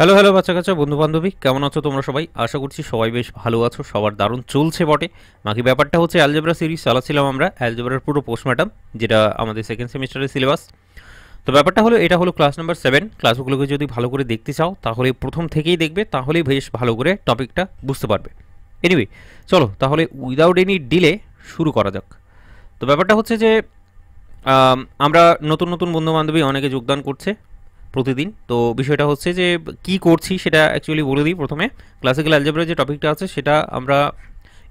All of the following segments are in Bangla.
হ্যালো হ্যালো বাচ্চা কাচ্চা বন্ধু বান্ধবী কেমন আছো তোমরা সবাই আশা করছি সবাই বেশ ভালো আছো সবার দারুণ চলছে বটে বাকি ব্যাপারটা হচ্ছে অ্যালজেব্রা সিরিজ চালাচ্ছিলাম আমরা অ্যালজেব্রার পুরো পোস্টমার্টাম যেটা আমাদের সেকেন্ড সেমিস্টারের সিলেবাস তো ব্যাপারটা হলো এটা হলো ক্লাস নাম্বার সেভেন ক্লাসগুলোকে যদি ভালো করে দেখতে চাও তাহলে প্রথম থেকেই দেখবে তাহলেই বেশ ভালো করে টপিকটা বুঝতে পারবে এনিওয়ে চলো তাহলে উইদাউট এনি ডিলে শুরু করা যাক তো ব্যাপারটা হচ্ছে যে আমরা নতুন নতুন বন্ধু বান্ধবী অনেকে যোগদান করছে প্রতিদিন তো বিষয়টা হচ্ছে যে কি করছি সেটা অ্যাকচুয়ালি বলে দিই প্রথমে ক্লাসিক্যাল অ্যালজেব্রা যে টপিকটা আছে সেটা আমরা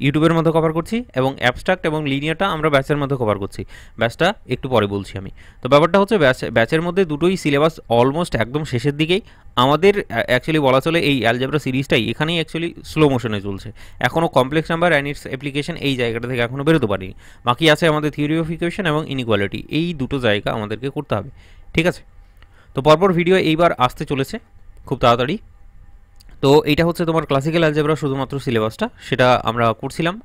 ইউটিউবের মধ্যে কভার করছি এবং অ্যাবস্ট্রাক্ট এবং লিনিয়ারটা আমরা ব্যাচের মধ্যে কভার করছি ব্যাচটা একটু পরে বলছি আমি তো ব্যাপারটা হচ্ছে ব্যাচ ব্যাচের মধ্যে দুটোই সিলেবাস অলমোস্ট একদম শেষের দিকেই আমাদের অ্যাকচুয়ালি বলা চলে এই অ্যালজেব্রা সিরিজটাই এখানেই অ্যাকচুয়ালি স্লো মোশনে চলছে এখনও complex number and it's application এই জায়গাটা থেকে এখনও বেরোতে পারিনি বাকি আছে আমাদের থিওরি অফ ইকুয়েশন এবং ইনইকুয়ালিটি এই দুটো জায়গা আমাদেরকে করতে হবে ঠিক আছে তো পরপর ভিডিও এইবার আসতে চলেছে খুব তাড়াতাড়ি তো এইটা হচ্ছে তোমার ক্লাসিক্যাল অ্যালজেব্রা শুধুমাত্র সিলেবাসটা সেটা আমরা করছিলাম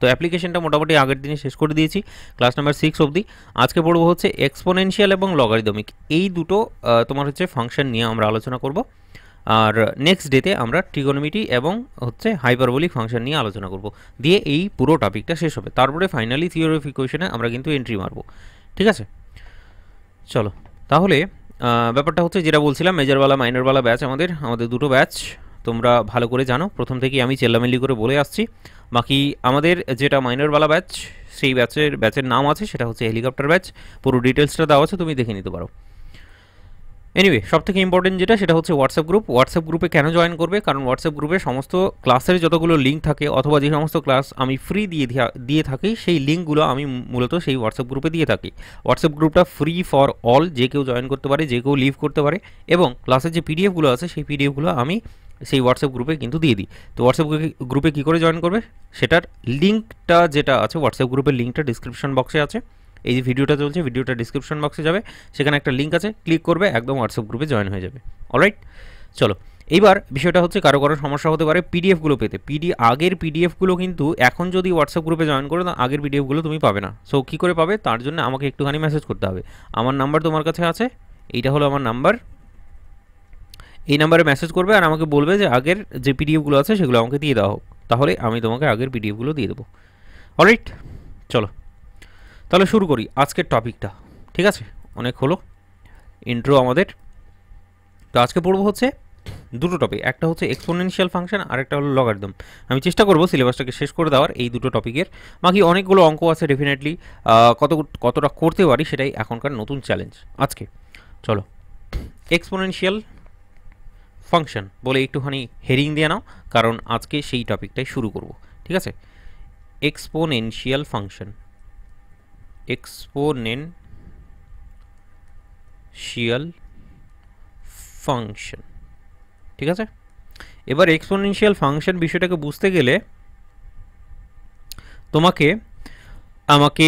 তো অ্যাপ্লিকেশনটা মোটামুটি আগের দিনে শেষ করে দিয়েছি ক্লাস নাম্বার সিক্স অবধি আজকে পড়বো হচ্ছে এক্সপোনেনশিয়াল এবং লগারিদমিক এই দুটো তোমার হচ্ছে ফাংশন নিয়ে আমরা আলোচনা করব আর নেক্সট ডেতে আমরা ট্রিগোনোমিটি এবং হচ্ছে হাইপারবলিক ফাংশন নিয়ে আলোচনা করব দিয়ে এই পুরো টপিকটা শেষ হবে তারপরে ফাইনালি থিওরি অফ আমরা কিন্তু এন্ট্রি মারব ঠিক আছে চলো তাহলে ব্যাপারটা হচ্ছে যেটা বলছিলাম মেজরওয়ালা মাইনরওয়ালা ব্যাচ আমাদের আমাদের দুটো ব্যাচ তোমরা ভালো করে জানো প্রথম থেকেই আমি চেল্লামেল্লি করে বলে আসছি বাকি আমাদের যেটা মাইনরওয়ালা ব্যাচ সেই ব্যাচের ব্যাচের নাম আছে সেটা হচ্ছে হেলিকপ্টার ব্যাচ পুরো ডিটেলসটা দেওয়া আছে তুমি দেখে নিতে পারো এনিওয়ে সব থেকে ইম্পর্টেন্ট যেটা সেটা হচ্ছে হোয়াটসঅ্যাপ গ্রুপ হোয়াটসঅ্যাপ গ্রুপে কেন জয়েন করবে কারণ হোয়াটসঅ্যাপ গ্রুপে সমস্ত ক্লাসের যতগুলো লিঙ্ক থাকে অথবা যে সমস্ত ক্লাস আমি ফ্রি দিয়ে দিয়ে থাকি সেই লিঙ্কগুলো আমি মূলত সেই হোয়াটসঅ্যাপ গ্রুপে দিয়ে থাকি হোয়াটসঅ্যাপ গ্রুপটা ফ্রি ফর অল যে কেউ জয়েন করতে পারে যে কেউ লিভ করতে পারে এবং ক্লাসের যে পিডিএফগুলো আছে সেই পিডিএফগুলো আমি সেই হোয়াটসঅ্যাপ গ্রুপে কিন্তু দিয়ে দিই তো হোয়াটসঅ্যাপ গ্রুপে কী করে জয়েন করবে সেটার লিঙ্কটা যেটা আছে হোয়াটসঅ্যাপ গ্রুপের লিঙ্কটা ডিসক্রিপশন বক্সে আছে এই যে ভিডিওটা চলছে ভিডিওটা ডিসক্রিপশন বক্সে যাবে সেখানে একটা লিঙ্ক আছে ক্লিক করবে একদম হোয়াটসঅ্যাপ গ্রুপে জয়েন হয়ে যাবে অলরাইট চলো এইবার বিষয়টা হচ্ছে কারো কারো সমস্যা হতে পারে পিডিএফগুলো পেতে পিডি আগের পিডিএফগুলো কিন্তু এখন যদি হোয়াটসঅ্যাপ গ্রুপে জয়েন করো না আগের পিডিএফগুলো তুমি পাবে না সো কী করে পাবে তার জন্য আমাকে একটুখানি মেসেজ করতে হবে আমার নাম্বার তোমার কাছে আছে এইটা হলো আমার নাম্বার এই নাম্বারে মেসেজ করবে আর আমাকে বলবে যে আগের যে পিডিএফগুলো আছে সেগুলো আমাকে দিয়ে দেওয়া হোক তাহলে আমি তোমাকে আগের পিডিএফগুলো দিয়ে দেবো অলরাইট চলো তাহলে শুরু করি আজকের টপিকটা ঠিক আছে অনেক হলো ইন্ট্রো আমাদের তো আজকে পড়বো হচ্ছে দুটো টপিক একটা হচ্ছে এক্সপোনেনশিয়াল ফাংশন আর একটা হলো লগারদম আমি চেষ্টা করবো সিলেবাসটাকে শেষ করে দেওয়ার এই দুটো টপিকের বাকি অনেকগুলো অঙ্ক আছে ডেফিনেটলি কত কতটা করতে পারি সেটাই এখনকার নতুন চ্যালেঞ্জ আজকে চলো এক্সপোনেনশিয়াল ফাংশন বলে একটুখানি হেরিং দিয়ে নাও কারণ আজকে সেই টপিকটাই শুরু করব ঠিক আছে এক্সপোনেনশিয়াল ফাংশন এক্সপোনেনশিয়াল ফাংশন ঠিক আছে এবার এক্সপোনেনশিয়াল ফাংশন বিষয়টাকে বুঝতে গেলে তোমাকে আমাকে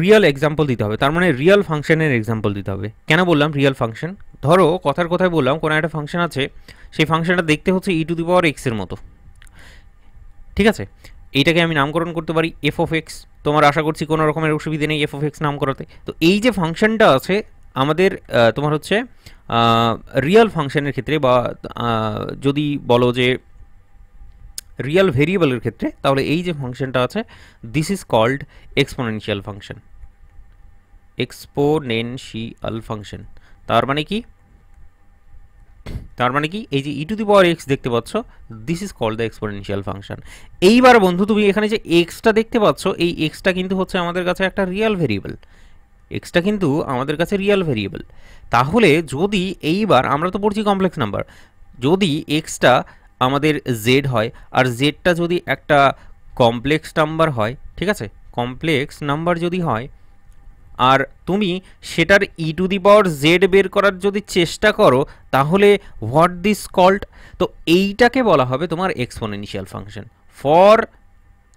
রিয়েল এক্সাম্পল দিতে হবে তার মানে রিয়েল ফাংশনের এক্সাম্পল দিতে হবে কেন বললাম রিয়েল ফাংশন ধরো কথার কথায় বললাম কোনো একটা ফাংশন আছে সেই ফাংশনটা দেখতে হচ্ছে ই টু দি পাওয়ার এক্সের মতো ঠিক আছে এইটাকে আমি নামকরণ করতে পারি এফ অফ এক্স তোমার আশা করছি কোনো রকমের অসুবিধে নেই এফ অফ এক্স নাম করাতে তো এই যে ফাংশনটা আছে আমাদের তোমার হচ্ছে রিয়াল ফাংশনের ক্ষেত্রে বা যদি বলো যে রিয়াল ভেরিয়েবলের ক্ষেত্রে তাহলে এই যে ফাংশনটা আছে this is called exponential function exponential function তার মানে কি তার মানে কি এই যে ই টু দি পাওয়ার এক্স দেখতে পাচ্ছ this is call the exponential function এইবার বন্ধু তুমি এখানে যে এক্সটা দেখতে পাচ্ছ এই এক্সটা কিন্তু হচ্ছে আমাদের কাছে একটা রিয়াল ভেরিয়েবল এক্সটা কিন্তু আমাদের কাছে রিয়াল ভেরিয়েবল তাহলে যদি এইবার আমরা তো পড়ছি কমপ্লেক্স নাম্বার যদি এক্সটা আমাদের জেড হয় আর জেডটা যদি একটা কমপ্লেক্স নাম্বার হয় ঠিক আছে কমপ্লেক্স নাম্বার যদি হয় আর তুমি সেটার ই টু দি পাওয়ার জেড বের করার যদি চেষ্টা করো তাহলে হোয়াট দিস কল্ড তো এইটাকে বলা হবে তোমার exponential function for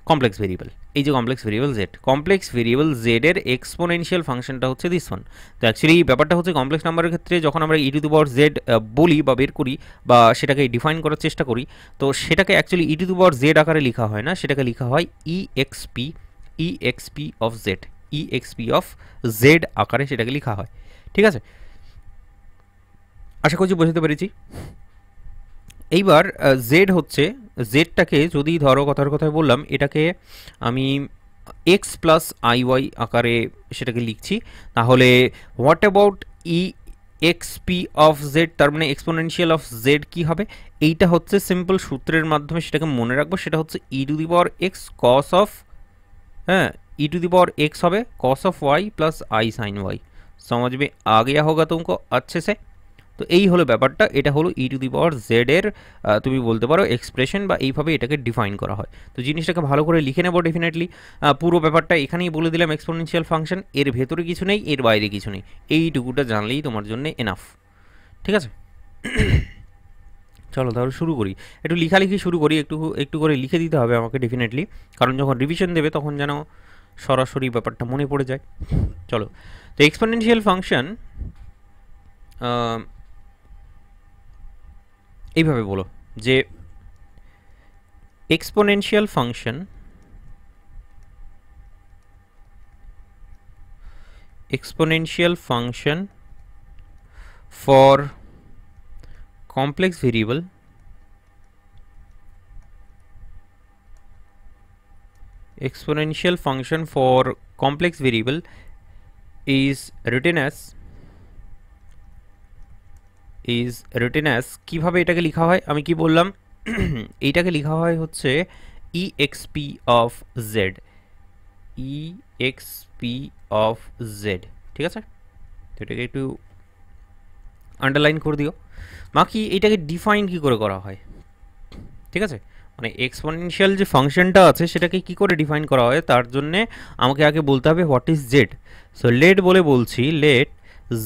complex variable এই যে complex variable z complex variable জেডের এক্সপোনেনশিয়াল ফাংশনটা হচ্ছে দিস ওয়ান তো অ্যাকচুয়ালি ব্যাপারটা হচ্ছে কমপ্লেক্স নাম্বারের ক্ষেত্রে যখন আমরা ই টু দি পাওয়ার জেড বলি বা বের করি বা সেটাকে ডিফাইন করার চেষ্টা করি তো সেটাকে actually e to the power z আকারে লেখা হয় না সেটাকে লেখা হয় e e exp of z p of z আকারে সেটাকে লেখা হয় ঠিক আছে আশা করছি বোঝাতে পেরেছি এইবার জেড হচ্ছে জেডটাকে যদি ধরো কথার কথায় বললাম এটাকে আমি এক্স প্লাস আই ওয়াই আকারে সেটাকে লিখছি তাহলে what about e x p of z তার মানে এক্সপোনেনশিয়াল অফ জেড কি হবে এইটা হচ্ছে সিম্পল সূত্রের মাধ্যমে সেটাকে মনে রাখবো সেটা হচ্ছে e to the power x cos of হ্যাঁ e to the power x है cos of y plus i sine y समझ में आ गया होगा तुमको अच्छे से তো এই হলো ব্যাপারটা এটা হলো ই টু দি পাওয়ার জেড এর তুমি বলতে পারো এক্সপ্রেশন বা এইভাবে এটাকে ডিফাইন করা হয় তো জিনিসটাকে ভালো করে লিখে নেবো ডেফিনেটলি পুরো ব্যাপারটা এখানেই বলে দিলাম এক্সপোনেনশিয়াল ফাংশন এর ভেতরে কিছু নেই এর বাইরে কিছু নেই এইটুকুটা জানলেই তোমার জন্য এনাফ ঠিক আছে চলো তাহলে শুরু করি একটু লিখালিখি শুরু করি একটু একটু করে লিখে দিতে হবে আমাকে ডেফিনেটলি কারণ যখন রিভিশন দেবে তখন যেন সরাসরি ব্যাপারটা মনে পড়ে যায় চলো তো এক্সপোনেনশিয়াল ফাংশন এইভাবে বলো যে exponential function exponential function for complex variable exponential function for complex variable is written as is written as কীভাবে এটাকে লেখা হয় আমি কি বললাম এইটাকে লেখা হয় হচ্ছে e x p of z e x p of Z ঠিক আছে তো এটাকে একটু আন্ডারলাইন করে দিও বাকি এটাকে ডিফাইন কি করে করা হয় ঠিক আছে মানে এক্সপোনেনশিয়াল যে ফাংশনটা আছে সেটাকে কি করে ডিফাইন করা হয় তার জন্যে আমাকে আগে বলতে হবে what is z so let বলে বলছি let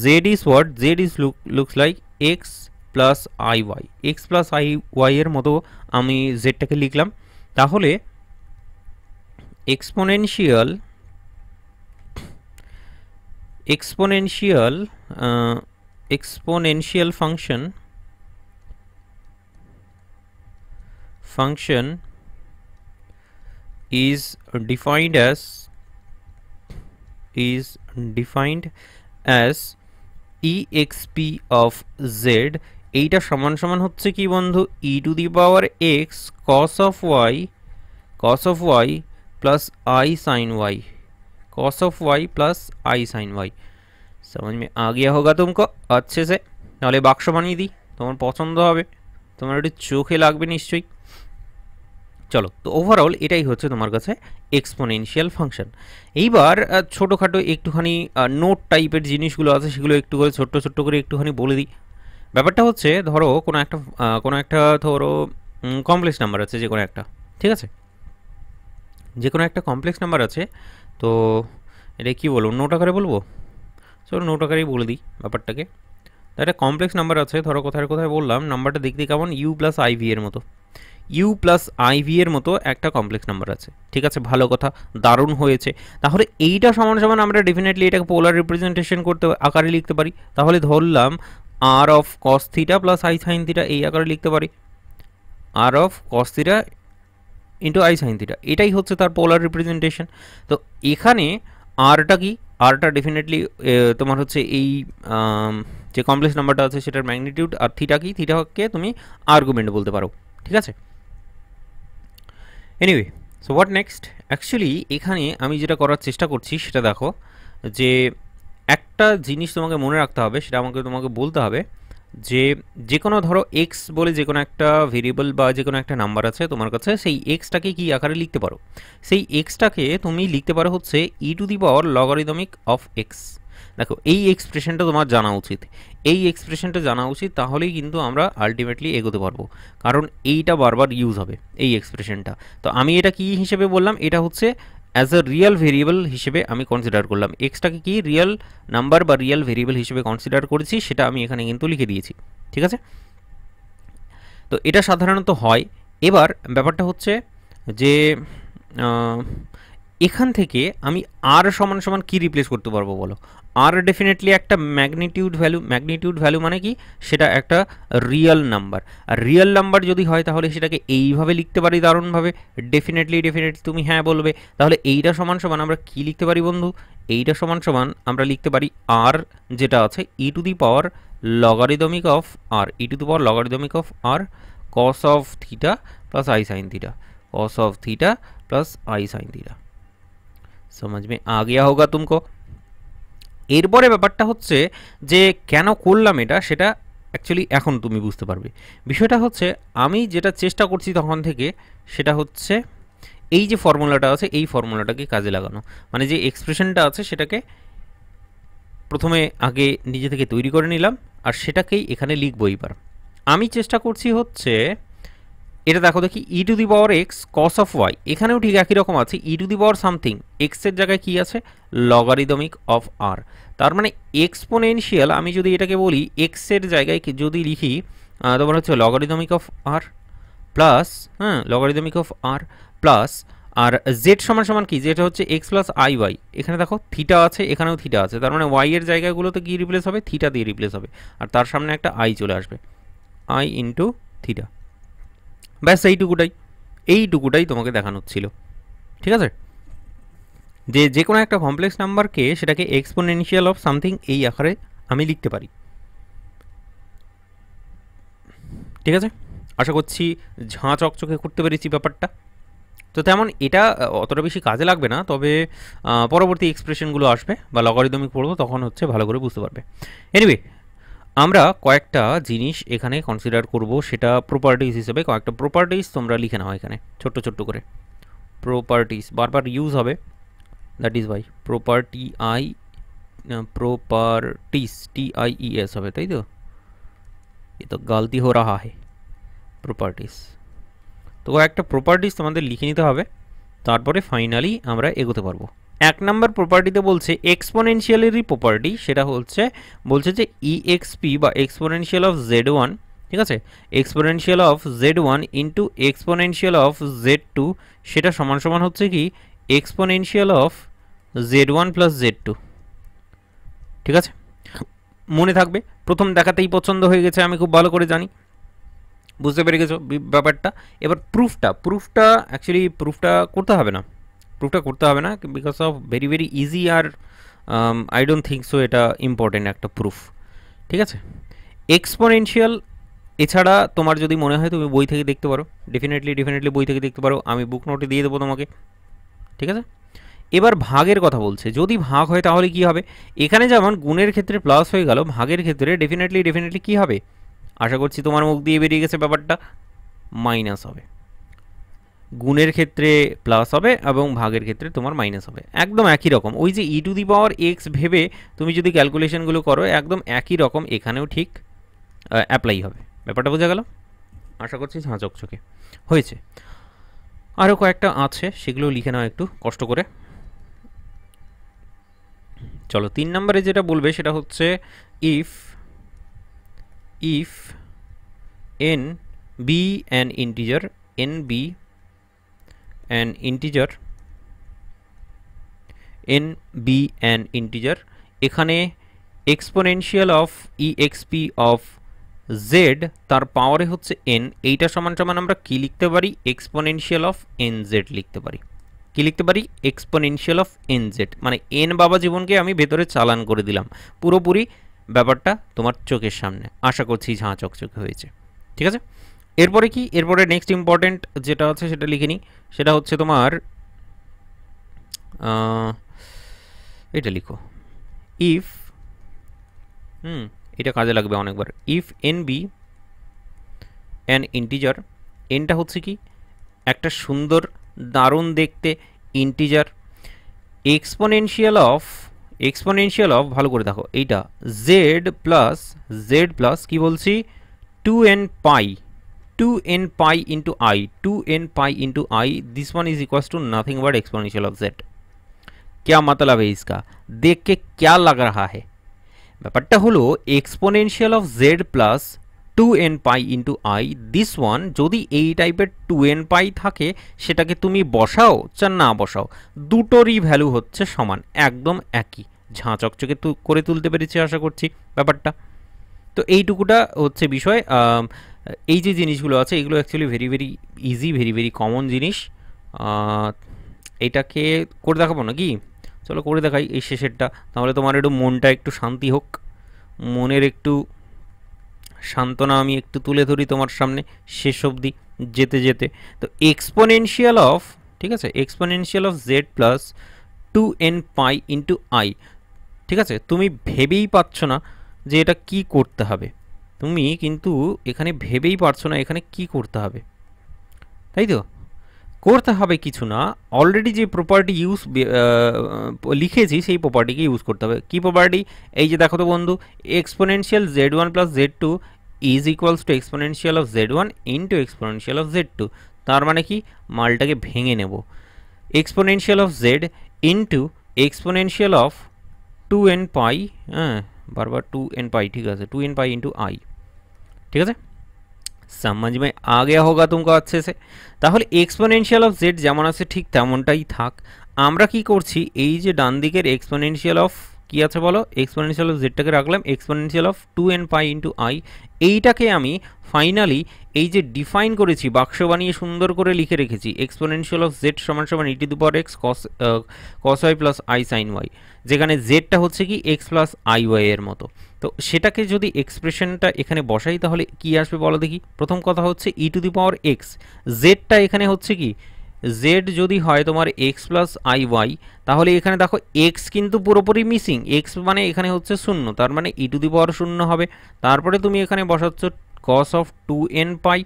z is what z is look looks like x plus i y x plus i ওয়াইয়ের মতো আমি জেডটাকে লিখলাম তাহলে exponential exponential exponential function function is defined as is defined as exp of z এইটা সমান সমান হচ্ছে কি বন্ধু e to the power x cos of y cos of y plus i sin y cos of y plus i sin y समझ में आ गया होगा तुमको अच्छे से नाले বাক্স বানিয়ে দিই তোমার পছন্দ হবে তোমার একটু চোখে লাগবে নিশ্চয়ই চলো তো ওভারঅল এটাই হচ্ছে তোমার কাছে এক্সপোনেনশিয়াল ফাংশন এইবার ছোটোখাটো একটুখানি নোট টাইপের জিনিসগুলো আছে সেগুলো একটু করে ছোট্ট ছোট্ট করে একটুখানি বলে দিই ব্যাপারটা হচ্ছে ধরো কোনো একটা কোনো একটা ধরো কমপ্লেক্স নাম্বার আছে যে কোনো একটা ঠিক আছে যে কোনো একটা কমপ্লেক্স নাম্বার আছে তো এটা কী বলবো নোট আকারে বলবো চলো নোট আকারেই বলে দিই ব্যাপারটাকে তো একটা কমপ্লেক্স নাম্বার আছে ধরো কোথায় কোথায় বললাম নাম্বারটা দেখতে কেমন ইউ প্লাস আইভি এর মতো ইউ প্লাস আইভি এর মতো একটা কমপ্লেক্স নাম্বার আছে ঠিক আছে ভালো কথা দারুণ হয়েছে তাহলে এইটা সমান সমান আমরা ডেফিনেটলি এটাকে পোলার রিপ্রেজেন্টেশন করতে আকারে লিখতে পারি তাহলে ধরলাম r of cos theta plus i sine theta এই আকারে লিখতে পারি r of cos theta into i sine theta এটাই হচ্ছে তার পোলার রিপ্রেজেন্টেশন তো এখানে আরটা কি আরটা ডেফিনেটলি তোমার হচ্ছে এই যে কমপ্লেক্স নাম্বারটা আছে সেটার ম্যাগনিটিউড আর থিটা কি থিটাকে তুমি আর্গুমেন্ট বলতে পারো ঠিক আছে anyway so what next actually এখানে আমি যেটা করার চেষ্টা করছি সেটা দেখো যে একটা জিনিস তোমাকে মনে রাখতে হবে সেটা আমাকে তোমাকে বলতে হবে যে যে কোনো ধরো এক্স বলে যে কোনো একটা ভেরিয়েবল বা যে কোনো একটা নাম্বার আছে তোমার কাছে সেই এক্সটাকে কি আকারে লিখতে পারো সেই এক্সটাকে তুমি লিখতে পারো হচ্ছে e to the power logarithmic of x দেখো এই এক্সপ্রেশনটা তোমার জানা উচিত এই এক্সপ্রেশনটা জানা উচিত তাহলেই কিন্তু আমরা আলটিমেটলি এগোতে পারবো কারণ এইটা বারবার ইউজ হবে এই এক্সপ্রেশনটা তো আমি এটা কি হিসেবে বললাম এটা হচ্ছে অ্যাজ আ রিয়াল ভেরিয়েবল হিসেবে আমি কনসিডার করলাম এক্সটাকে কি রিয়াল নাম্বার বা রিয়াল ভেরিয়েবল হিসেবে কনসিডার করেছি সেটা আমি এখানে কিন্তু লিখে দিয়েছি ঠিক আছে তো এটা সাধারণত হয় এবার ব্যাপারটা হচ্ছে যে এখান থেকে আমি আর সমান সমান কী রিপ্লেস করতে পারবো বলো আর ডেফিনেটলি একটা ম্যাগনিটিউড ভ্যালু ম্যাগনিটিউড ভ্যালু মানে কি সেটা একটা রিয়েল নাম্বার আর রিয়েল নাম্বার যদি হয় তাহলে সেটাকে এইভাবে লিখতে পারি দারুণভাবে ডেফিনেটলি ডেফিনেটলি তুমি হ্যাঁ বলবে তাহলে এইটা সমান সমান আমরা কী লিখতে পারি বন্ধু এইটা সমান সমান আমরা লিখতে পারি আর যেটা আছে e to the power logarithmic of r e to the power logarithmic of r cos of theta plus i sine theta cos of theta plus i sine theta समझ में आ गया होगा तुमको এরপরে ব্যাপারটা হচ্ছে যে কেন করলাম এটা সেটা অ্যাকচুয়ালি এখন তুমি বুঝতে পারবে বিষয়টা হচ্ছে আমি যেটা চেষ্টা করছি তখন থেকে সেটা হচ্ছে এই যে ফর্মুলাটা আছে এই ফর্মুলাটাকে কাজে লাগানো মানে যে এক্সপ্রেশনটা আছে সেটাকে প্রথমে আগে নিজে থেকে তৈরি করে নিলাম আর সেটাকেই এখানে লিখবো এবার আমি চেষ্টা করছি হচ্ছে এটা দেখো দেখি e to the power x cos of y এখানেও ঠিক একই রকম আছে e to the power something এক্সের জায়গায় কি আছে লগারিদমিক অফ আর তার মানে এক্সপোনেনশিয়াল আমি যদি এটাকে বলি এক্সের জায়গায় যদি লিখি তোমার হচ্ছে লগারিদমিক হ্যাঁ, অফ আর প্লাস হ্যাঁ লগারিদমিক অফ আর প্লাস আর জেড সমান সমান কি যেটা হচ্ছে এক্স প্লাস আই ওয়াই এখানে দেখো থিটা আছে এখানেও থিটা আছে তার মানে ওয়াই এর জায়গাগুলোতে কি রিপ্লেস হবে থিটা দিয়ে রিপ্লেস হবে আর তার সামনে একটা আই চলে আসবে আই ইন্টু থিটা ব্যাস এইটুকুটাই এইটুকুটাই তোমাকে দেখানো ছিল ঠিক আছে যে যে কোনো একটা কমপ্লেক্স নাম্বারকে সেটাকে এক্সপোনেনশিয়াল অফ সামথিং এই আকারে আমি লিখতে পারি ঠিক আছে আশা করছি ঝাঁ চকচকে করতে পেরেছি ব্যাপারটা তো তেমন এটা অতটা বেশি কাজে লাগবে না তবে পরবর্তী এক্সপ্রেশনগুলো আসবে বা লগারিদমিক পড়বো তখন হচ্ছে ভালো করে বুঝতে পারবে এনিওয়ে আমরা কয়েকটা জিনিস এখানে কনসিডার করব সেটা প্রপার্টিস হিসেবে কয়েকটা প্রপার্টিস তোমরা লিখে নাও এখানে ছোট্ট ছোট্ট করে প্রপার্টিস বারবার ইউজ হবে that is why property I properties T I E S হবে তাই তো এ তো গালতি হো রাহা হে প্রপার্টিস তো একটা প্রপার্টিস তোমাদের লিখে নিতে হবে তারপরে ফাইনালি আমরা এগোতে পারবো এক নম্বর প্রপার্টিতে বলছে এক্সপোনেনশিয়ালেরই প্রপার্টি সেটা হচ্ছে বলছে যে ইএক্সপি বা এক্সপোনেনশিয়াল অফ জেড ওয়ান ঠিক আছে exponential of z one into exponential of z two সেটা সমান সমান হচ্ছে কি exponential of z one plus z two ঠিক আছে মনে থাকবে প্রথম দেখাতেই পছন্দ হয়ে গেছে আমি খুব ভালো করে জানি বুঝতে পেরে গেছো ব্যাপারটা এবার প্রুফটা প্রুফটা অ্যাকচুয়ালি প্রুফটা করতে হবে না প্রুফটা করতে হবে না because of very very easy আর আই ডোন্ট থিঙ্ক সো এটা ইম্পর্টেন্ট একটা প্রুফ ঠিক আছে এক্সপোনেনশিয়াল এছাড়া তোমার যদি মনে হয় তুমি বই থেকে দেখতে পারো ডেফিনেটলি ডেফিনেটলি বই থেকে দেখতে পারো আমি বুক নোটে দিয়ে দেবো তোমাকে ঠিক আছে এবার ভাগের কথা বলছে যদি ভাগ হয় তাহলে কি হবে এখানে যেমন গুণের ক্ষেত্রে প্লাস হয়ে গেল ভাগের ক্ষেত্রে ডেফিনেটলি ডেফিনেটলি কি হবে আশা করছি তোমার মুখ দিয়ে বেরিয়ে গেছে ব্যাপারটা মাইনাস হবে গুণের ক্ষেত্রে প্লাস হবে এবং ভাগের ক্ষেত্রে তোমার মাইনাস হবে একদম একই রকম ওই যে ই টু দি পাওয়ার এক্স ভেবে তুমি যদি ক্যালকুলেশানগুলো করো একদম একই রকম এখানেও ঠিক অ্যাপ্লাই হবে ব্যাপারটা বোঝা গেল আশা করছি ঝাঁচক চোখে হয়েছে আরও কয়েকটা আছে সেগুলো লিখে নাও একটু কষ্ট করে চলো তিন নম্বরে যেটা বলবে সেটা হচ্ছে if if n be an integer n be an integer n be an integer এখানে exponential of e x p of z তার পাওয়ারে হচ্ছে এন এইটা সমান সমান আমরা কি লিখতে পারি এক্সপোনেনশিয়াল অফ এন জেড লিখতে পারি কি লিখতে পারি এক্সপোনেনশিয়াল অফ এন জেড মানে এন বাবা জীবনকে আমি ভেতরে চালান করে দিলাম পুরোপুরি ব্যাপারটা তোমার চোখের সামনে আশা করছি ঝাঁ চকচকে হয়েছে ঠিক আছে এরপরে কি এরপরে নেক্সট ইম্পর্টেন্ট যেটা আছে সেটা লিখে নিই সেটা হচ্ছে তোমার এটা লিখো ইফ হুম এটা কাজে লাগবে অনেকবার if n be an integer এনটা হচ্ছে কি একটা সুন্দর দারুণ দেখতে integer exponential of exponential of ভালো করে দেখো এইটা জেড প্লাস জেড প্লাস কী বলছি two N pi 2n pi into i 2n pi into i this one is equals to nothing but exponential of z क्या मतलब है इसका देख के क्या लग रहा है ব্যাপারটা হলো exponential of z plus two N pi into i this one যদি এই টাইপের টু এন পাই থাকে সেটাকে তুমি বসাও চা না বসাও দুটোরই ভ্যালু হচ্ছে সমান একদম একই ঝাঁ চকচকে করে তুলতে পেরেছি আশা করছি ব্যাপারটা তো এইটুকুটা হচ্ছে বিষয় এই যে জিনিসগুলো আছে এগুলো actually very very easy very very common জিনিস এটাকে করে দেখাবো না কি চলো করে দেখাই এই শেষেরটা তাহলে তোমার একটু মনটা একটু শান্তি হোক মনের একটু সান্ত্বনা আমি একটু তুলে ধরি তোমার সামনে শেষ অবধি যেতে যেতে তো এক্সপোনেনশিয়াল অফ ঠিক আছে exponential of z plus two N pi into i ঠিক আছে তুমি ভেবেই পাচ্ছ না যে এটা কি করতে হবে তুমি কিন্তু এখানে ভেবেই পারছো না এখানে কি করতে হবে তাই তো করতে হবে কিছু না অলরেডি যে প্রপার্টি ইউজ লিখেছি সেই প্রপার্টিকে ইউজ করতে হবে কি প্রপার্টি এই যে দেখো তো বন্ধু exponential z one plus z two is equals to exponential of z one into exponential of z two তার মানে কি মালটাকে ভেঙে নেব exponential of z into exponential of two N pi হ্যাঁ বারবার টু এন পাই ঠিক আছে two N pi into i ঠিক আছে समझ আগে आ गया होगा সে তাহলে এক্সপোনেনশিয়াল অফ জেড যেমন আছে ঠিক তেমনটাই থাক আমরা কি করছি এই যে ডান দিকের এক্সপোনেনশিয়াল অফ কি আছে বলো এক্সপোনেনশিয়াল অফ জেডটাকে রাখলাম exponential of two N pi into i এইটাকে আমি ফাইনালি এই যে ডিফাইন করেছি বাক্স বানিয়ে সুন্দর করে লিখে রেখেছি এক্সপোনেনশিয়াল অফ জেড সমান সমান e to the power x cos cos y plus i sine y যেখানে জেডটা হচ্ছে কি এক্স প্লাস আই ওয়াই এর মতো তো সেটাকে যদি এক্সপ্রেশনটা এখানে বসাই তাহলে কি আসবে বলো দেখি প্রথম কথা হচ্ছে e to the power x জেডটা এখানে হচ্ছে কি জেড যদি হয় তোমার এক্স প্লাস আই ওয়াই তাহলে এখানে দেখো এক্স কিন্তু পুরোপুরি মিসিং এক্স মানে এখানে হচ্ছে শূন্য তার মানে ই টু দি পাওয়ার শূন্য হবে তারপরে তুমি এখানে বসাচ্ছ cos of two N pi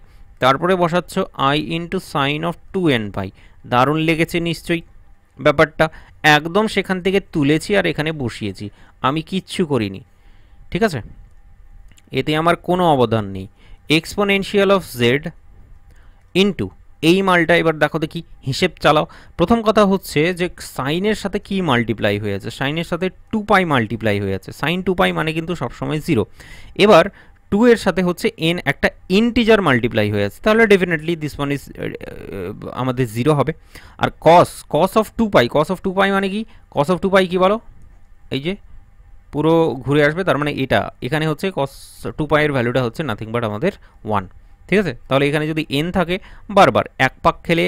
তারপরে বসাচ্ছ i into sine of two N pi দারুণ লেগেছে নিশ্চয়ই ব্যাপারটা একদম সেখান থেকে তুলেছি আর এখানে বসিয়েছি আমি কিচ্ছু করিনি ঠিক আছে এতে আমার কোনো অবদান নেই এক্সপোনেনশিয়াল অফ জেড ইন্টু এই মালটা এবার দেখো দেখি হিসেব চালাও প্রথম কথা হচ্ছে যে সাইনের সাথে কি মাল্টিপ্লাই হয়ে আছে সাইনের সাথে টু পাই মাল্টিপ্লাই হয়ে আছে সাইন টু পাই মানে কিন্তু সবসময় জিরো এবার টু এর সাথে হচ্ছে এন একটা ইন্টিজার মাল্টিপ্লাই হয়ে আছে তাহলে ডেফিনেটলি দিস ওয়ান ইজ আমাদের জিরো হবে আর cos cos of two pi cos of two pi মানে কি কস অফ টু পাই কী বলো এই যে পুরো ঘুরে আসবে তার মানে এটা এখানে হচ্ছে কস টু পায়ের ভ্যালুটা হচ্ছে নাথিং বাট আমাদের ওয়ান ঠিক আছে তাহলে এখানে যদি এন থাকে বারবার এক পাক খেলে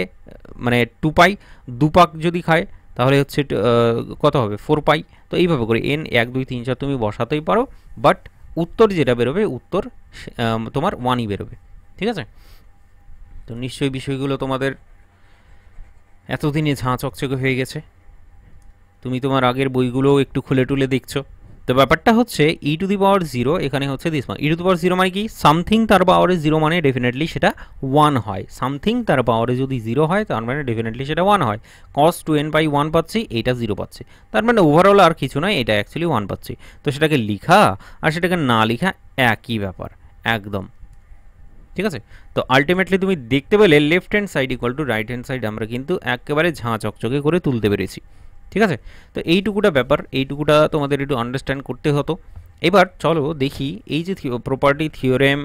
মানে টু পাই দু পাক যদি খায় তাহলে হচ্ছে কত হবে ফোর পাই তো এইভাবে করে এন এক দুই তিন চার তুমি বসাতেই পারো বাট উত্তর যেটা বেরোবে উত্তর তোমার ওয়ানই বেরোবে ঠিক আছে তো নিশ্চয়ই বিষয়গুলো তোমাদের এতদিনে ঝাঁ চকচকে হয়ে গেছে তুমি তোমার আগের বইগুলোও একটু খুলে টুলে দেখছো তো ব্যাপারটা হচ্ছে e to the power zero এখানে হচ্ছে দিস মান ই টু দি পাওয়ার জিরো মানে কি সামথিং তার পাওয়ারে জিরো মানে ডেফিনেটলি সেটা ওয়ান হয় সামথিং তার পাওয়ারে যদি জিরো হয় তার মানে ডেফিনেটলি সেটা ওয়ান হয় cos two n by one পাচ্ছি এইটা জিরো পাচ্ছি তার মানে ওভারঅল আর কিছু নয় এটা অ্যাকচুয়ালি ওয়ান পাচ্ছি তো সেটাকে লিখা আর সেটাকে না লিখা একই ব্যাপার একদম ঠিক আছে তো আলটিমেটলি তুমি দেখতে পেলে left hand side equal to right hand side আমরা কিন্তু একেবারে ঝাঁ চকচকে করে তুলতে পেরেছি ঠিক আছে তো এইটুকুটা ব্যাপার এইটুকুটা তোমাদের একটু আন্ডারস্ট্যান্ড করতে হতো এবার চলো দেখি এই যে প্রপার্টি থিওরেম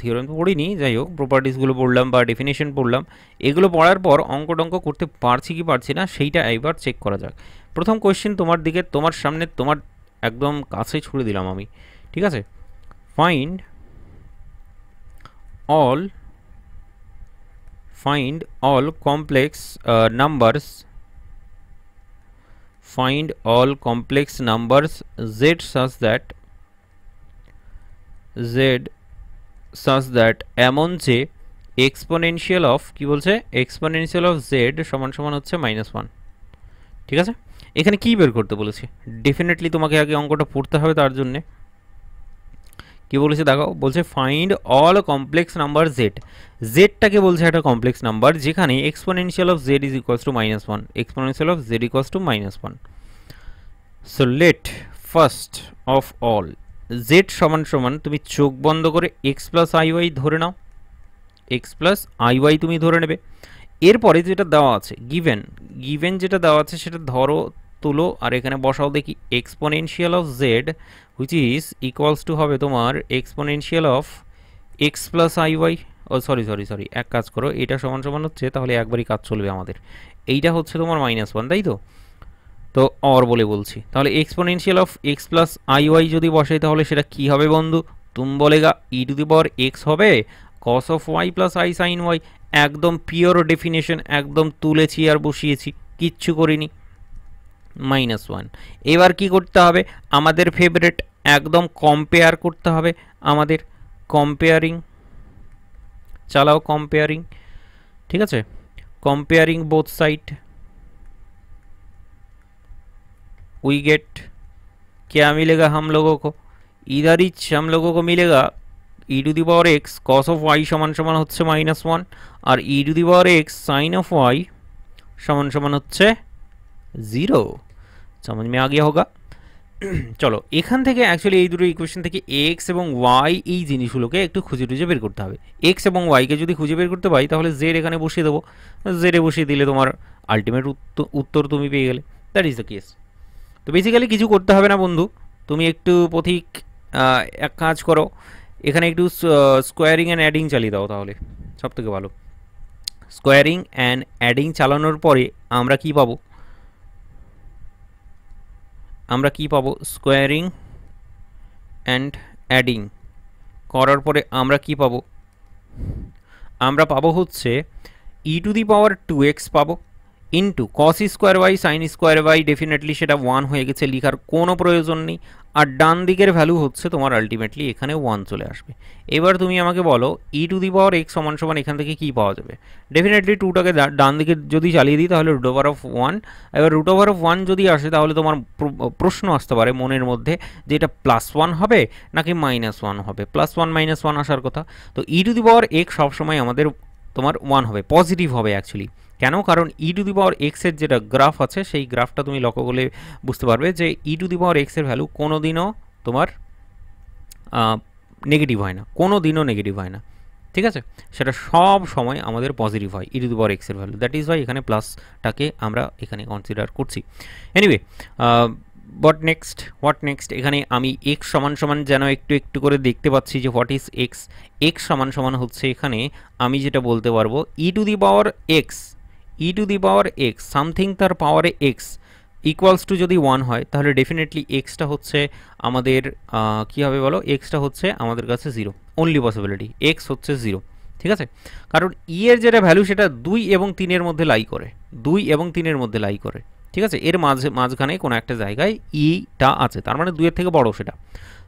থিওরেম তো পড়িনি যাই হোক প্রপার্টিসগুলো পড়লাম বা ডেফিনেশন পড়লাম এগুলো পড়ার পর অঙ্ক টঙ্ক করতে পারছি কি পারছি না সেইটা এবার চেক করা যাক প্রথম কোয়েশ্চেন তোমার দিকে তোমার সামনে তোমার একদম কাছে ছুড়ে দিলাম আমি ঠিক আছে find all find all complex numbers find all complex numbers z such that z such that এমন যে এক্সপোনেনশিয়াল অফ কি বলছে এক্সপোনেনশিয়াল অফ জেড সমান সমান হচ্ছে মাইনাস ওয়ান ঠিক আছে এখানে কি বের করতে বলেছে ডেফিনেটলি তোমাকে আগে অঙ্কটা পড়তে হবে তার জন্যে কি বলেছে দেখো বলছে find all complex number z জেডটাকে বলছে একটা কমপ্লেক্স নাম্বার যেখানে exponential of Z is equals to minus one exponential of z equals to minus one so let first of all z সমান সমান তুমি চোখ বন্ধ করে এক্স প্লাস আই ওয়াই ধরে নাও এক্স প্লাস আই ওয়াই তুমি ধরে নেবে এরপরে যেটা দেওয়া আছে গিভেন গিভেন যেটা দেওয়া আছে সেটা ধরো তুলো আর এখানে বসাও দেখি exponential of z which is equals to হবে তোমার exponential of x plus i y ও সরি সরি সরি এক কাজ করো এটা সমান সমান হচ্ছে তাহলে একবারই কাজ চলবে আমাদের এইটা হচ্ছে তোমার মাইনাস ওয়ান তাই তো তো অর বলে বলছি তাহলে exponential of x plus i y যদি বসে তাহলে সেটা কি হবে বন্ধু তুম বলেগা ই টু দি পাওয়ার এক্স হবে cos of y plus i sine y একদম পিওর ডেফিনেশন একদম তুলেছি আর বসিয়েছি কিচ্ছু করিনি মাইনাস ওয়ান এবার কি করতে হবে আমাদের ফেভারেট একদম কম্পেয়ার করতে হবে আমাদের কম্পেয়ারিং চালাও কম্পেয়ারিং ঠিক আছে comparing both side we get क्या मिलेगा हम लोगों को इधर इच हम लोगों को मिलेगा e to the power x cos of y সমান সমান হচ্ছে মাইনাস ওয়ান আর e to the power x sine of y সমান সমান হচ্ছে জিরো समझ में आ হোক চলো এখান থেকে অ্যাকচুয়ালি এই দুটো ইকুয়েশন থেকে এক্স এবং ওয়াই এই জিনিসগুলোকে একটু খুঁজে টুজে বের করতে হবে এক্স এবং ওয়াইকে যদি খুঁজে বের করতে পারি তাহলে জের এখানে বসিয়ে দেবো জেরে বসিয়ে দিলে তোমার আলটিমেট উত্তর তুমি পেয়ে গেলে দ্যাট ইজ দ্য কেস তো বেসিক্যালি কিছু করতে হবে না বন্ধু তুমি একটু পথিক এক কাজ করো এখানে একটু স্কোয়ারিং অ্যান্ড অ্যাডিং চালিয়ে দাও তাহলে সব থেকে ভালো স্কোয়ারিং অ্যান্ড অ্যাডিং চালানোর পরে আমরা কি পাবো আমরা কি পাবো স্কোয়ারিং অ্যান্ড অ্যাডিং করার পরে আমরা কি পাবো আমরা পাবো হচ্ছে e to the power two x পাবো into cos square by sine square by definitely সেটা ওয়ান হয়ে গেছে লিখার কোনো প্রয়োজন নেই আর ডান দিকের ভ্যালু হচ্ছে তোমার আলটিমেটলি এখানে ওয়ান চলে আসবে এবার তুমি আমাকে বলো ই টু দি পাওয়ার এক্স সমান সমান এখান থেকে কী পাওয়া যাবে ডেফিনেটলি টুটাকে ডান দিকে যদি চালিয়ে দিই তাহলে রুট ওভার অফ ওয়ান এবার রুট ওভার অফ ওয়ান যদি আসে তাহলে তোমার প্রশ্ন আসতে পারে মনের মধ্যে যে এটা প্লাস ওয়ান হবে নাকি মাইনাস ওয়ান হবে প্লাস ওয়ান মাইনাস ওয়ান আসার কথা তো ই টু দি পাওয়ার এক্স সবসময় আমাদের তোমার ওয়ান হবে পজিটিভ হবে অ্যাকচুয়ালি কেন কারণ ই টু দি পাওয়ার এক্সের যেটা গ্রাফ আছে সেই গ্রাফটা তুমি লক্ষ্য করলে বুঝতে পারবে যে ই টু দি পাওয়ার এক্সের ভ্যালু কোনো দিনও তোমার নেগেটিভ হয় না কোনো দিনও নেগেটিভ হয় না ঠিক আছে সেটা সব সময় আমাদের পজিটিভ হয় ই টু দি পাওয়ার এক্সের ভ্যালু দ্যাট ইজ ওয়াই এখানে প্লাসটাকে আমরা এখানে কনসিডার করছি anyway what next what next এখানে আমি এক্স সমান সমান যেন একটু একটু করে দেখতে পাচ্ছি যে হোয়াট ইজ এক্স এক্স সমান সমান হচ্ছে এখানে আমি যেটা বলতে পারবো e to the power x e to the power x something তার পাওয়ারে এক্স ইকুয়ালস টু যদি ওয়ান হয় তাহলে ডেফিনেটলি এক্সটা হচ্ছে আমাদের কী হবে বলো এক্সটা হচ্ছে আমাদের কাছে জিরো অনলি পসিবিলিটি এক্স হচ্ছে জিরো ঠিক আছে কারণ ই e এর যেটা ভ্যালু সেটা দুই এবং তিনের মধ্যে লাই করে দুই এবং তিনের মধ্যে লাই করে ঠিক আছে এর মাঝে মাঝখানে কোনো একটা জায়গায় ইটা e আছে তার মানে দুইয়ের থেকে বড় সেটা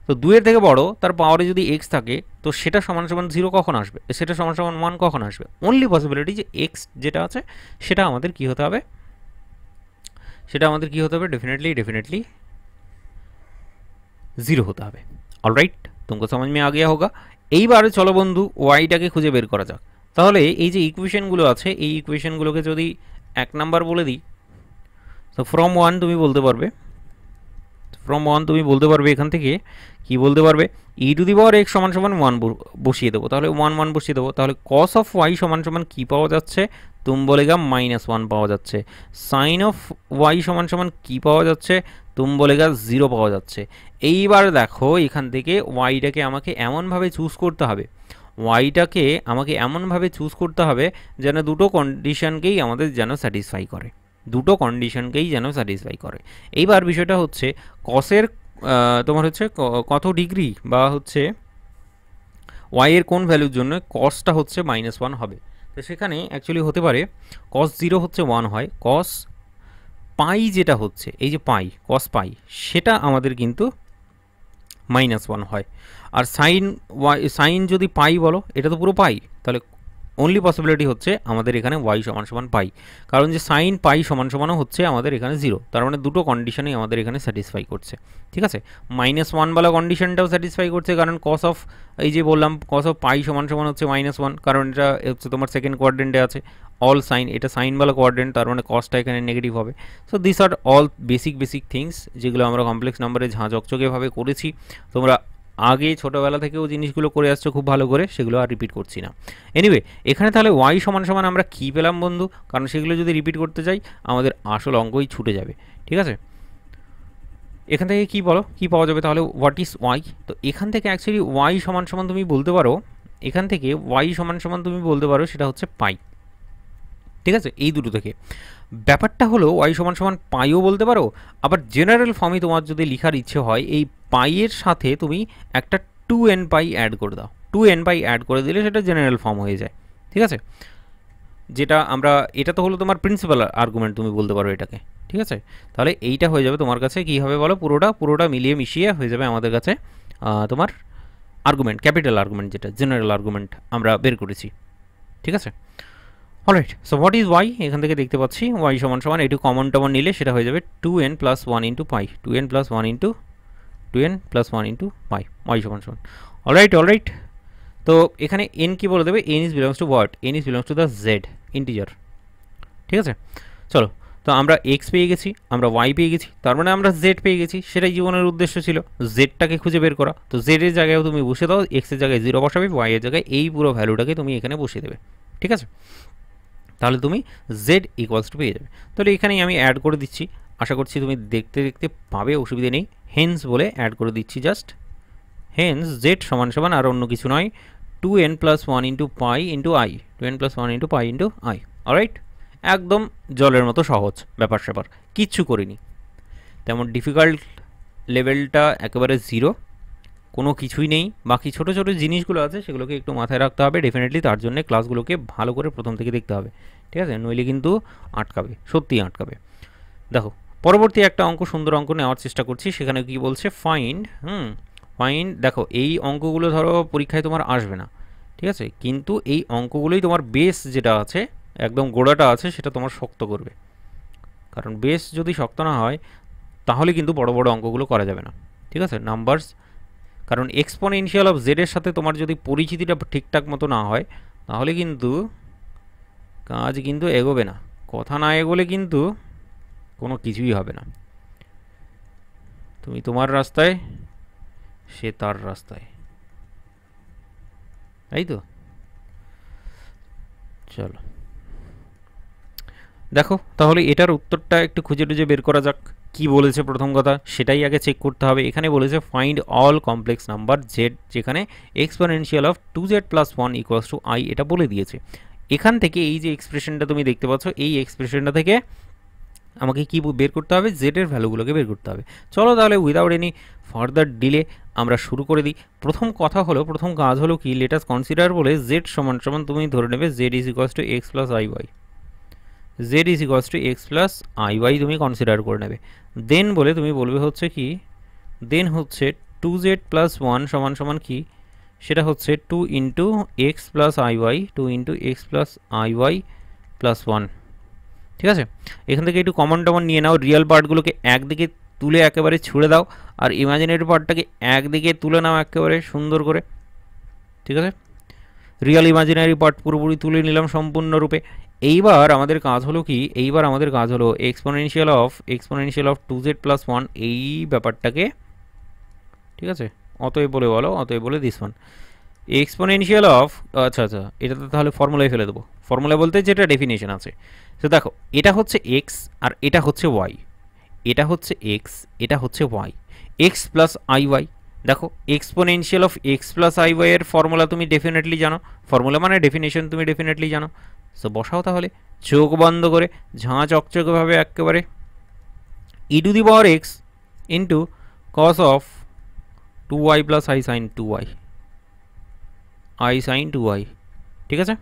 তো দুয়ের থেকে বড় তার পাওয়ারে যদি এক্স থাকে তো সেটা সমান সমান জিরো কখন আসবে সেটা সমান সমান ওয়ান কখন আসবে অনলি পসিবিলিটি যে এক্স যেটা আছে সেটা আমাদের কি হতে হবে সেটা আমাদের কি হতে হবে ডেফিনেটলি ডেফিনেটলি জিরো হতে হবে অলরাইট তোমাকে সমাজ মেয়ে আগে হোক এইবারে চলো বন্ধু ওয়াইটাকে খুঁজে বের করা যাক তাহলে এই যে ইকুয়েশনগুলো আছে এই ইকুয়েশনগুলোকে যদি এক নাম্বার বলে দিই তো ফ্রম ওয়ান তুমি বলতে পারবে ফ্রম ওয়ান তুমি বলতে পারবে এখান থেকে কি বলতে পারবে ই টু দি পাওয়ার এক্স সমান সমান ওয়ান বসিয়ে দেবো তাহলে ওয়ান ওয়ান বসিয়ে দেবো তাহলে কস অফ ওয়াই সমান সমান কী পাওয়া যাচ্ছে তুম্বলেগা মাইনাস ওয়ান পাওয়া যাচ্ছে সাইন অফ ওয়াই সমান সমান কী পাওয়া যাচ্ছে তুম্বলেগা জিরো পাওয়া যাচ্ছে এইবার দেখো এখান থেকে ওয়াইটাকে আমাকে এমনভাবে চুজ করতে হবে ওয়াইটাকে আমাকে এমনভাবে চুজ করতে হবে যেন দুটো কন্ডিশনকেই আমাদের যেন স্যাটিসফাই করে দুটো কন্ডিশনকেই যেন স্যাটিসফাই করে এইবার বিষয়টা হচ্ছে কসের তোমার হচ্ছে কত ডিগ্রি বা হচ্ছে ওয়াইয়ের কোন ভ্যালুর জন্য কসটা হচ্ছে মাইনাস ওয়ান হবে তো সেখানে অ্যাকচুয়ালি হতে পারে কস জিরো হচ্ছে ওয়ান হয় কস পাই যেটা হচ্ছে এই যে পাই কস পাই সেটা আমাদের কিন্তু মাইনাস ওয়ান হয় আর সাইন ওয়াই সাইন যদি পাই বলো এটা তো পুরো পাই তাহলে অনলি পসিবিলিটি হচ্ছে আমাদের এখানে ওয়াই সমান সমান পাই কারণ যে সাইন পাই সমান সমানও হচ্ছে আমাদের এখানে জিরো তার মানে দুটো কন্ডিশনই আমাদের এখানে স্যাটিসফাই করছে ঠিক আছে মাইনাস ওয়ানওয়ালা কন্ডিশনটাও স্যাটিসফাই করছে কারণ কস অফ এই যে বললাম কস অফ পাই সমান সমান হচ্ছে মাইনাস ওয়ান কারণ এটা হচ্ছে তোমার সেকেন্ড কোয়ার্ডেন্টে আছে অল সাইন এটা সাইনওয়ালা বলা কোয়ার্ডেন্ট তার মানে কসটা এখানে নেগেটিভ হবে so this are all basic basic things যেগুলো আমরা কমপ্লেক্স নাম্বারে ঝাঁ চকচকেভাবে করেছি তোমরা আগে ছোটোবেলা থেকেও জিনিসগুলো করে আসছো খুব ভালো করে সেগুলো আর রিপিট করছি না এনিওয়ে এখানে তাহলে ওয়াই সমান সমান আমরা কী পেলাম বন্ধু কারণ সেগুলো যদি রিপিট করতে চাই আমাদের আসল অঙ্কই ছুটে যাবে ঠিক আছে এখান থেকে কি বলো কি পাওয়া যাবে তাহলে হোয়াট ইজ ওয়াই তো এখান থেকে অ্যাকচুয়ালি ওয়াই সমান সমান তুমি বলতে পারো এখান থেকে ওয়াই সমান সমান তুমি বলতে পারো সেটা হচ্ছে পাই ঠিক আছে এই দুটো থেকে ব্যাপারটা হলো ওয়াই সমান সমান পাইও বলতে পারো আবার জেনারেল ফর্মে তোমার যদি লিখার ইচ্ছে হয় এই পাইয়ের সাথে তুমি একটা টু এন পাই অ্যাড করে দাও টু এন পাই অ্যাড করে দিলে সেটা জেনারেল ফর্ম হয়ে যায় ঠিক আছে যেটা আমরা এটা তো হলো তোমার প্রিন্সিপাল আর্গুমেন্ট তুমি বলতে পারো এটাকে ঠিক আছে তাহলে এইটা হয়ে যাবে তোমার কাছে কী হবে বলো পুরোটা পুরোটা মিলিয়ে মিশিয়ে হয়ে যাবে আমাদের কাছে তোমার আর্গুমেন্ট ক্যাপিটাল আর্গুমেন্ট যেটা জেনারেল আর্গুমেন্ট আমরা বের করেছি ঠিক আছে alright so what is y এখান থেকে দেখতে পাচ্ছি ওয়াই সমান সমান একটু কমন টমন নিলে সেটা হয়ে যাবে two n plus one into pi two n plus one into two n plus one into pi y সমান সমান অলরাইট অলরাইট তো এখানে এন কি বলে দেবে n is belongs to what n is belongs to the z integer ঠিক আছে চলো তো আমরা এক্স পেয়ে গেছি আমরা ওয়াই পেয়ে গেছি তার মানে আমরা জেড পেয়ে গেছি সেটাই জীবনের উদ্দেশ্য ছিল জেডটাকে খুঁজে বের করা তো জেডের জায়গায় তুমি বসে দাও এক্সের জায়গায় জিরো বসাবে ওয়াইয়ের জায়গায় এই পুরো ভ্যালুটাকে তুমি এখানে বসিয়ে দেবে ঠিক আছে তাহলে তুমি জেড ইকুয়ালস টু পেয়ে যাবে তাহলে এখানেই আমি অ্যাড করে দিচ্ছি আশা করছি তুমি দেখতে দেখতে পাবে অসুবিধে নেই হেন্স বলে অ্যাড করে দিচ্ছি জাস্ট হেন্স জেড সমান সমান আর অন্য কিছু নয় two n plus one into pi into i two n plus one into pi into i alright একদম জলের মতো সহজ ব্যাপার স্যাপার কিচ্ছু করিনি তেমন ডিফিকাল্ট লেভেলটা একেবারে জিরো কোনো কিছুই নেই বাকি ছোট ছোট জিনিসগুলো আছে সেগুলোকে একটু মাথায় রাখতে হবে ডেফিনেটলি তার জন্য ক্লাসগুলোকে ভালো করে প্রথম থেকে দেখতে হবে ঠিক আছে নইলে কিন্তু আটকাবে সত্যিই আটকাবে দেখো পরবর্তী একটা অঙ্ক সুন্দর অঙ্ক নেওয়ার চেষ্টা করছি সেখানে কি বলছে ফাইন্ড হুম ফাইন্ড দেখো এই অঙ্কগুলো ধরো পরীক্ষায় তোমার আসবে না ঠিক আছে কিন্তু এই অঙ্কগুলোই তোমার বেস যেটা আছে একদম গোড়াটা আছে সেটা তোমার শক্ত করবে কারণ বেস যদি শক্ত না হয় তাহলে কিন্তু বড় বড় অঙ্কগুলো করা যাবে না ঠিক আছে নাম্বারস কারণ এক্সপোনেনশিয়াল অফ জেডের সাথে তোমার যদি পরিচিতিটা ঠিকঠাক মতো না হয় তাহলে কিন্তু কাজ কিন্তু এগোবে না কথা না এগোলে কিন্তু কোনো কিছুই হবে না তুমি তোমার রাস্তায় সে তার রাস্তায় তাই তো চলো দেখো তাহলে এটার উত্তরটা একটু খুঁজে টুজে বের করা যাক কি বলেছে প্রথম কথা সেটাই আগে চেক করতে হবে এখানে বলেছে find all complex number z যেখানে exponential of two z plus one equals to i এটা বলে দিয়েছে এখান থেকে এই যে এক্সপ্রেশনটা তুমি দেখতে পাচ্ছ এই এক্সপ্রেশনটা থেকে আমাকে কি বের করতে হবে জেডের ভ্যালুগুলোকে বের করতে হবে চলো তাহলে উইদাউট এনি ফার্দার ডিলে আমরা শুরু করে দিই প্রথম কথা হলো প্রথম কাজ হলো কি লেটাস কনসিডার বলে জেড সমান সমান তুমি ধরে নেবে z is equals to x plus i y z is equals to x plus i y তুমি কনসিডার করে নেবে দেন বলে তুমি বলবে হচ্ছে কি দেন হচ্ছে টু জেড প্লাস ওয়ান সমান সমান কি সেটা হচ্ছে two into x plus i y two into x plus i y plus one ঠিক আছে এখান থেকে একটু কমন টমন নিয়ে নাও রিয়েল পার্টগুলোকে একদিকে তুলে একেবারে ছুঁড়ে দাও আর ইমাজিনারি পার্টটাকে একদিকে তুলে নাও একেবারে সুন্দর করে ঠিক আছে রিয়াল ইমাজিনারি পার্ট পুরোপুরি তুলে নিলাম সম্পূর্ণরূপে এইবার আমাদের কাজ হলো কি এইবার আমাদের কাজ হলো exponential of exponential of two z plus one এই ব্যাপারটাকে ঠিক আছে অতএব বলে বলো অতএব বলে দিস ওয়ান এক্সপোনেনশিয়াল অফ আচ্ছা আচ্ছা এটা তো তাহলে ফর্মুলায় ফেলে দেবো ফর্মুলা বলতে যেটা ডেফিনেশন আছে তো দেখো এটা হচ্ছে এক্স আর এটা হচ্ছে ওয়াই এটা হচ্ছে এক্স এটা হচ্ছে y x plus i y দেখো exponential of x plus i ওয়াইয়ের ফর্মুলা তুমি ডেফিনেটলি জানো ফর্মুলা মানে ডেফিনেশন তুমি ডেফিনেটলি জানো সো বসাও তাহলে চোখ বন্ধ করে ঝাঁ চকচকভাবে একেবারে e to the power x into cos of two y plus i sine two y i sine two y ঠিক আছে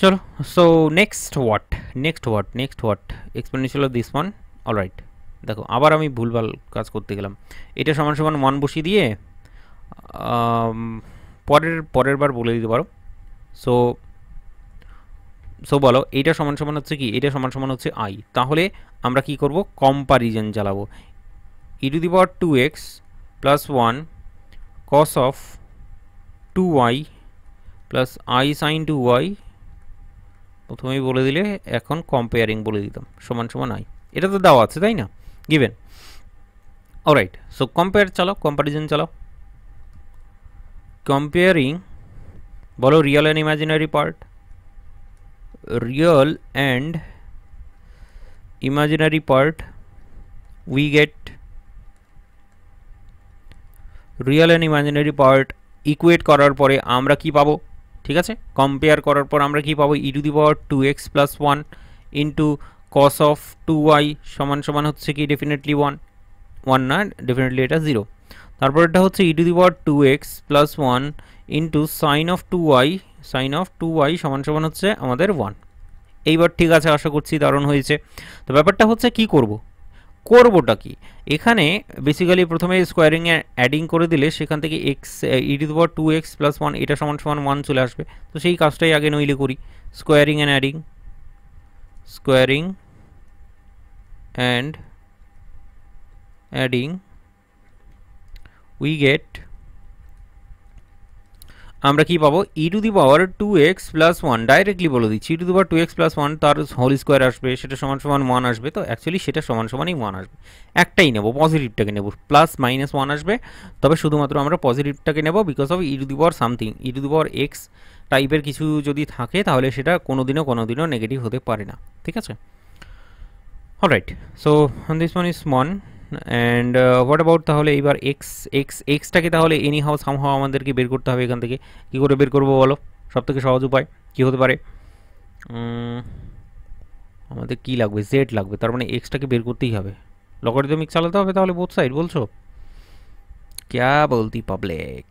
চলো so next what next what next what explanation of this one all right দেখো আবার আমি ভুলভাল কাজ করতে গেলাম এটা সমান সমান ওয়ান বসিয়ে দিয়ে পরের পরের বার বলে দিতে পারো সো সো বলো এইটা সমান সমান হচ্ছে কি এটা সমান সমান হচ্ছে আই তাহলে আমরা কি করব কম্পারিজন চালাবো e to the power two x plus one cos of two y plus i sine two y প্রথমেই বলে দিলে এখন কম্পেয়ারিং বলে দিতাম সমান সমান আই এটা তো দেওয়া আছে তাই না given all right so compare chalo comparison chalo comparing বলো real and imaginary part real and imaginary part we get real and imaginary part equate করার পরে আমরা কি পাবো ঠিক আছে কম্পেয়ার করার পর আমরা কি পাবো e to the power two x plus one into cos of two y সমান সমান হচ্ছে কি ডেফিনেটলি ওয়ান ওয়ান না ডেফিনেটলি এটা জিরো তারপর এটা হচ্ছে e to the power two x plus one into sine of two y sine of two y সমান সমান হচ্ছে আমাদের ওয়ান এইবার ঠিক আছে আশা করছি দারুণ হয়েছে তো ব্যাপারটা হচ্ছে কি করব। করবোটা কি এখানে বেসিক্যালি প্রথমে স্কোয়ারিংয়ে অ্যাডিং করে দিলে সেখান থেকে x e to power two x plus one এটা সমান সমান ওয়ান চলে আসবে তো সেই কাজটাই আগে নইলে করি squaring and adding squaring and adding we get আমরা কি পাবো e to the power two x plus one directly বলে দিচ্ছি e to the power two x plus one তার হোল স্কোয়ার আসবে সেটা সমান সমান ওয়ান আসবে তো অ্যাকচুয়ালি সেটা সমান সমানই ওয়ান আসবে একটাই নেবো পজিটিভটাকে নেবো প্লাস মাইনাস ওয়ান আসবে তবে শুধুমাত্র আমরা পজিটিভটাকে নেবো because of e to the power something e to the power x টাইপের কিছু যদি থাকে তাহলে সেটা কোনো দিনও কোনো দিনও নেগেটিভ হতে পারে না ঠিক আছে alright so this one is one and what about তাহলে এইবার এক্স এক্স এক্সটাকে তাহলে এনি হাউ সামহাও আমাদেরকে বের করতে হবে এখান থেকে কী করে বের করবো বলো সব থেকে সহজ উপায় কী হতে পারে আমাদের কি লাগবে জেড লাগবে তার মানে এক্সটাকে বের করতেই হবে লগারিদমিক চালাতে হবে তাহলে বোথ সাইড বলছো ক্যা বলতি পাবলিক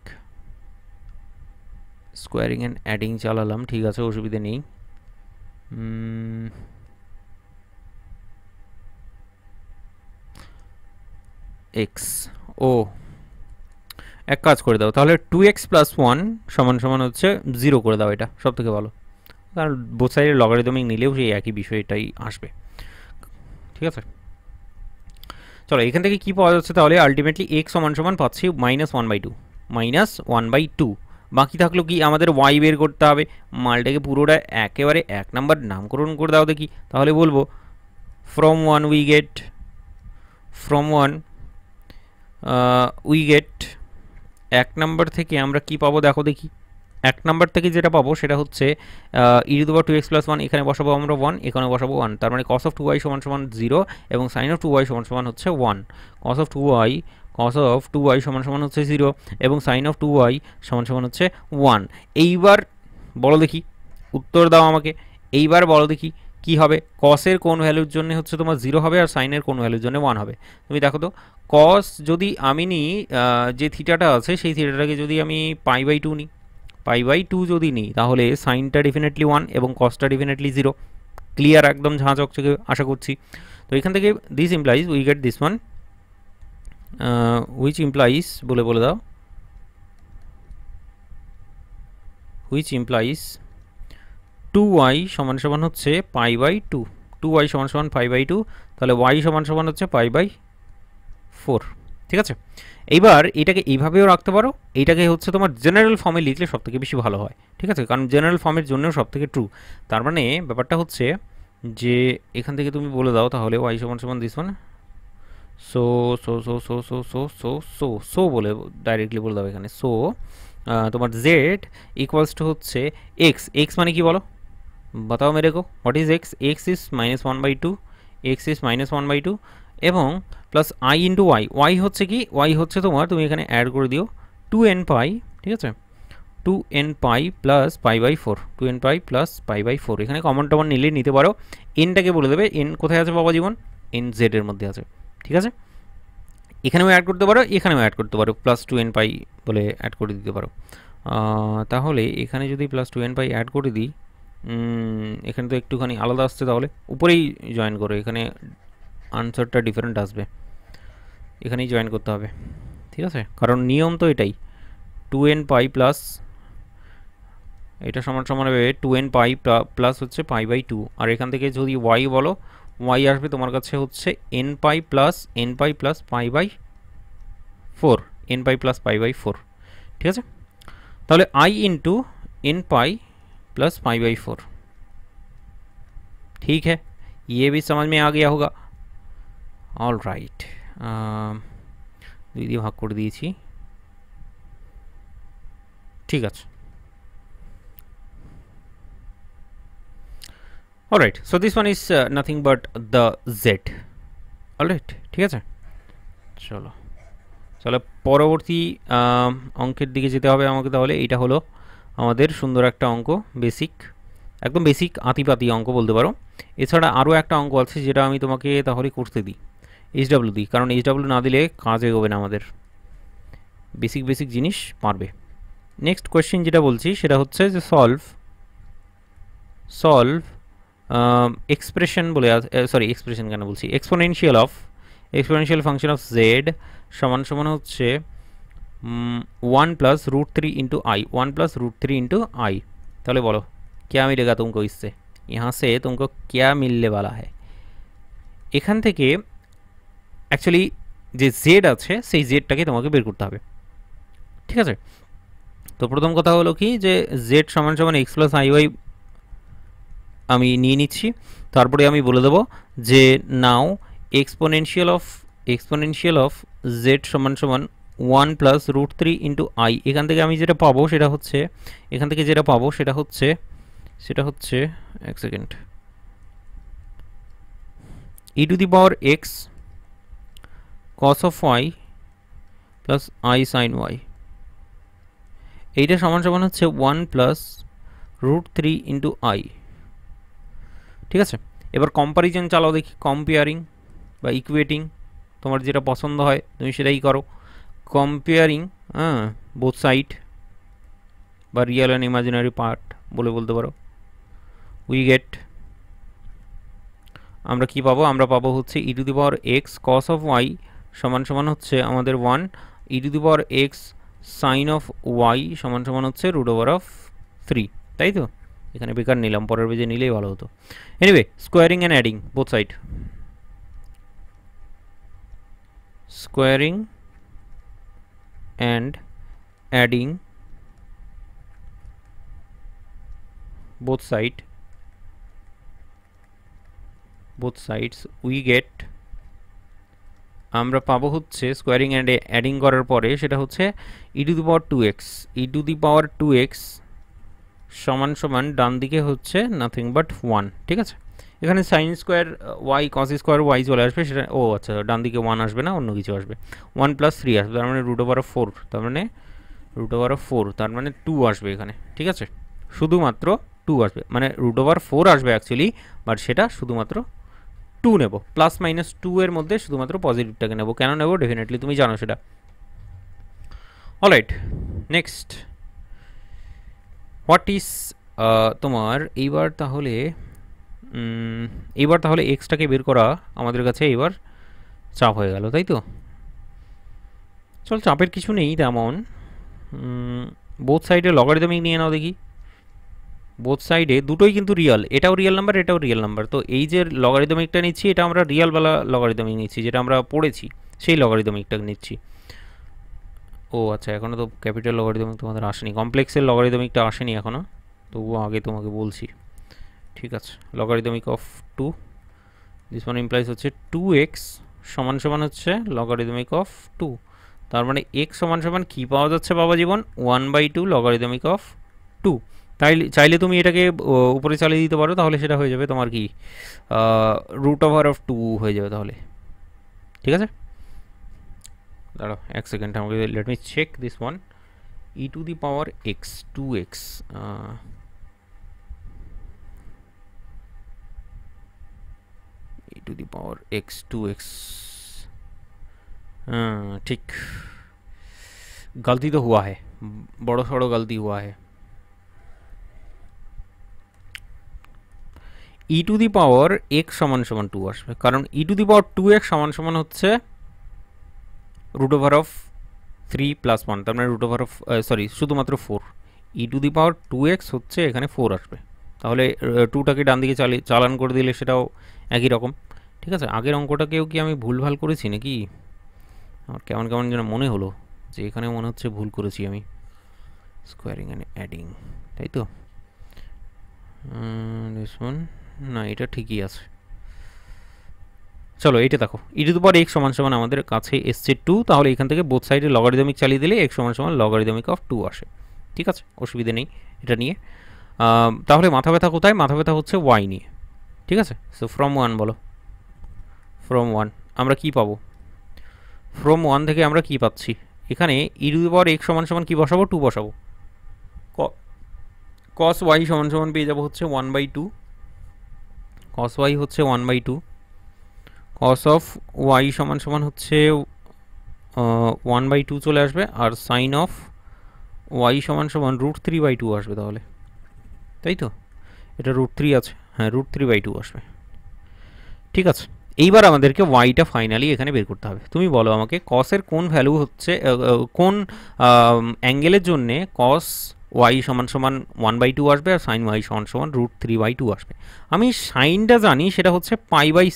স্কোয়ারিং অ্যান্ড অ্যাডিং চালালাম ঠিক আছে অসুবিধে নেই এক্স ও এক কাজ করে দাও তাহলে টু এক্স প্লাস ওয়ান সমান সমান হচ্ছে জিরো করে দাও এটা সব থেকে ভালো কারণ বোথ সাইডের লগারিদমিক নিলেও সেই একই বিষয়টাই আসবে ঠিক আছে চলো এখান থেকে কী পাওয়া যাচ্ছে তাহলে আলটিমেটলি এক্স সমান সমান পাচ্ছি minus one by two minus one by two বাকি থাকলো কি আমাদের ওয়াই বের করতে হবে মালটাকে পুরোটা একেবারে এক নাম্বার নামকরণ করে দাও দেখি তাহলে বলবো from one we get from one we get এক নাম্বার থেকে আমরা কি পাবো দেখো দেখি এক নাম্বার থেকে যেটা পাবো সেটা হচ্ছে e to two x plus one এখানে বসাবো আমরা ওয়ান এখানে বসাবো ওয়ান তার মানে কস অফ টু ওয়াই সমান সমান জিরো এবং সাইন অফ টু ওয়াই সমান সমান হচ্ছে one cos of two y cos of two y সমান সমান হচ্ছে জিরো এবং সাইন অফ টু ওয়াই সমান সমান হচ্ছে ওয়ান এইবার বলো দেখি উত্তর দাও আমাকে এইবার বলো দেখি কি হবে কসের কোন ভ্যালুর জন্য হচ্ছে তোমার জিরো হবে আর সাইনের কোন ভ্যালুর জন্য ওয়ান হবে তুমি দেখো তো কস যদি আমি নিই যে থিটাটা আছে সেই থিটাটাকে যদি আমি পাই বাই টু নিই পাই বাই টু যদি নিই তাহলে সাইনটা ডেফিনেটলি ওয়ান এবং কসটা ডেফিনেটলি জিরো ক্লিয়ার একদম ঝাঁ চকচকে আশা করছি তো এখান থেকে this implies we get this one which implies বলে বলে দাও উইচ ইমপ্লয়িজ টু ওয়াই সমান সমান হচ্ছে pi by two two y সমান সমান পাই বাই টু তাহলে ওয়াই সমান সমান হচ্ছে পাই বাই ফোর ঠিক আছে এইবার এটাকে এইভাবেও রাখতে পারো এইটাকে হচ্ছে তোমার জেনারেল ফর্মে লিখলে সবথেকে বেশি ভালো হয় ঠিক আছে কারণ জেনারেল ফর্মের জন্য সবথেকে ট্রু তার মানে ব্যাপারটা হচ্ছে যে এখান থেকে তুমি বলে দাও তাহলে ওয়াই সমান সমান দিস মানে so so so so so so so so so বলে ডাইরেক্টলি বলে দাও এখানে সো তোমার জেড ইকুয়ালস টু হচ্ছে এক্স এক্স মানে কি বলো बताओ मेरे को what is x x is minus one by two x is minus one by two এবং plus I into y y হচ্ছে কি ওয়াই হচ্ছে তোমার তুমি এখানে অ্যাড করে দিও টু এন পাই ঠিক আছে two N pi plus pi by four two N pi plus pi by four এখানে কমন টমন নিলে নিতে পারো এনটাকে বলে দেবে এন কোথায় আছে বাবা জীবন এন জেডের মধ্যে আছে ঠিক আছে এখানেও অ্যাড করতে পারো এখানেও অ্যাড করতে পারো প্লাস টু এন পাই বলে অ্যাড করে দিতে পারো তাহলে এখানে যদি plus two N pi add করে দিই এখানে তো একটুখানি আলাদা আসছে তাহলে উপরেই জয়েন করো এখানে আনসারটা ডিফারেন্ট আসবে এখানেই জয়েন করতে হবে ঠিক আছে কারণ নিয়ম তো এটাই টু এন পাই প্লাস এটা সমান সমান হবে টু এন পাই প্লাস হচ্ছে পাই বাই টু আর এখান থেকে যদি ওয়াই বলো ওয়াই আসবে তোমার কাছে হচ্ছে n pi plus n pi plus pi by four n pi plus pi by four ঠিক আছে তাহলে আই ইন্টু এন পাই +5/4 ठीक है यह भी समझ में आ गया होगा ऑलराइट अभी भाग काट दिएছি ঠিক আছে alright so this one is nothing but the জট অলরাইট ঠিক আছে চলো চলো পরবর্তী অঙ্কের দিকে যেতে হবে আমাকে তাহলে এটা হলো আমাদের সুন্দর একটা অঙ্ক বেসিক একদম বেসিক আতিপাতি অঙ্ক বলতে পারো এছাড়া আরও একটা অঙ্ক আছে যেটা আমি তোমাকে তাহলে করতে দিই এইচডাব্লিউ দিই কারণ এইচডাব্লিউ না দিলে কাজ এগোবে না আমাদের বেসিক বেসিক জিনিস পারবে নেক্সট কোয়েশ্চেন যেটা বলছি সেটা হচ্ছে যে সলভ সলভ এক্সপ্রেশন বলে সরি এক্সপ্রেশন কেন বলছি exponential of exponential function of z সমান সমান হচ্ছে um, 1 plus root three into i one plus root three into i तो बोलो क्या मिलेगा तुमको इससे यहाँ से तुमको क्या मिलने वाला এখান থেকে অ্যাকচুয়ালি যে জেড আছে সেই জেডটাকে তোমাকে বের করতে হবে ঠিক আছে তো প্রথম কথা হলো কি যে জেড সমান সমান এক্স প্লাস আই ওয়াই আমি নিয়ে নিচ্ছি তারপরে আমি বলে দেবো যে now exponential of exponential of z সমান সমান one plus root three into i এখান থেকে আমি যেটা পাবো সেটা হচ্ছে এখান থেকে যেটা পাবো সেটা হচ্ছে সেটা হচ্ছে এক second e to the power x cos of y plus i sine y এইটা সমান সমান হচ্ছে one plus root three into i ঠিক আছে এবার কম্পারিজন চালাও দেখি কম্পেয়ারিং বা ইকুয়েটিং তোমার যেটা পছন্দ হয় তুমি সেটাই করো কম্পেয়ারিং হ্যাঁ বোথ সাইড বা রিয়েল অ্যান্ড ইমাজিনারি পার্ট বলে বলতে পারো উই গেট আমরা কি পাবো আমরা পাবো হচ্ছে e to the power x cos of y সমান সমান হচ্ছে আমাদের one e to the power x sine of y সমান সমান হচ্ছে রুট ওভার অফ থ্রি তাই তো এখানে বেকার নিলাম পরের পেজে নিলেই ভালো হতো anyway squaring and adding both side squaring and adding both side both sides we get আমরা পাবো হচ্ছে স্কোয়ারিং অ্যান্ড অ্যাডিং করার পরে সেটা হচ্ছে e to the power two x e to the power two x সমান সমান ডান দিকে হচ্ছে নাথিং বাট ওয়ান ঠিক আছে এখানে sine square y cos square y চলে আসবে সেটা ও আচ্ছা ডান দিকে ওয়ান আসবে না অন্য কিছু আসবে ওয়ান প্লাস থ্রি আসবে তার মানে রুট ওভার ফোর তার মানে রুট ওভার ফোর তার মানে টু আসবে এখানে ঠিক আছে শুধুমাত্র টু আসবে মানে রুট ওভার ফোর আসবে অ্যাকচুয়ালি বাট সেটা শুধুমাত্র টু নেব প্লাস মাইনাস টু এর মধ্যে শুধুমাত্র পজিটিভটাকে নেব কেন নেব ডেফিনেটলি তুমি জানো সেটা অলরাইট নেক্সট হোয়াট ইজ তোমার এইবার তাহলে এবার তাহলে এক্সটাকে বের করা আমাদের কাছে এবার চাপ হয়ে গেল তাই তো চল চাপের কিছু নেই তেমন বোথ সাইডে লগারিদমিক নিয়ে নাও দেখি বোথ সাইডে দুটোই কিন্তু রিয়াল এটাও রিয়াল নাম্বার এটাও রিয়াল নাম্বার তো এই যে লগারিদমিকটা নিচ্ছি এটা আমরা রিয়ালওয়ালা লগারিদমিক নিচ্ছি যেটা আমরা পড়েছি সেই লগারিদমিকটা নিচ্ছি ও আচ্ছা এখনও তো ক্যাপিটাল লগারিদমিক তোমাদের আসেনি কমপ্লেক্সের লগারিদমিকটা আসেনি এখনও তবুও আগে তোমাকে বলছি ঠিক আছে logarithmic of two this one implies হচ্ছে টু এক্স সমান সমান হচ্ছে লগারিদমিক অফ টু তার মানে এক্স সমান সমান কী পাওয়া যাচ্ছে বাবা জীবন one by two logarithmic of two তাই চাইলে তুমি এটাকে উপরে চালিয়ে দিতে পারো তাহলে সেটা হয়ে যাবে তোমার কি রুট ওভার অফ টু হয়ে যাবে তাহলে ঠিক আছে দাঁড়াও এক সেকেন্ড আমাকে let me check this one e to the power x two x e to the power x 2x ঠিক गलती তো হুয়া है बड़ो सड़ो गलती हुआ है ই টু দি পাওয়ার এক্স সমান সমান টু আসবে কারণ e to the power two x সমান সমান হচ্ছে root over of three plus one তার মানে রুট ওভার অফ সরি শুধুমাত্র four e to the power two x হচ্ছে এখানে ফোর আসবে তাহলে টুটাকে ডান দিকে চালান করে দিলে সেটাও একই রকম ঠিক আছে আগের অঙ্কটাকেও কি আমি ভুলভাল করেছি নাকি আমার কেমন কেমন যেন মনে হলো যে এখানে মনে হচ্ছে ভুল করেছি আমি স্কোয়ারিং অ্যান্ড অ্যাডিং তাই তো দিস না এটা ঠিকই আছে চলো এইটা দেখো ই টু পাওয়ার এক্স সমান সমান আমাদের কাছে এসছে টু তাহলে এখান থেকে বোথ সাইডে লগারিদমিক চালিয়ে দিলে এক সমান সমান লগারিদমিক অফ টু আসে ঠিক আছে অসুবিধে নেই এটা নিয়ে তাহলে মাথা ব্যথা কোথায় মাথা ব্যথা হচ্ছে ওয়াই নিয়ে ঠিক আছে সো ফ্রম ওয়ান বলো ফ্রম ওয়ান আমরা কি পাবো ফ্রম ওয়ান থেকে আমরা কি পাচ্ছি এখানে ইরুবর e এক সমান সমান কী বসাবো টু বসাবো কস ওয়াই সমান সমান পেয়ে যাবো হচ্ছে one by two cos y হচ্ছে one by two cos of y সমান সমান হচ্ছে ওয়ান বাই টু চলে আসবে আর সাইন অফ ওয়াই সমান সমান রুট থ্রি বাই টু আসবে তাহলে তাই তো এটা রুট থ্রি আছে রুট থ্রি বাই টু আসবে ঠিক আছে এইবার আমাদেরকে ওয়াইটা ফাইনালি এখানে বের করতে হবে তুমি বলো আমাকে কসের কোন ভ্যালু হচ্ছে কোন অ্যাঙ্গেলের জন্যে কস ওয়াই সমান সমান ওয়ান বাই টু আসবে আর সাইন ওয়াই সমান সমান রুট থ্রি বাই টু আসবে আমি সাইনটা জানি সেটা হচ্ছে পাই বাই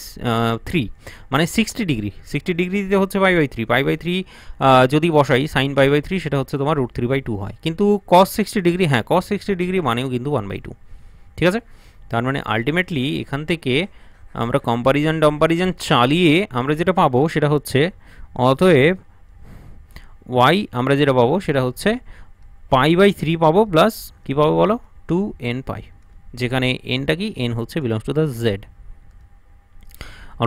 থ্রি মানে সিক্সটি ডিগ্রি সিক্সটি ডিগ্রি দিতে হচ্ছে pi by three pi by three যদি বসাই সাইন পাই বাই থ্রি সেটা হচ্ছে তোমার রুট থ্রি বাই টু হয় কিন্তু কস সিক্সটি ডিগ্রি হ্যাঁ কস সিক্সটি ডিগ্রি মানেও কিন্তু ওয়ান বাই টু ঠিক আছে তার মানে আলটিমেটলি এখান থেকে আমরা কম্পারিজন ডম্পারিজান চালিয়ে আমরা যেটা পাবো সেটা হচ্ছে অতএব ওয়াই আমরা যেটা পাবো সেটা হচ্ছে পাই বাই থ্রি পাবো প্লাস কী পাবো বলো টু এন পাই যেখানে এনটা কি এন হচ্ছে belongs to the z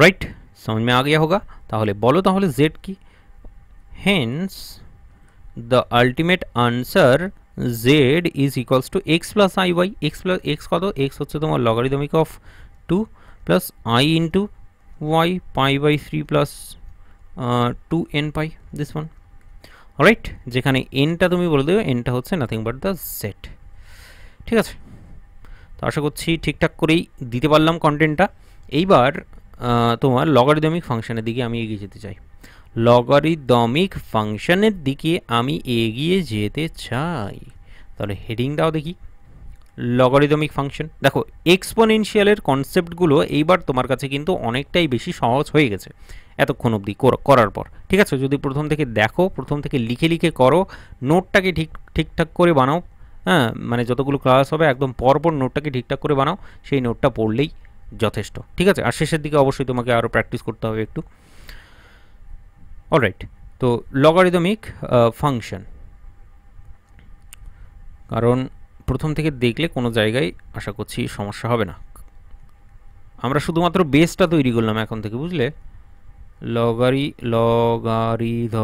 right সময় মে আগে হোক তাহলে বলো তাহলে জেড কি hence the ultimate answer z is equals to x plus i y x plus x কত এক্স হচ্ছে তোমার logarithmic of two plus I into y pi by three plus two N pi this one right যেখানে এনটা তুমি বলে দেবে এনটা হচ্ছে নাথিং বাট দ্য জেড ঠিক আছে তো আশা করছি ঠিকঠাক করেই দিতে পারলাম কন্টেন্টটা এইবার তোমার লগারিদমিক ফাংশনের দিকে আমি এগিয়ে যেতে চাই লগারিদমিক ফাংশনের দিকে আমি এগিয়ে যেতে চাই তাহলে হেডিং দাও দেখি লগারিদমিক ফাংশন দেখো এক্সপোনেনশিয়ালের কনসেপ্টগুলো এইবার তোমার কাছে কিন্তু অনেকটাই বেশি সহজ হয়ে গেছে এতক্ষণ অবধি করার পর ঠিক আছে যদি প্রথম থেকে দেখো প্রথম থেকে লিখে লিখে করো নোটটাকে ঠিক ঠিকঠাক করে বানাও হ্যাঁ মানে যতগুলো ক্লাস হবে একদম পরপর নোটটাকে ঠিকঠাক করে বানাও সেই নোটটা পড়লেই যথেষ্ট ঠিক আছে আর শেষের দিকে অবশ্যই তোমাকে আরও প্র্যাকটিস করতে হবে একটু অলরাইট তো লগারিদমিক ফাংশন uh, কারণ প্রথম থেকে দেখলে কোনো জায়গায় আশা করছি সমস্যা হবে না আমরা শুধুমাত্র বেসটা তৈরি করলাম এখন থেকে বুঝলে লগারি লগারিধ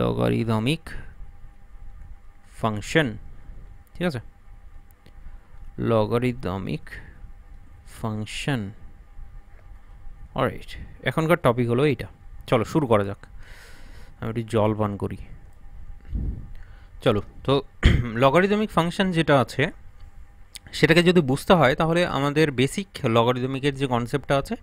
লগারিদমিক ফাংশন ঠিক আছে লগারিদমিক ফাংশন অলরাইট এখনকার টপিক হলো এইটা চলো শুরু করা যাক আমি একটু জল পান করি চলো তো লগারিদমিক ফাংশন যেটা আছে সেটাকে যদি বুঝতে হয় তাহলে আমাদের বেসিক লগারিদমিকের যে কনসেপ্টটা আছে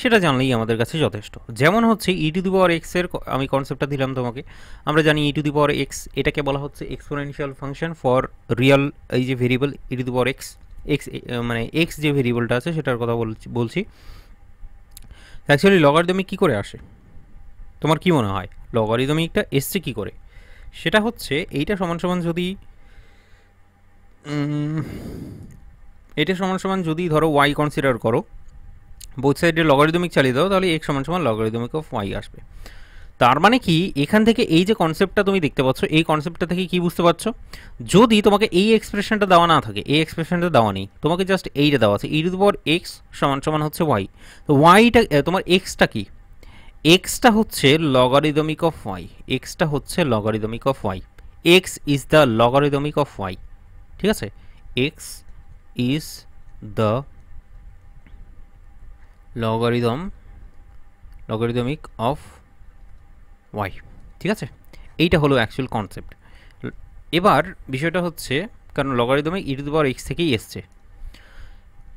সেটা জানলেই আমাদের কাছে যথেষ্ট যেমন হচ্ছে ই টু দি পাওয়ার এক্সের আমি কনসেপ্টটা দিলাম তোমাকে আমরা জানি ই টু দি পাওয়ার এক্স এটাকে বলা হচ্ছে এক্সপোনেনশিয়াল ফাংশন ফর রিয়াল এই যে variable e to the power x x মানে এক্স যে ভেরিয়েবলটা আছে সেটার কথা বলছি বলছি অ্যাকচুয়ালি লগারিদমিক কী করে আসে তোমার কি মনে হয় লগারিদমিকটা এসছে কি করে সেটা হচ্ছে এইটা সমান সমান যদি এটা সমান সমান যদি ধরো ওয়াই কনসিডার করো বোথ সাইডে লগারিদমিক চালিয়ে দাও তাহলে এক্স সমান সমান লগারিদমিক অফ ওয়াই আসবে তার মানে কি এখান থেকে এই যে কনসেপ্টটা তুমি দেখতে পাচ্ছ এই কনসেপ্টটা থেকে কি বুঝতে পারছো যদি তোমাকে এই এক্সপ্রেশনটা দেওয়া না থাকে এই এক্সপ্রেশনটা দেওয়া নেই তোমাকে জাস্ট এইটা দেওয়া আছে এই টু পর এক্স সমান সমান হচ্ছে ওয়াই তো ওয়াইটা তোমার এক্সটা কী এক্সটা হচ্ছে লগারিদমিক অফ ওয়াই এক্সটা হচ্ছে logarithmic of y x is the logarithmic of y ঠিক আছে x is the logarithm logarithmic of y ঠিক আছে এইটা হলো অ্যাকচুয়াল কনসেপ্ট এবার বিষয়টা হচ্ছে কারণ লগারিদমিক ই টু এক্স থেকেই এসছে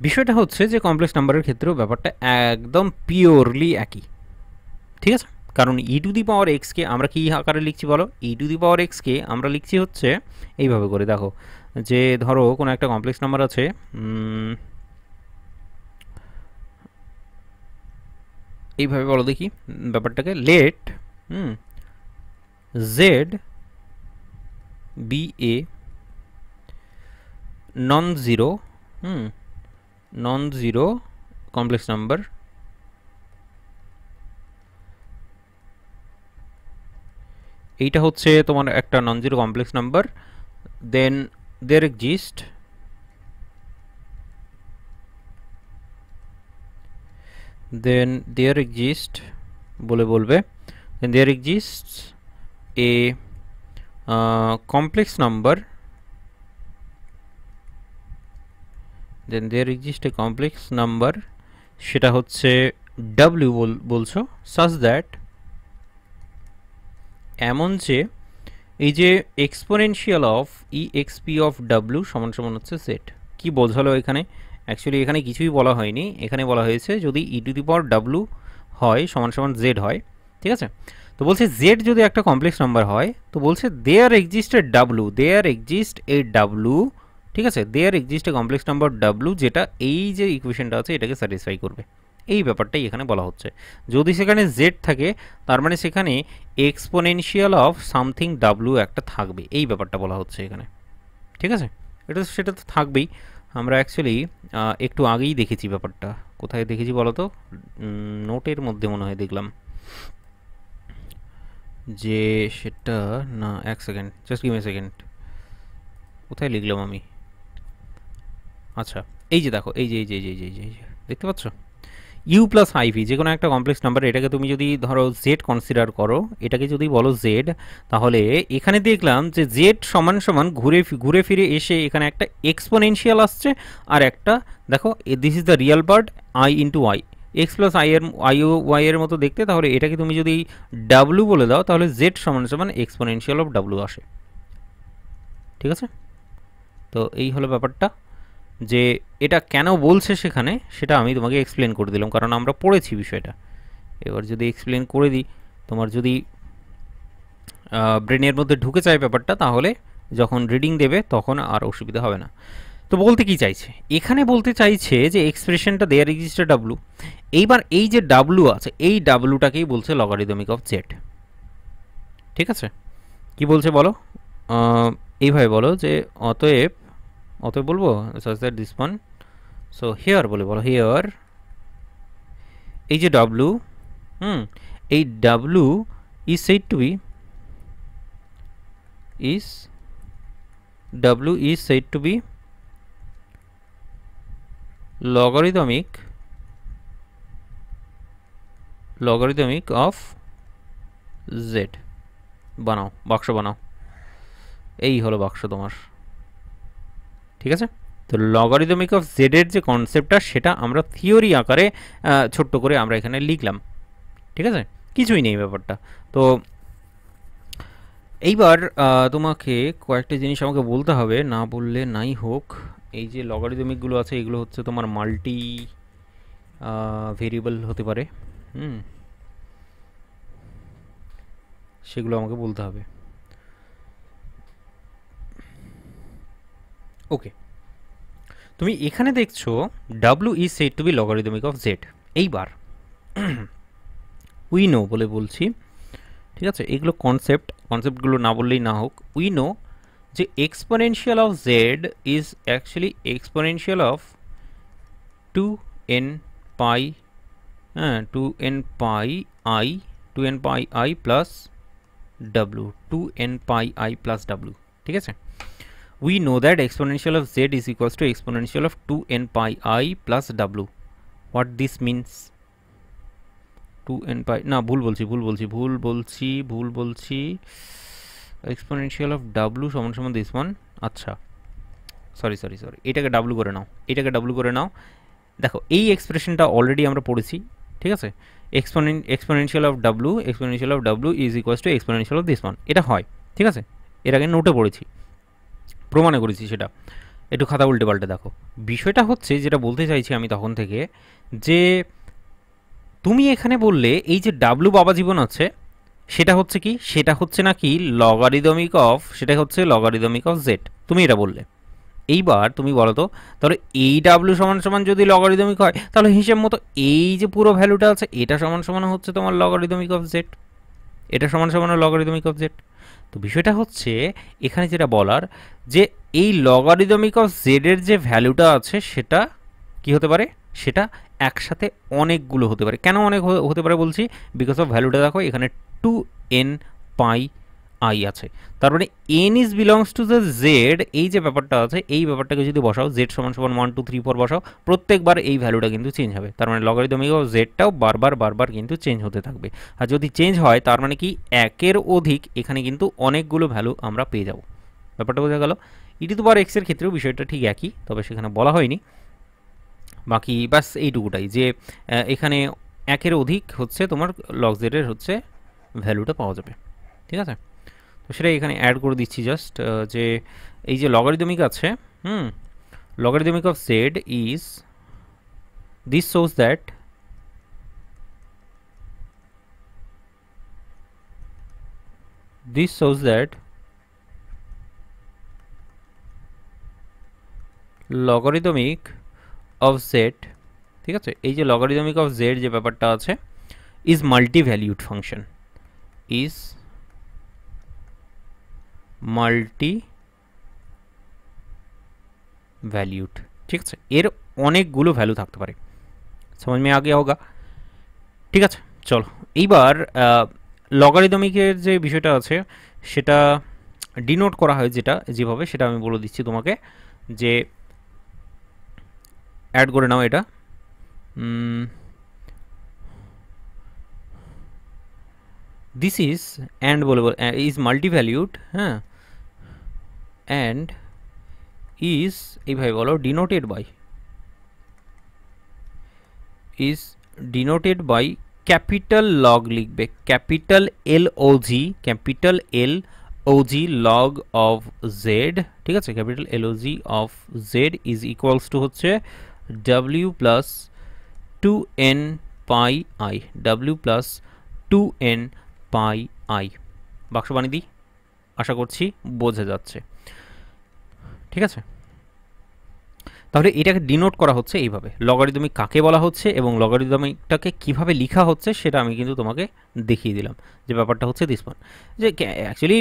বিষয়টা হচ্ছে যে কমপ্লেক্স নাম্বারের ক্ষেত্রেও ব্যাপারটা একদম পিওরলি একই ঠিক আছে কারণ ই টু দি পাওয়ার এক্সকে আমরা কী আকারে লিখছি বলো ই টু দি পাওয়ার এক্সকে আমরা লিখছি হচ্ছে এইভাবে করে দেখো যে ধরো কোনো একটা কমপ্লেক্স নাম্বার আছে এইভাবে বলো দেখি ব্যাপারটাকে let hmm z be a non zero hmm non zero complex number এইটা হচ্ছে তোমার একটা non zero complex number then there exist then there exist বলে বলবে then there exist a complex number then there exist a complex number সেটা হচ্ছে ডাব্লিউ বলছো সাজ দ্যাট এমন যে এই যে exponential of e exp of ডাব্লু সমান সমান হচ্ছে সেট কি বোঝালো এখানে অ্যাকচুয়ালি এখানে কিছুই বলা হয়নি এখানে বলা হয়েছে যদি ই টু দি পাওয়ার ডাব্লু হয় সমান সমান জেড হয় ঠিক আছে তো বলছে জেড যদি একটা কমপ্লেক্স নাম্বার হয় তো বলছে there exist a W there exist a W ঠিক আছে there exist a complex number W যেটা এই যে ইকুয়েশনটা আছে এটাকে স্যাটিসফাই করবে এই ব্যাপারটাই এখানে বলা হচ্ছে যদি সেখানে জেড থাকে তার মানে সেখানে এক্সপোনেনশিয়াল অফ সামথিং ডাব্লু একটা থাকবে এই ব্যাপারটা বলা হচ্ছে এখানে ঠিক আছে এটা সেটা তো থাকবেই আমরা অ্যাকচুয়ালি একটু আগেই দেখেছি ব্যাপারটা কোথায় দেখেছি বলো তো নোটের মধ্যে মনে হয় দেখলাম যে সেটা না এক second just give a second কোথায় লিখলাম আমি আচ্ছা এই যে দেখো এই যে এই যে এই যে এই যে দেখতে পাচ্ছ ইউ প্লাস আইভি ভি যে কোনো একটা কমপ্লেক্স নাম্বার এটাকে তুমি যদি ধরো জেড কনসিডার করো এটাকে যদি বলো জেড তাহলে এখানে দেখলাম যে জেড সমান সমান ঘুরে ঘুরে ফিরে এসে এখানে একটা এক্সপোনেনশিয়াল আসছে আর একটা দেখো this is the real part i into y x plus i এর আই ওয়াই এর মতো দেখতে তাহলে এটাকে তুমি যদি ডাব্লু বলে দাও তাহলে জেড সমান সমান এক্সপোনেনশিয়াল অফ ডাব্লু আসে ঠিক আছে তো এই হলো ব্যাপারটা যে এটা কেন বলছে সেখানে সেটা আমি তোমাকে এক্সপ্লেন করে দিলাম কারণ আমরা পড়েছি বিষয়টা এবার যদি এক্সপ্লেন করে দিই তোমার যদি ব্রেনের মধ্যে ঢুকে যায় ব্যাপারটা তাহলে যখন রিডিং দেবে তখন আর অসুবিধা হবে না তো বলতে কি চাইছে এখানে বলতে চাইছে যে এক্সপ্রেশনটা দেয়া রেজিস্টার ডাব্লু এইবার এই যে ডাব্লু আছে এই ডাব্লুটাকেই বলছে লগারিদমিক অফ জেড ঠিক আছে কি বলছে বলো এইভাবে বলো যে অতএব অতএব বলবো such that this one so here বলে বলো হেয়ার এই যে ডাব্লু হুম এই W is said to be is W is said to be logarithmic logarithmic of Z বানাও বাক্স বানাও এই হলো বাক্স তোমার ঠিক আছে তো লগারিদমিক অফ জেডের যে কনসেপ্টটা সেটা আমরা থিওরি আকারে ছোট্ট করে আমরা এখানে লিখলাম ঠিক আছে কিছুই নেই ব্যাপারটা তো এইবার তোমাকে কয়েকটা জিনিস আমাকে বলতে হবে না বললে নাই হোক এই যে লগারিদমিকগুলো আছে এগুলো হচ্ছে তোমার মাল্টি ভেরিয়েবল হতে পারে হুম সেগুলো আমাকে বলতে হবে ওকে তুমি এখানে দেখছো ডাব্লু is set to be logarithmic of z এইবার উই নো বলে বলছি ঠিক আছে এগুলো কনসেপ্ট কনসেপ্টগুলো না বললেই না হোক উই নো যে exponential of Z is actually exponential of two N pi হ্যাঁ two N pi I two N pi I plus W two N pi I plus W ঠিক আছে we know that exponential of z is equals to exponential of 2n pi i plus w what this means 2n pi না ভুল বলছি ভুল বলছি ভুল বলছি ভুল বলছি এক্সপোনেনশিয়াল অফ ডাব্লু সমান সমান দিস ওয়ান আচ্ছা সরি সরি সরি এটাকে ডাব্লু করে নাও এটাকে ডাব্লু করে নাও দেখো এই এক্সপ্রেশনটা অলরেডি আমরা পড়েছি ঠিক আছে exponen exponential of W exponential of W is equals to exponential of this one এটা হয় ঠিক আছে এর আগে নোটে পড়েছি প্রমাণে করেছি সেটা একটু খাতা উল্টে পাল্টে দেখো বিষয়টা হচ্ছে যেটা বলতে চাইছি আমি তখন থেকে যে তুমি এখানে বললে এই যে ডাব্লু বাবা জীবন আছে সেটা হচ্ছে কি সেটা হচ্ছে নাকি লগারিদমিক অফ সেটা হচ্ছে লগারিদমিক অফ জেড তুমি এটা বললে এইবার তুমি বলো তো তাহলে এই ডাব্লু সমান সমান যদি লগারিদমিক হয় তাহলে হিসেব মতো এই যে পুরো ভ্যালুটা আছে এটা সমান সমান হচ্ছে তোমার লগারিদমিক অফ জেড এটা সমান সমান লগারিদমিক অফ জেড তো বিষয়টা হচ্ছে এখানে যেটা বলার যে এই লগারিদমিক অফ জেডের যে ভ্যালুটা আছে সেটা কি হতে পারে সেটা একসাথে অনেকগুলো হতে পারে কেন অনেক হতে পারে বলছি বিকজ অফ ভ্যালুটা দেখো এখানে টু এন পাই আই আছে তার মানে n is belongs to the z এই যে ব্যাপারটা আছে এই ব্যাপারটাকে যদি বসাও জেড সমান সমান ওয়ান টু থ্রি ফোর বসাও প্রত্যেকবার এই ভ্যালুটা কিন্তু চেঞ্জ হবে তার মানে লগারিদমিক জেডটাও বারবার বারবার কিন্তু চেঞ্জ হতে থাকবে আর যদি চেঞ্জ হয় তার মানে কি একের অধিক এখানে কিন্তু অনেকগুলো ভ্যালু আমরা পেয়ে যাব ব্যাপারটা বোঝা গেল ইটি তো বার এক্সের ক্ষেত্রেও বিষয়টা ঠিক একই তবে সেখানে বলা হয়নি বাকি ব্যাস এইটুকুটাই যে এখানে একের অধিক হচ্ছে তোমার লগ জেডের হচ্ছে ভ্যালুটা পাওয়া যাবে ঠিক আছে তো সেটাই এখানে অ্যাড করে দিচ্ছি জাস্ট যে এই যে লগারিদমিক আছে hmm logarithmic of Z is this shows that this shows that logarithmic of Z ঠিক আছে এই যে লগারিদমিক অফ জেড যে ব্যাপারটা আছে is multivalued function is multivalued ঠিক আছে এর অনেকগুলো ভ্যালু থাকতে পারে সময় মেয়ে আগে হোক ঠিক আছে চলো এইবার লগারিদমিকের যে বিষয়টা আছে সেটা ডিনোট করা হয় যেটা যেভাবে সেটা আমি বলে দিচ্ছি তোমাকে যে অ্যাড করে নাও এটা দিস ইজ অ্যান্ড বলে ইজ মাল্টিভ্যালিউড হ্যাঁ অ্যান্ড ইজ এইভাবে বলো denoted by is denoted by capital log লিখবে capital L O G capital L O G log of Z ঠিক আছে capital L O G of Z is equals to হচ্ছে W plus two N pi I W plus two N pi I বাক্স বানিয়ে দিই আশা করছি বোঝা যাচ্ছে ঠিক আছে তাহলে এটাকে ডিনোট করা হচ্ছে এইভাবে লগারিদমিক কাকে বলা হচ্ছে এবং লগারিদমিকটাকে কিভাবে লিখা হচ্ছে সেটা আমি কিন্তু তোমাকে দেখিয়ে দিলাম যে ব্যাপারটা হচ্ছে দিস যে অ্যাকচুয়ালি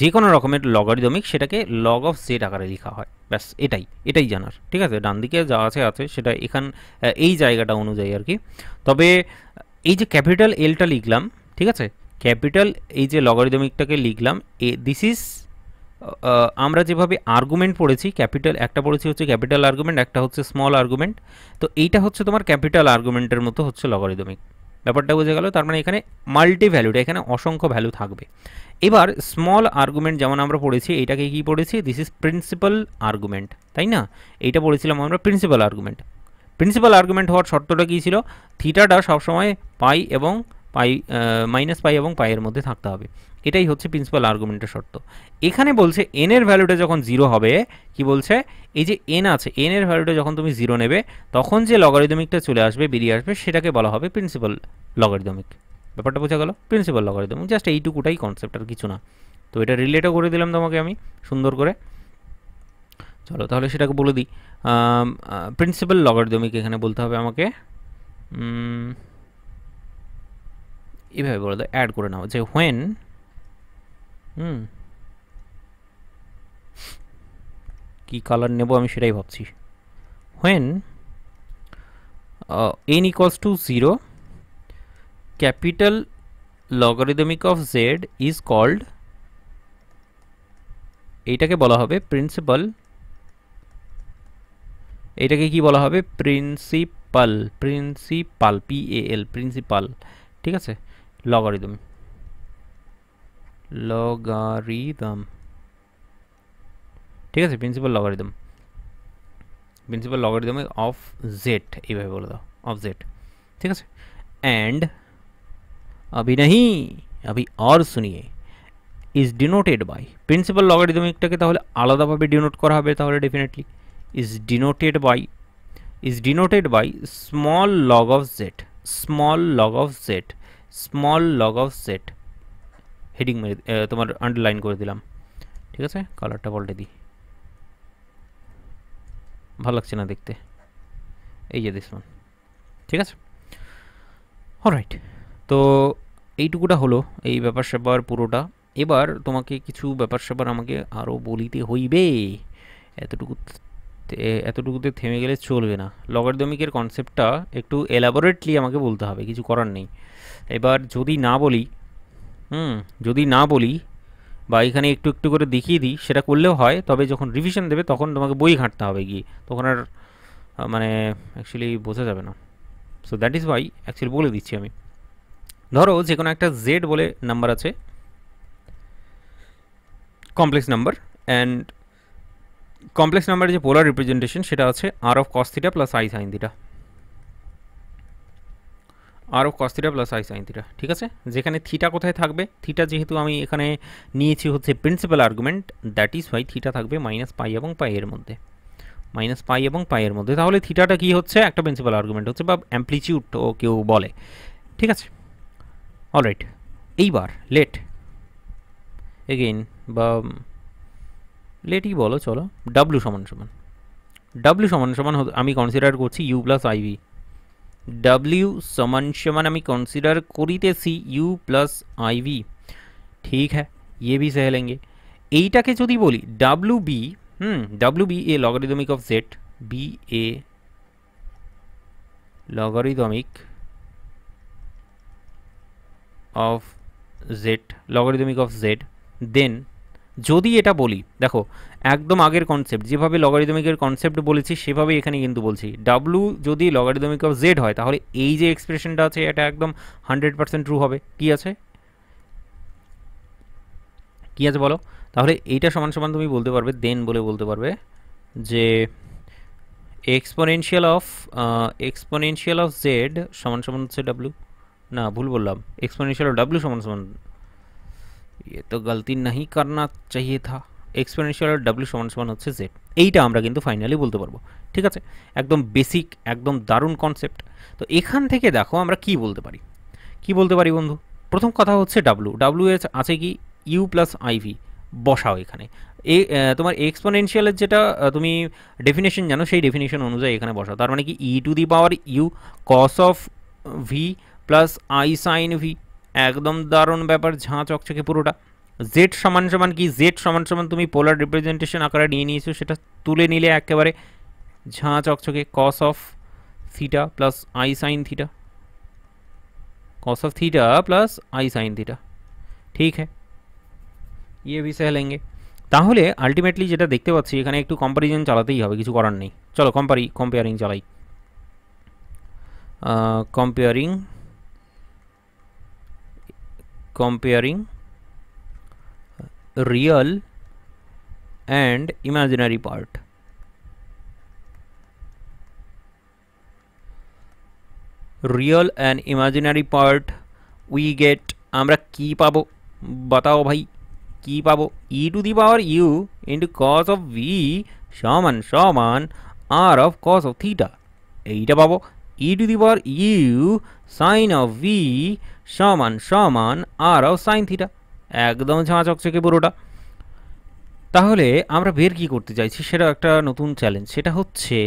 যে কোনো রকমের লগারিদমিক সেটাকে লগ অফ জেড আকারে লেখা হয় ব্যাস এটাই এটাই জানার ঠিক আছে ডান দিকে যা আছে আছে সেটা এখান এই জায়গাটা অনুযায়ী আর কি তবে এই যে ক্যাপিটাল এলটা লিখলাম ঠিক আছে ক্যাপিটাল এই যে লগারিদমিকটাকে লিখলাম এ দিস ইজ আমরা যেভাবে আর্গুমেন্ট পড়েছি ক্যাপিটাল একটা পড়েছি হচ্ছে ক্যাপিটাল আর্গুমেন্ট একটা হচ্ছে স্মল আর্গুমেন্ট তো এইটা হচ্ছে তোমার ক্যাপিটাল আর্গুমেন্টের মতো হচ্ছে লগারিদমিক ব্যাপারটা বোঝা গেল তার মানে এখানে মাল্টি ভ্যালুটা এখানে অসংখ্য ভ্যালু থাকবে এবার স্মল আর্গুমেন্ট যেমন আমরা পড়েছি এইটাকে কি পড়েছি দিস ইজ প্রিন্সিপাল আর্গুমেন্ট তাই না এইটা পড়েছিলাম আমরা প্রিন্সিপাল আর্গুমেন্ট প্রিন্সিপাল আর্গুমেন্ট হওয়ার শর্তটা কী ছিল থিটাটা সবসময় পাই এবং পাই মাইনাস পাই এবং পাইয়ের মধ্যে থাকতে হবে এটাই হচ্ছে প্রিন্সিপাল আর্গুমেন্টের শর্ত এখানে বলছে এন এর ভ্যালুটা যখন জিরো হবে কি বলছে এই যে এন আছে এন এর ভ্যালুটা যখন তুমি জিরো নেবে তখন যে লগারিদমিকটা চলে আসবে বেরিয়ে আসবে সেটাকে বলা হবে প্রিন্সিপাল লগারিদমিক ব্যাপারটা বোঝা গেল প্রিন্সিপাল লগারিদমিক জাস্ট এইটুকুটাই কনসেপ্ট আর কিছু না তো এটা রিলেটও করে দিলাম তোমাকে আমি সুন্দর করে চলো তাহলে সেটাকে বলে দিই প্রিন্সিপাল লগারিদমিক এখানে বলতে হবে আমাকে এভাবে বলে দাও অ্যাড করে নাও যে হোয়েন হুম কী কালার নেব আমি সেটাই ভাবছি when n equals to zero capital logarithmic of Z is called এইটাকে বলা হবে প্রিন্সিপাল এটাকে কি বলা হবে principal principal P A L principal ঠিক আছে logarithm logarithm ঠিক আছে principal logarithm principal logarithm of z এইভাবে বলে দাও অফ জেড ঠিক আছে অ্যান্ড আবি নাহি আবি আর শুনিয়ে ইজ ডিনোটেড বাই প্রিন্সিপাল লগারিদমিকটাকে তাহলে আলাদাভাবে ডিনোট করা হবে তাহলে definitely is denoted by is denoted by small log of z small log of z small log of set heading মেরে তোমার আন্ডারলাইন করে দিলাম ঠিক আছে কালারটা পাল্টে দিই ভালো লাগছে না দেখতে এই যে দিস ঠিক আছে অলরাইট তো এইটুকুটা হলো এই ব্যাপার স্যাপার পুরোটা এবার তোমাকে কিছু ব্যাপার স্যাপার আমাকে আরও বলিতে হইবে এতটুকু এতটুকুতে থেমে গেলে চলবে না লগার দমিকের কনসেপ্টটা একটু এলাবোরেটলি আমাকে বলতে হবে কিছু করার নেই এবার যদি না বলি হুম যদি না বলি বা এখানে একটু একটু করে দেখিয়ে দিই সেটা করলেও হয় তবে যখন রিভিশন দেবে তখন তোমাকে বই ঘাঁটতে হবে গিয়ে তখন আর মানে অ্যাকচুয়ালি বোঝা যাবে না so that is why actually বলে দিচ্ছি আমি ধরো যে কোনো একটা জেড বলে নাম্বার আছে কমপ্লেক্স নাম্বার অ্যান্ড কমপ্লেক্স নাম্বারের যে পোলার রিপ্রেজেন্টেশন সেটা আছে r of cos theta plus i sine theta আরও cos theta plus i sine theta ঠিক আছে যেখানে থিটা কোথায় থাকবে থিটা যেহেতু আমি এখানে নিয়েছি হচ্ছে principal argument that is why theta থাকবে মাইনাস পাই এবং পাইয়ের মধ্যে মাইনাস পাই এবং পাইয়ের মধ্যে তাহলে থিটাটা কি হচ্ছে একটা প্রিন্সিপাল আর্গুমেন্ট হচ্ছে বা অ্যাম্প্লিচিউড ও কেউ বলে ঠিক আছে অলরাইট এইবার লেট এগেইন বা লেটই বলো চলো ডাব্লু সমান সমান ডাব্লু সমান সমান আমি কনসিডার করছি ইউ প্লাস আইভি डब्ल्यू समान समान हमें कंसिडर करितेছি u प्लस iv ठीक है ये भी सह लेंगे এইটাকে যদি বলি wb হুম wb এ logarithmic of z b a logarithmic of z logarithmic of z then যদি এটা বলি দেখো একদম আগের কনসেপ্ট যেভাবে লগারিদমিকের কনসেপ্ট বলেছি সেভাবে এখানে কিন্তু বলছি ডাব্লু যদি লগারিদমিক অফ জেড হয় তাহলে এই যে এক্সপ্রেশনটা আছে এটা একদম হান্ড্রেড পার্সেন্ট ট্রু হবে কি আছে কি আছে বলো তাহলে এইটা সমান সমান তুমি বলতে পারবে দেন বলে বলতে পারবে যে exponential of exponential of z সমান সমান হচ্ছে ডাব্লু না ভুল বললাম এক্সপোনেনশিয়াল অফ ডাব্লু সমান সমান এ তো গলতি নাহি করার চাইয়ে থা এক্সপোনেনশিয়াল ডাব্লিউ সমান সমান হচ্ছে জেড এইটা আমরা কিন্তু ফাইনালি বলতে পারবো ঠিক আছে একদম বেসিক একদম দারুণ কনসেপ্ট তো এখান থেকে দেখো আমরা কি বলতে পারি কি বলতে পারি বন্ধু প্রথম কথা হচ্ছে ডাব্লু ডাব্লিউ এস আছে কি ইউ প্লাস আইভি বসাও এখানে এ তোমার এক্সপোনেনশিয়ালের যেটা তুমি ডেফিনেশন জানো সেই ডেফিনেশন অনুযায়ী এখানে বসাও তার মানে কি e to the power u cos of v plus i sine v একদম দারুণ ব্যাপার ঝাঁ চকচকে পুরোটা জেড সমান সমান কি জেড সমান সমান তুমি পোলার রিপ্রেজেন্টেশন আকারে নিয়ে নিয়েছো সেটা তুলে নিলে একেবারে ঝাঁ চকচকে cos of theta plus i sine theta cos of theta plus i sine theta ঠিক হ্যাঁ ये বিষয় লেঙ্গে তাহলে আলটিমেটলি যেটা দেখতে পাচ্ছি এখানে একটু কম্পারিজন চালাতেই হবে কিছু করার নেই চলো কম্পারি কম্পেয়ারিং চালাই comparing comparing real and imaginary part real and imaginary part we get আমরা কি পাবো বাতাও ভাই কি পাবো e to the power u into cos of v সমান সমান r of cos of theta এইটা পাবো e to the power u sine of v সমান সমান আর অফ সাইন থিটা একদম ঝাঁ চকচকে পুরোটা তাহলে আমরা বের কি করতে চাইছি সেটা একটা নতুন চ্যালেঞ্জ সেটা হচ্ছে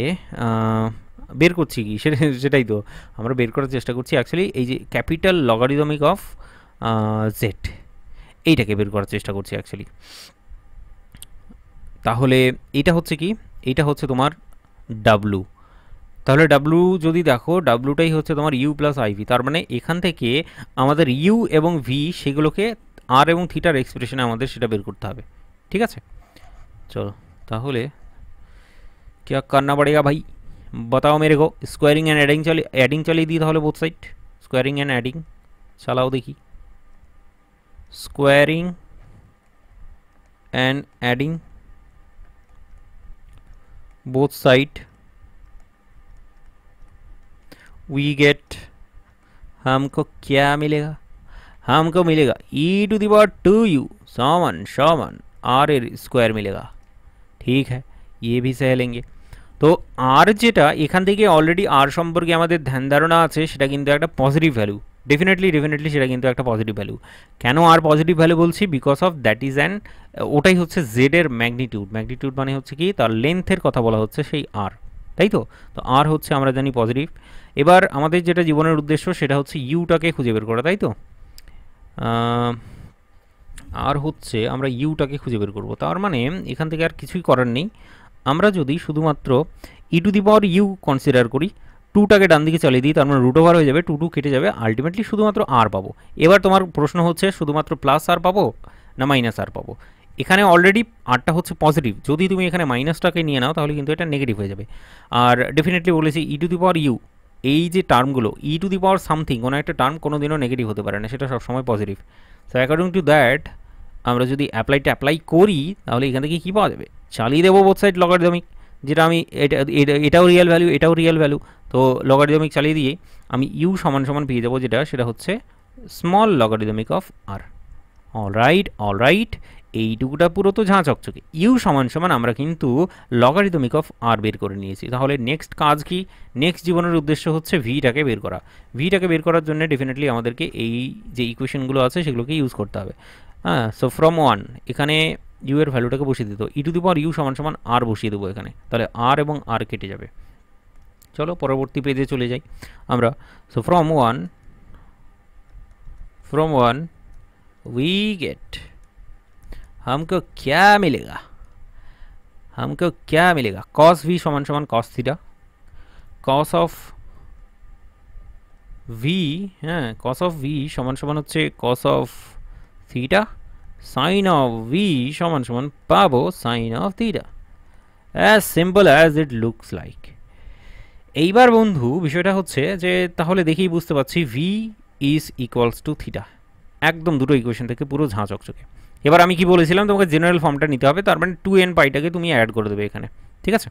বের করছি কি সেটা সেটাই তো আমরা বের করার চেষ্টা করছি অ্যাকচুয়ালি এই যে ক্যাপিটাল লগারিদমিক অফ জেড এইটাকে বের করার চেষ্টা করছি অ্যাকচুয়ালি তাহলে এটা হচ্ছে কি এটা হচ্ছে তোমার ডাব্লু তাহলে ডাব্লু যদি দেখো ডাব্লুটাই হচ্ছে তোমার ইউ প্লাস আইভি তার মানে এখান থেকে আমাদের ইউ এবং ভি সেগুলোকে आर এবং থিটার এক্সপ্রেশনে আমাদের সেটা বের করতে হবে ঠিক আছে क्या करना पड़ेगा भाई बताओ मेरे को स्क्वायरिंग एंड एडिंग चली एडिंग चली दी था both side squaring and adding चलाओ देखी squaring and adding both side we get हमको क्या मिलेगा हमको मिलेगा e to the power two u सॉमन सॉमन आर এর স্কোয়ার মিলেगा ঠিক है ये भी सह लेंगे তো আর যেটা এখান থেকে অলরেডি আর সম্পর্কে আমাদের ধ্যান ধারণা আছে সেটা কিন্তু একটা পজিটিভ ভ্যালু ডেফিনেটলি ডেফিনেটলি সেটা কিন্তু একটা পজিটিভ ভ্যালু কেন আর পজিটিভ ভ্যালু বলছি because of that is an ওটাই হচ্ছে জেডের ম্যাগনিটিউড ম্যাগনিটিউড মানে হচ্ছে কি তার লেন্থের কথা বলা হচ্ছে সেই আর তাই তো তো আর হচ্ছে আমরা জানি পজিটিভ এবার আমাদের যেটা জীবনের উদ্দেশ্য সেটা হচ্ছে ইউটাকে খুঁজে বের করা তাই তো আর হচ্ছে আমরা ইউটাকে খুঁজে বের করব তার মানে এখান থেকে আর কিছুই করার নেই আমরা যদি শুধুমাত্র e to the power u consider করি টুটাকে ডান দিকে চালিয়ে দিই তার মানে রুট ওভার হয়ে যাবে টু টু কেটে যাবে আলটিমেটলি শুধুমাত্র আর পাবো এবার তোমার প্রশ্ন হচ্ছে শুধুমাত্র প্লাস আর পাবো না মাইনাস আর পাবো এখানে অলরেডি আরটা হচ্ছে পজিটিভ যদি তুমি এখানে মাইনাসটাকে নিয়ে নাও তাহলে কিন্তু এটা নেগেটিভ হয়ে যাবে আর ডেফিনেটলি বলেছি ই টু দি পাওয়ার ইউ এই যে টার্মগুলো ই টু দি পাওয়ার সামথিং কোনো একটা টার্ম কোনো দিনও নেগেটিভ হতে পারে না সেটা সবসময় positive so according to that আমরা যদি অ্যাপ্লাইটা অ্যাপ্লাই করি তাহলে এখান থেকে কী পাওয়া যাবে চালিয়ে দেবো বোধ সাইড লগারিদমিক যেটা আমি এটা এটাও রিয়েল ভ্যালু এটাও রিয়েল ভ্যালু তো লগারিদমিক চালিয়ে দিয়ে আমি ইউ সমান সমান পেয়ে যাবো যেটা সেটা হচ্ছে small logarithmic of r all right all right এইটুকুটা পুরো তো ঝাঁ চকচকে ইউ সমান সমান আমরা কিন্তু লগারিদমিক অফ আর বের করে নিয়েছি তাহলে নেক্সট কাজ কি নেক্সট জীবনের উদ্দেশ্য হচ্ছে ভিটাকে বের করা ভিটাকে বের করার জন্য ডেফিনেটলি আমাদেরকে এই যে ইকুয়েশনগুলো আছে সেগুলোকে ইউজ করতে হবে হ্যাঁ সো ফ্রম ওয়ান এখানে ইউ এর ভ্যালুটাকে বসিয়ে দিত ই টু দি পাওয়ার ইউ সমান সমান আর বসিয়ে দেবো এখানে তাহলে আর এবং আর কেটে যাবে চলো পরবর্তী পেজে চলে যাই আমরা so from one from one we get हमको क्या मिलेगा हमको क्या मिलेगा कॉस वी समान समान cos theta cos of v হ্যাঁ কস অফ ভি সমান সমান হচ্ছে cos of theta sine of v সমান সমান পাবো sine of theta as simple as it looks like এইবার বন্ধু বিষয়টা হচ্ছে যে তাহলে দেখেই বুঝতে পারছি v is equals to theta একদম দুটো ইকুয়েশন থেকে পুরো ঝাঁ চকচকে এবার আমি কি বলেছিলাম তোমাকে জেনারেল ফর্মটা নিতে হবে তার মানে টু এন পাইটাকে তুমি অ্যাড করে দেবে এখানে ঠিক আছে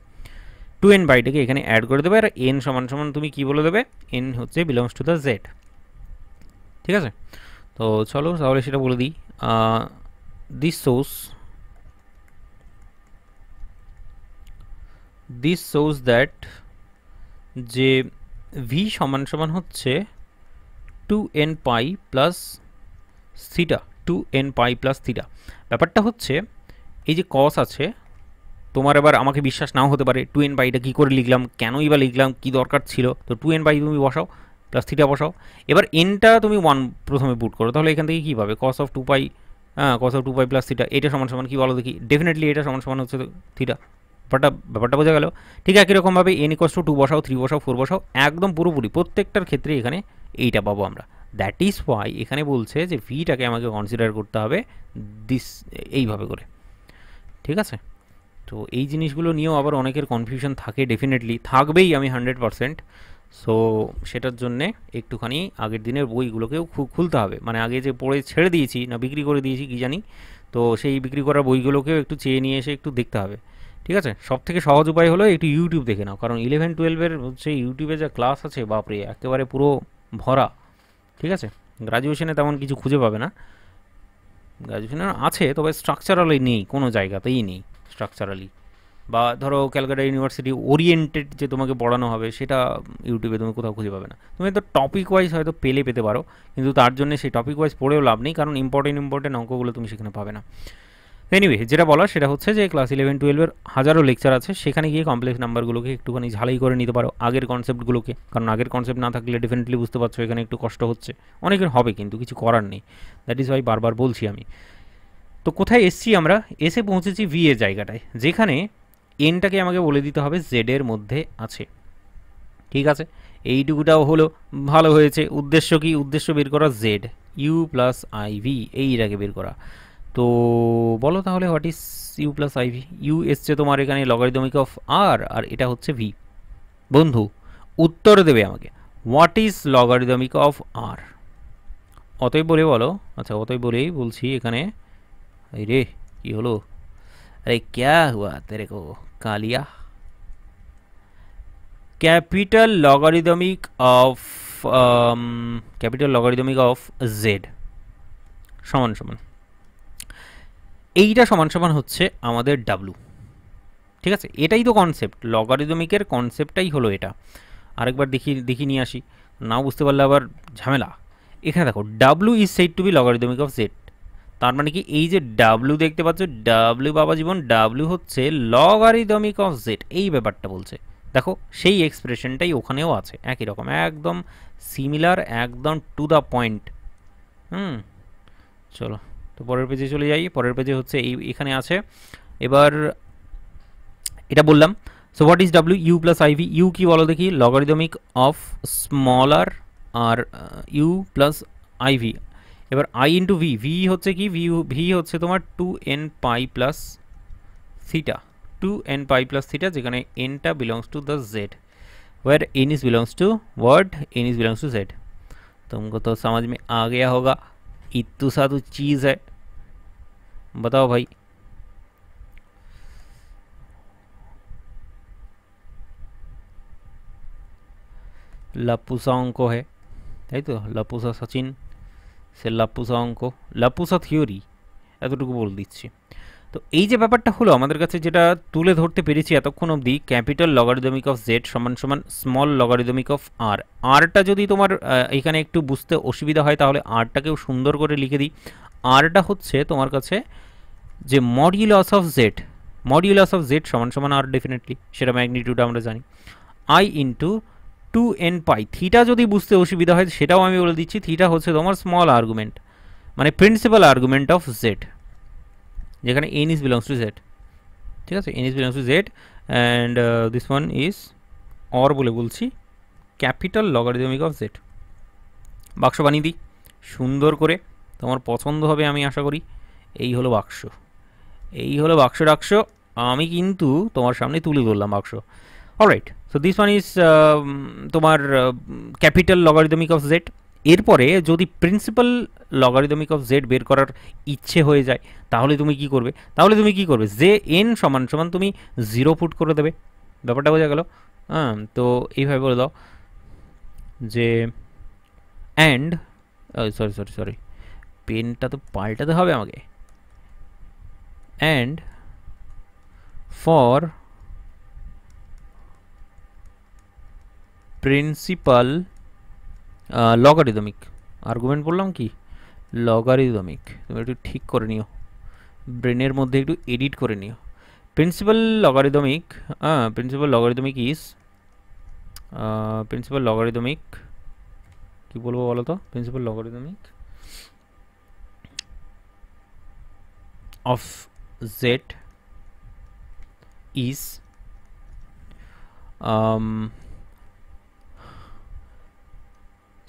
টু এন পাইটাকে এখানে অ্যাড করে দেবে আর এন সমান সমান তুমি কি বলে দেবে এন হচ্ছে বিলংস টু দ্য জেড ঠিক আছে তো চলো তাহলে সেটা বলে দিই দিস সোর্স দিস সোস দ্যাট যে ভি সমান সমান হচ্ছে two N pi plus theta two N pi plus theta ব্যাপারটা হচ্ছে এই যে কস আছে তোমার এবার আমাকে বিশ্বাস নাও হতে পারে টু এন বাইটা কী করে লিখলাম কেনই বা লিখলাম কী দরকার ছিল তো টু এন বাই তুমি বসাও প্লাস থিটা বসাও এবার এনটা তুমি ওয়ান প্রথমে বুট করো তাহলে এখান থেকে কী পাবে কস অফ টু পাই হ্যাঁ cos of two pi plus theta এটা সমান সমান কী বলো দেখি ডেফিনেটলি এটা সমান সমান হচ্ছে থিটা ব্যাপারটা ব্যাপারটা বোঝা গেল ঠিক একই রকমভাবে এন কস টু টু বসাও থ্রি বসাও ফোর বসাও একদম পুরোপুরি প্রত্যেকটার ক্ষেত্রে এখানে এইটা পাবো আমরা দ্যাট ইজ ওয়াই এখানে বলছে যে ভিটাকে আমাকে কনসিডার করতে হবে দিস এইভাবে করে ঠিক আছে তো এই জিনিসগুলো নিয়েও আবার অনেকের কনফিউশন থাকে ডেফিনেটলি থাকবেই আমি হান্ড্রেড পারসেন্ট সো সেটার জন্যে একটুখানি আগের দিনের বইগুলোকেও খুলতে হবে মানে আগে যে পড়ে ছেড়ে দিয়েছি না বিক্রি করে দিয়েছি কি জানি তো সেই বিক্রি করা বইগুলোকেও একটু চেয়ে নিয়ে এসে একটু দেখতে হবে ঠিক আছে সব থেকে সহজ উপায় হলো একটু ইউটিউব দেখে নাও কারণ ইলেভেন টুয়েলভের হচ্ছে ইউটিউবে যা ক্লাস আছে বাপরে একেবারে পুরো ভরা ঠিক আছে গ্রাজুয়েশনে তেমন কিছু খুঁজে পাবে না গ্রাজুয়েশনে আছে তবে স্ট্রাকচারালি নেই কোনো জায়গাতেই নেই স্ট্রাকচারালি বা ধরো ক্যালকাটা ইউনিভার্সিটি ওরিয়েন্টেড যে তোমাকে পড়ানো হবে সেটা ইউটিউবে তুমি কোথাও খুঁজে পাবে না তুমি তো টপিক ওয়াইজ হয়তো পেলে পেতে পারো কিন্তু তার জন্য সেই টপিক ওয়াইজ পড়েও লাভ নেই কারণ ইম্পর্টেন্ট ইম্পর্টেন্ট অঙ্কগুলো তুমি সেখানে পাবে না এনিওয়ে যেটা বলা সেটা হচ্ছে যে ক্লাস ইলেভেন টুয়েলভের হাজারো লেকচার আছে সেখানে গিয়ে কমপ্লেক্স নাম্বারগুলোকে একটুখানি ঝালাই করে নিতে পারো আগের কনসেপ্টগুলোকে কারণ আগের কনসেপ্ট না থাকলে ডেফিনেটলি বুঝতে পারছো এখানে একটু কষ্ট হচ্ছে অনেকের হবে কিন্তু কিছু করার নেই দ্যাট ইজ ওয়াই বারবার বলছি আমি তো কোথায় এসছি আমরা এসে পৌঁছেছি ভি এ জায়গাটায় যেখানে এনটাকে আমাকে বলে দিতে হবে জেডের মধ্যে আছে ঠিক আছে এইটুকুটাও হলো ভালো হয়েছে উদ্দেশ্য কি উদ্দেশ্য বের করা জেড ইউ প্লাস আইভি এইটাকে বের করা তো বলো তাহলে what is u plus i v u এসছে তোমার এখানে লগারিদমিক অফ আর আর এটা হচ্ছে ভি বন্ধু উত্তর দেবে আমাকে what is logarithmic of r অতই বলে বলো আচ্ছা অতই বলেই বলছি এখানে রে কী হলো আরে ক্যা হুয়া তেরে কো কালিয়া capital logarithmic of capital logarithmic of z সমান সমান এইটা সমান সমান হচ্ছে আমাদের ডাব্লু ঠিক আছে এটাই তো কনসেপ্ট লগারিদমিকের কনসেপ্টটাই হলো এটা আরেকবার দেখি দেখি নিয়ে আসি নাও বুঝতে পারলে আবার ঝামেলা এখানে দেখো ডাব্লু is set to be logarithmic of z তার মানে কি এই যে ডাব্লু দেখতে পাচ্ছ ডাব্লু বাবা জীবন ডাব্লু হচ্ছে লগারিদমিক অফ জেড এই ব্যাপারটা বলছে দেখো সেই এক্সপ্রেশনটাই ওখানেও আছে একই রকম একদম সিমিলার একদম টু দ্য পয়েন্ট হুম চলো তো পরের পেজে চলে যাই পরের পেজে হচ্ছে এই এখানে আছে এবার এটা বললাম সো হোয়াট ইজ ডাব্লিউ ইউ প্লাস আইভি ইউ কি বলো দেখি logarithmic of small r r u plus i v এবার আই ইন্টু ভি ভি হচ্ছে কি ভি ভি হচ্ছে তোমার two N pi plus theta two N pi plus theta যেখানে এনটা belongs to the z where n is belongs to where n is belongs to z তোমাকে তো সমাজ মে আগে गया होगा इतू सा तो बताओ भाई लपूसा अंको है यही तो लपूसा सचिन से लपूसा अंको लपूसा थियोरी एतटुकू बोल दीची তো এই যে ব্যাপারটা হলো আমাদের কাছে যেটা তুলে ধরতে পেরেছি এতক্ষণ অবধি ক্যাপিটাল লগারিদমিক অফ জেড সমান সমান স্মল লগারিদমিক অফ আর আরটা যদি তোমার এখানে একটু বুঝতে অসুবিধা হয় তাহলে আরটাকেও সুন্দর করে লিখে দিই আরটা হচ্ছে তোমার কাছে যে modulus of z modulus of z সমান সমান আর ডেফিনেটলি সেটা ম্যাগনিটিউড আমরা জানি i into two N pi theta যদি বুঝতে অসুবিধা হয় সেটাও আমি বলে দিচ্ছি থিটা হচ্ছে তোমার স্মল আর্গুমেন্ট মানে প্রিন্সিপাল আর্গুমেন্ট অফ জেড যেখানে n is belongs to z ঠিক আছে n is belongs to z and this one is or বলে বলছি ক্যাপিটাল লগারিদমিক অফ জেড বাক্স বানিয়ে দিই সুন্দর করে তোমার পছন্দ হবে আমি আশা করি এই হলো বাক্স এই হলো বাক্স ডাক্স আমি কিন্তু তোমার সামনে তুলে ধরলাম বাক্স all right so this one is তোমার ক্যাপিটাল লগারিদমিক অফ জেড এরপরে যদি প্রিন্সিপাল লগারিদমিক অফ জেড বের করার ইচ্ছে হয়ে যায় তাহলে তুমি কি করবে তাহলে তুমি কি করবে জে এন সমান সমান তুমি জিরো ফুট করে দেবে ব্যাপারটা বোঝা গেল হ্যাঁ তো এইভাবে বলে দাও যে অ্যান্ড সরি সরি সরি পেনটা তো পাল্টাতে হবে আমাকে and for principal logarithmic argument বললাম কি লগারিদমিক তুমি একটু ঠিক করে নিও ব্রেনের মধ্যে একটু এডিট করে নিও প্রিন্সিপাল লগারিদমিক হ্যাঁ principal logarithmic is principal logarithmic কি বলবো বলো তো principal logarithmic of z is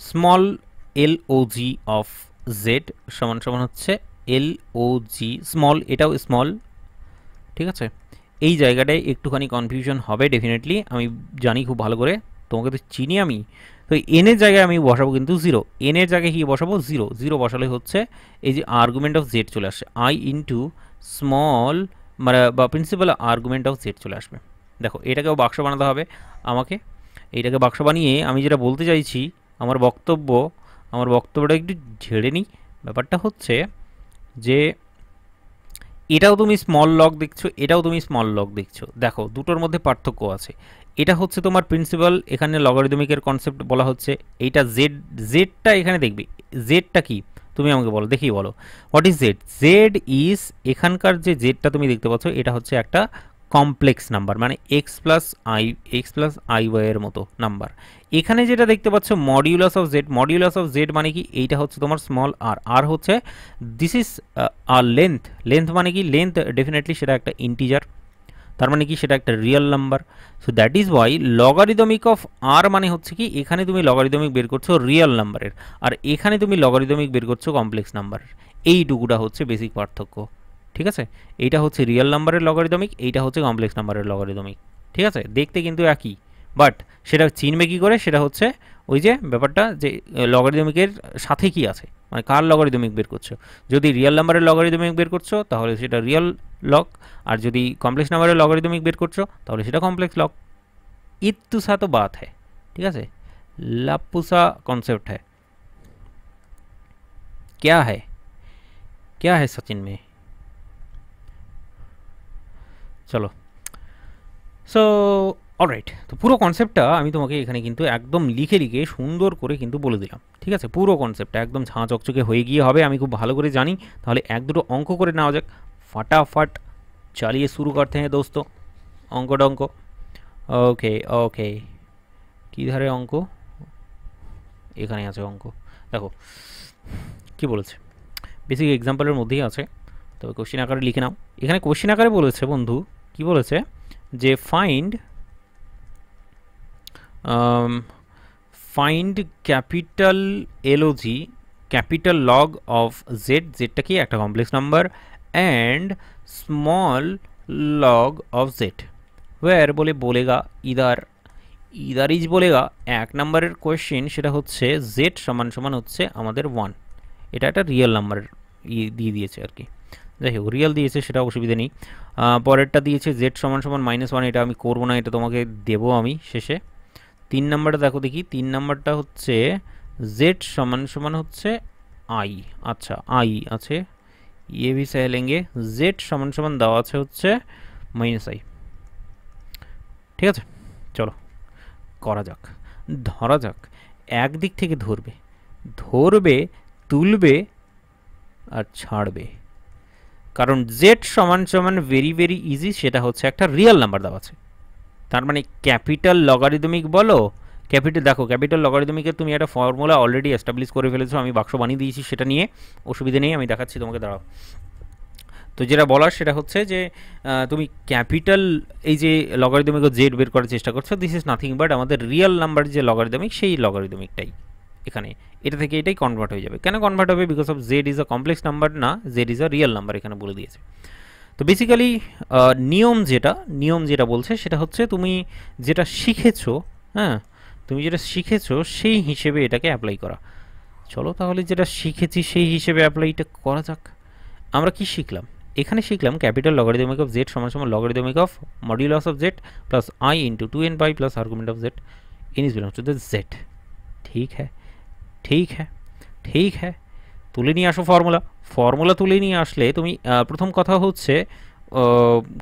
small L O G of z সমান সমান হচ্ছে এল ও জি স্মল এটাও স্মল ঠিক আছে এই জায়গাটায় একটুখানি কনফিউশন হবে ডেফিনেটলি আমি জানি খুব ভালো করে তোমাকে তো চিনি আমি তো এনের জায়গায় আমি বসাবো কিন্তু জিরো এনের জায়গায় কি বসাবো জিরো জিরো বসালে হচ্ছে এই যে আর্গুমেন্ট অফ জেড চলে আসে আই ইন্টু স্মল মানে বা প্রিন্সিপাল আর্গুমেন্ট অফ জেড চলে আসবে দেখো এটাকেও বাক্স বানাতে হবে আমাকে এইটাকে বাক্স বানিয়ে আমি যেটা বলতে চাইছি আমার বক্তব্য আমার বক্তব্যটা একটু ঝেড়ে নিই ব্যাপারটা হচ্ছে যে এটাও তুমি স্মল লক দেখছো এটাও তুমি স্মল লক দেখছো দেখো দুটোর মধ্যে পার্থক্য আছে এটা হচ্ছে তোমার প্রিন্সিপাল এখানে লগারিদমিকের কনসেপ্ট বলা হচ্ছে এইটা জেড জেডটা এখানে দেখবে জেডটা কি তুমি আমাকে বলো দেখি বলো what is z z is এখানকার যে জেডটা তুমি দেখতে পাচ্ছ এটা হচ্ছে একটা কমপ্লেক্স নাম্বার মানে x plus i x plus i ওয়াইয়ের মতো নাম্বার এখানে যেটা দেখতে পাচ্ছ modulus of z modulus of z মানে কি এইটা হচ্ছে তোমার স্মল আর আর হচ্ছে this is r length length মানে কি লেন্থ ডেফিনেটলি সেটা একটা ইন্টিজার তার মানে কি সেটা একটা real number so that is why logarithmic of r মানে হচ্ছে কি এখানে তুমি লগারিদমিক বের করছো রিয়েল নাম্বারের আর এখানে তুমি লগারিদমিক বের করছো কমপ্লেক্স নাম্বারের এইটুকুটা হচ্ছে বেসিক পার্থক্য ঠিক আছে এইটা হচ্ছে রিয়েল নাম্বারের লগারিদমিক এইটা হচ্ছে কমপ্লেক্স নাম্বারের লগারিদমিক ঠিক আছে দেখতে কিন্তু একই বাট সেটা চিনবে কী করে সেটা হচ্ছে ওই যে ব্যাপারটা যে লগারিদমিকের সাথে কি আছে মানে কার লগারিদমিক বের করছো যদি রিয়েল নাম্বারের লগারিদমিক বের করছো তাহলে সেটা রিয়েল লক আর যদি কমপ্লেক্স নাম্বারের লগারিদমিক বের করছো তাহলে সেটা কমপ্লেক্স লক ইত্তুসা তো বাত হ্যাঁ ঠিক আছে লাপুসা কনসেপ্ট হ্যাঁ ক্যা হ্যাঁ ক্যা হ্যাঁ সচিন মে চলো সো অলরাইট তো পুরো কনসেপ্টটা আমি তোমাকে এখানে কিন্তু একদম লিখে লিখে সুন্দর করে কিন্তু বলে দিলাম ঠিক আছে পুরো কনসেপ্টটা একদম ঝাঁ চকচকে হয়ে গিয়ে হবে আমি খুব ভালো করে জানি তাহলে এক দুটো অঙ্ক করে নেওয়া যাক ফাটাফাট চালিয়ে শুরু করতে হ্যাঁ দোস্ত অঙ্ক ডঙ্ক ওকে ওকে কী ধারে অঙ্ক এখানে আছে অঙ্ক দেখো কি বলেছে বেসিক এক্সাম্পলের মধ্যেই আছে তবে কোশ্চিন আকারে লিখে নাও এখানে কোশ্চিন আকারে বলেছে বন্ধু কি বলেছে যে find find um, capital capital log capital log of z zটা কি একটা complex number and small log of z where বলে বলেগা ইদার ইদার ইজ বলেগা এক নম্বরের কোয়েশ্চেন সেটা হচ্ছে জেড সমান সমান হচ্ছে আমাদের ওয়ান এটা একটা রিয়েল নাম্বার দিয়ে দিয়েছে আর কি যাই হোক রিয়েল দিয়েছে সেটা অসুবিধা নেই পরেরটা দিয়েছে জেড সমান সমান মাইনাস ওয়ান এটা আমি করবো না এটা তোমাকে দেবো আমি শেষে তিন নাম্বারটা দেখো দেখি তিন নাম্বারটা হচ্ছে জেড সমান সমান হচ্ছে আই আচ্ছা আই আছে ইয়ে ভি সাহেলেঙ্গে জেড সমান সমান দেওয়া আছে হচ্ছে মাইনাস আই ঠিক আছে চলো করা যাক ধরা যাক একদিক থেকে ধরবে ধরবে তুলবে আর ছাড়বে কারণ জেড সমান সমান ভেরি ভেরি ইজি সেটা হচ্ছে একটা রিয়াল নাম্বার দেওয়া আছে তার মানে ক্যাপিটাল লগারিদমিক বলো ক্যাপিটাল দেখো ক্যাপিটাল লগারিদমিকের তুমি একটা ফর্মুলা অলরেডি এস্টাবলিশ করে ফেলেছো আমি বাক্স বানিয়ে দিয়েছি সেটা নিয়ে অসুবিধা নেই আমি দেখাচ্ছি তোমাকে দাঁড়াও তো যেটা বলার সেটা হচ্ছে যে তুমি ক্যাপিটাল এই যে লগারিদমিক জেড বের করার চেষ্টা করছো দিস ইজ নাথিং বাট আমাদের রিয়েল নাম্বার যে লগারিদমিক সেই লগারিদমিকটাই এখানে এটা থেকে এটাই কনভার্ট হয়ে যাবে কেন কনভার্ট হবে because of Z is a complex number না z is a real number এখানে বলে দিয়েছে তো বেসিক্যালি নিয়ম যেটা নিয়ম যেটা বলছে সেটা হচ্ছে তুমি যেটা শিখেছো হ্যাঁ তুমি যেটা শিখেছো সেই হিসেবে এটাকে অ্যাপ্লাই করা চলো তাহলে যেটা শিখেছি সেই হিসেবে অ্যাপ্লাইটা করা যাক আমরা কি শিখলাম এখানে শিখলাম ক্যাপিটাল লগারিদমিক অফ জেড সমান সমান logarithmic of modulus of z plus I into two n pi plus argument of z n is belong to the z ঠিক है ঠিক হ্যাঁ ঠিক হ্যাঁ, হ্যাঁ। তুলে নিয়ে আসো ফর্মুলা ফর্মুলা তুলে নিয়ে আসলে তুমি প্রথম কথা হচ্ছে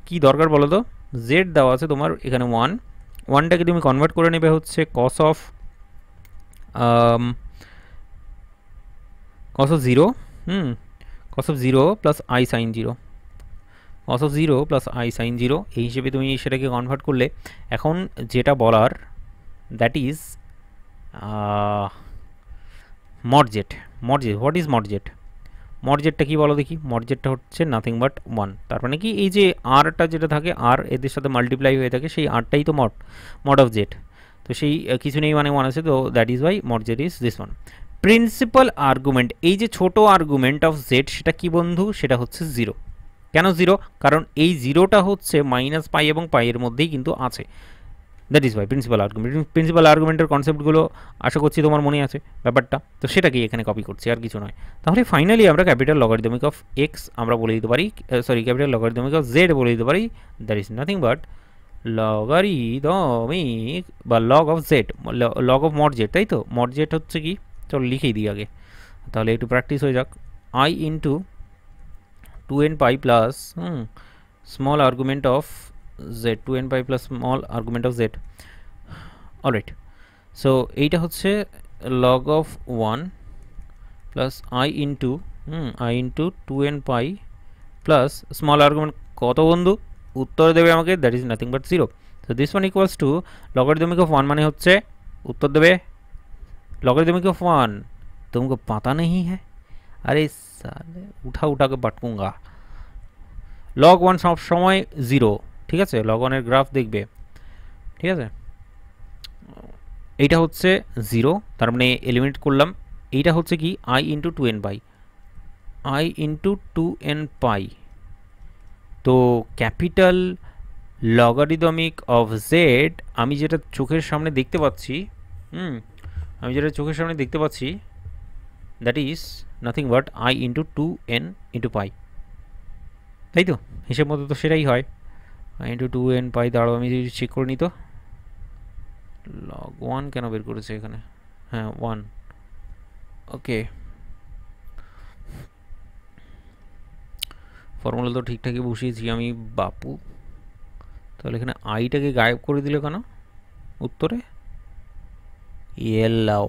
কি দরকার বলো তো জেড দেওয়া আছে তোমার এখানে ওয়ান ওয়ানটাকে তুমি কনভার্ট করে নেবে হচ্ছে cos of cos of zero hmm cos of zero plus i sine zero cos of zero plus i sine zero এই হিসেবে তুমি সেটাকে কনভার্ট করলে এখন যেটা বলার that is mod z mod z what is mod z মর্জেটটা কি বলো দেখি মর্জেটটা হচ্ছে নাথিং বাট ওয়ান তার মানে কি এই যে আরটা যেটা থাকে আর এদের সাথে মাল্টিপ্লাই হয়ে থাকে সেই আরটাই তো মড মড অফ জেড তো সেই কিছু নেই মানে ওয়ান আছে তো that is why mod z is this one principal argument এই যে ছোট আর্গুমেন্ট অফ জেড সেটা কি বন্ধু সেটা হচ্ছে জিরো কেন জিরো কারণ এই জিরোটা হচ্ছে মাইনাস পাই এবং পাইয়ের মধ্যেই কিন্তু আছে that is why principal argument প্রিন্সিপাল আর্গুমেন্টের কনসেপ্টগুলো আশা করছি তোমার মনে আছে ব্যাপারটা তো সেটাকেই এখানে কপি করছি আর কিছু নয় তাহলে ফাইনালি আমরা ক্যাপিটাল লগারিদমিক অফ এক্স আমরা বলে দিতে পারি sorry capital logarithmic of z বলে দিতে পারি that is nothing but logarithmic বা log of z log of mod z তাই তো মট জেড হচ্ছে কি চল লিখেই দিই আগে তাহলে একটু প্র্যাকটিস হয়ে যাক i into two N pi plus hmm small argument of z 2n pi plus small argument of z alright so এইটা হচ্ছে log of 1 plus i into hmm i into 2n pi plus small argument কত বন্ধু উত্তর দেবে আমাকে that is nothing but zero so this one equals to logarithmic of one মানে হচ্ছে উত্তর দেবে লগারিদমিক অফ ওয়ান तुमको पता नहीं है আরে সালে উঠা উঠাকে পাটকুঙ্গা লগ ওয়ান সব সময় জিরো ঠিক আছে লগনের গ্রাফ দেখবে ঠিক আছে এইটা হচ্ছে জিরো তার মানে এলিমিনেট করলাম এইটা হচ্ছে কি i into two n pi i into two N pi তো ক্যাপিটাল লগারিদমিক অফ জেড আমি যেটা চোখের সামনে দেখতে পাচ্ছি হুম আমি যেটা চোখের সামনে দেখতে পাচ্ছি that is nothing but i into two n into pi তাই তো হিসেব মতো তো সেটাই হয় ইন্টু টু এন পাই দাঁড়াও আমি যদি চেক করে নিই তো লগ ওয়ান কেন বের করেছে এখানে হ্যাঁ ওয়ান ওকে ফর্মুলা তো ঠিকঠাকই বসিয়েছি আমি বাপু তাহলে এখানে আইটাকে গায়েব করে দিল কেন উত্তরে ইয়েল্লাও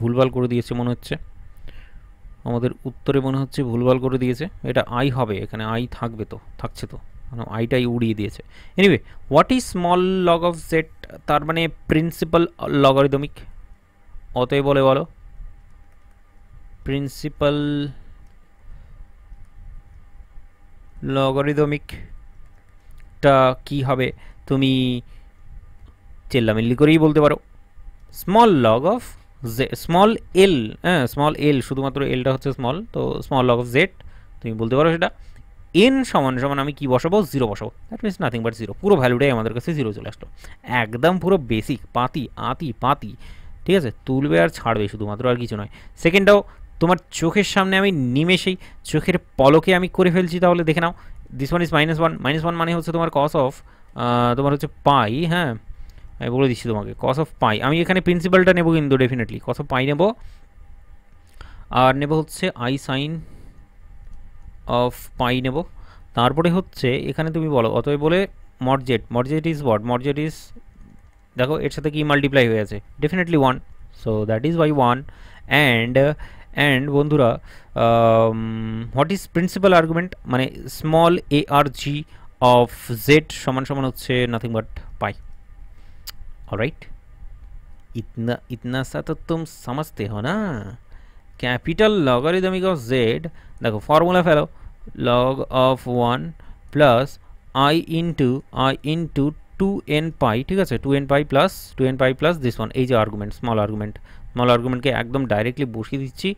ভুলভাল করে দিয়েছে মনে হচ্ছে আমাদের উত্তরে মনে হচ্ছে ভুলভাল করে দিয়েছে এটা আই হবে এখানে আই থাকবে তো থাকছে তো মানে আইটাই উড়িয়ে দিয়েছে anyway what is small log of z তার মানে প্রিন্সিপাল লগারিদমিক অতই বলে বলো প্রিন্সিপাল লগারিদমিকটা কি হবে তুমি চেল্লামিল্লি করেই বলতে পারো small log of z small l হ্যাঁ স্মল এল শুধুমাত্র এলটা হচ্ছে স্মল তো স্মল লগ অফ জেড তুমি বলতে পারো সেটা এন সমান সমান আমি কি বসাবো জিরো বসাবো that means nothing but zero পুরো ভ্যালুটাই আমাদের কাছে জিরো চলে আসলো একদম পুরো বেসিক পাতি আতি পাতি ঠিক আছে তুলবে আর ছাড়বে শুধুমাত্র আর কিছু নয় সেকেন্ডটাও তোমার চোখের সামনে আমি নিমেষেই চোখের পলকে আমি করে ফেলছি তাহলে দেখে নাও this one is minus one minus one মানে হচ্ছে তোমার কস অফ তোমার হচ্ছে পাই হ্যাঁ আমি বলে দিচ্ছি তোমাকে কস অফ পাই আমি এখানে প্রিন্সিপালটা নেবো কিন্তু ডেফিনেটলি কস অফ পাই নেব আর নেব হচ্ছে আই সাইন অফ পাই নেব তারপরে হচ্ছে এখানে তুমি বলো অতএব বলে mod z mod z is what mod z is দেখো এর সাথে কি মাল্টিপ্লাই হয়ে আছে definitely one so that is by one and and বন্ধুরা হোয়াট ইজ প্রিন্সিপাল আর্গুমেন্ট মানে small a R G of z সমান সমান হচ্ছে নাথিং বাট পাই राइट इतना इतना सा तो तुम समझते हो ना कैपिटल लॉगरिदमिक ऑफ जेड देखो फॉर्मूला फैलो log of one plus i into i into two N pi ঠিক আছে two N pi plus two N pi plus this one এই যে আর্গুমেন্ট স্মল আর্গুমেন্ট স্মল আর্গুমেন্টকে একদম ডাইরেক্টলি বসিয়ে দিচ্ছি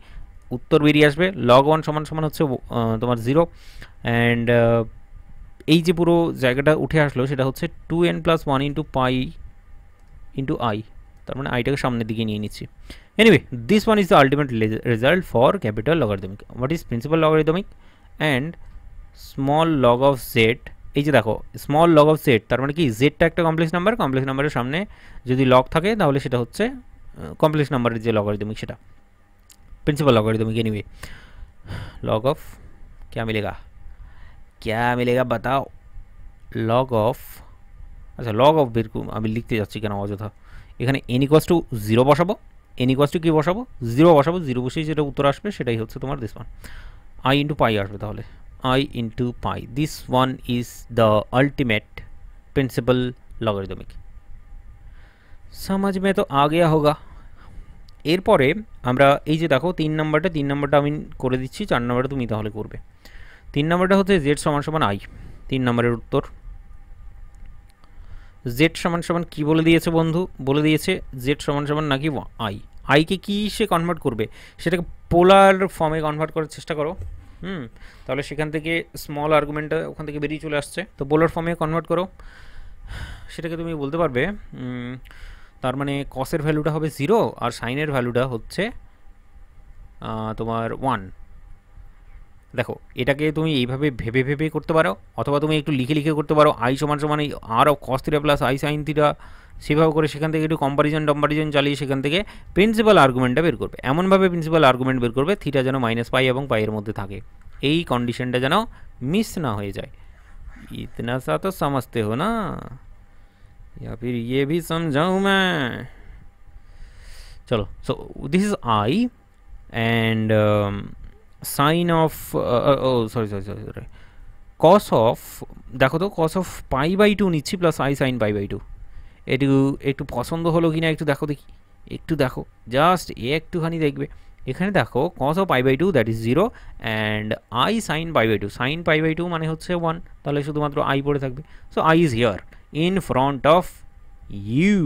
উত্তর বেরিয়ে আসবে লগ ওয়ান সমান সমান হচ্ছে তোমার জিরো অ্যান্ড এই যে পুরো জায়গাটা উঠে আসলো সেটা হচ্ছে two n plus one into pi into i তার মানে আইটাকে সামনের দিকে নিয়ে নিচ্ছি anyway this one is the ultimate result for capital logarithmic what is principal logarithmic and small log of z এই যে দেখো স্মল লগ অফ জেড তার মানে কি জেডটা একটা কমপ্লেক্স নাম্বার কমপ্লেক্স নাম্বারের সামনে যদি লগ থাকে তাহলে সেটা হচ্ছে কমপ্লেক্স নাম্বারের যে লগারিদমিক সেটা principal logarithmic anyway log of क्या মিলেগা ক্যা মিলেগা বাতাও লগ অফ আচ্ছা লগ অফ বের আমি লিখতে যাচ্ছি কেন অযথা এখানে এন ইকোয়াস টু জিরো বসাবো এন ইকোয়াস টু কী বসাবো জিরো বসাবো জিরো বসেই যেটা উত্তর আসবে সেটাই হচ্ছে তোমার this one i into pi আসবে তাহলে i into pi this one is the ultimate principal logarithmic সমাজ মে তো আগে হোগা এরপরে আমরা এই যে দেখো তিন নম্বরটা তিন নম্বরটা আমি করে দিচ্ছি চার নম্বরটা তুমি তাহলে করবে তিন নম্বরটা হচ্ছে জেড সমান সমান আই তিন নম্বরের উত্তর জেড সমান সমান কী বলে দিয়েছে বন্ধু বলে দিয়েছে জেড সমান সমান নাকি আই আইকে কী সে কনভার্ট করবে সেটাকে পোলার ফর্মে কনভার্ট করার চেষ্টা করো হুম তাহলে সেখান থেকে স্মল আর্গুমেন্টটা ওখান থেকে বেরিয়ে চলে আসছে তো পোলার ফর্মে কনভার্ট করো সেটাকে তুমি বলতে পারবে তার মানে কসের ভ্যালুটা হবে জিরো আর সাইনের ভ্যালুটা হচ্ছে তোমার ওয়ান দেখো এটাকে তুমি এইভাবে ভেবে ভেবে করতে পারো অথবা তুমি একটু লিখে লিখে করতে পারো আই সমান সমান এই r of cos plus i sine theta সেভাবে করে সেখান থেকে একটু কম্পারিজন টম্পারিজন চালিয়ে সেখান থেকে প্রিন্সিপাল আর্গুমেন্টটা বের করবে এমনভাবে প্রিন্সিপাল আর্গুমেন্ট বের করবে থিটা যেন মাইনাস পাই এবং পাইয়ের মধ্যে থাকে এই কন্ডিশনটা যেন মিস না হয়ে যায় ইতনা সা তো সমঝতে হো না या फिर ये भी समझाऊँ मैं चलो so this is i and sine of oh sorry sorry sorry sorry cos of দেখো তো cos of pi by two নিচ্ছি plus i sine pi by two একটু একটু পছন্দ হলো কি না একটু দেখো দেখি একটু দেখো জাস্ট এ একটুখানি দেখবে এখানে দেখো cos of pi by two that is zero and i sine pi by two sine pi by two মানে হচ্ছে ওয়ান তাহলে শুধুমাত্র আই পড়ে থাকবে so i is here in front of you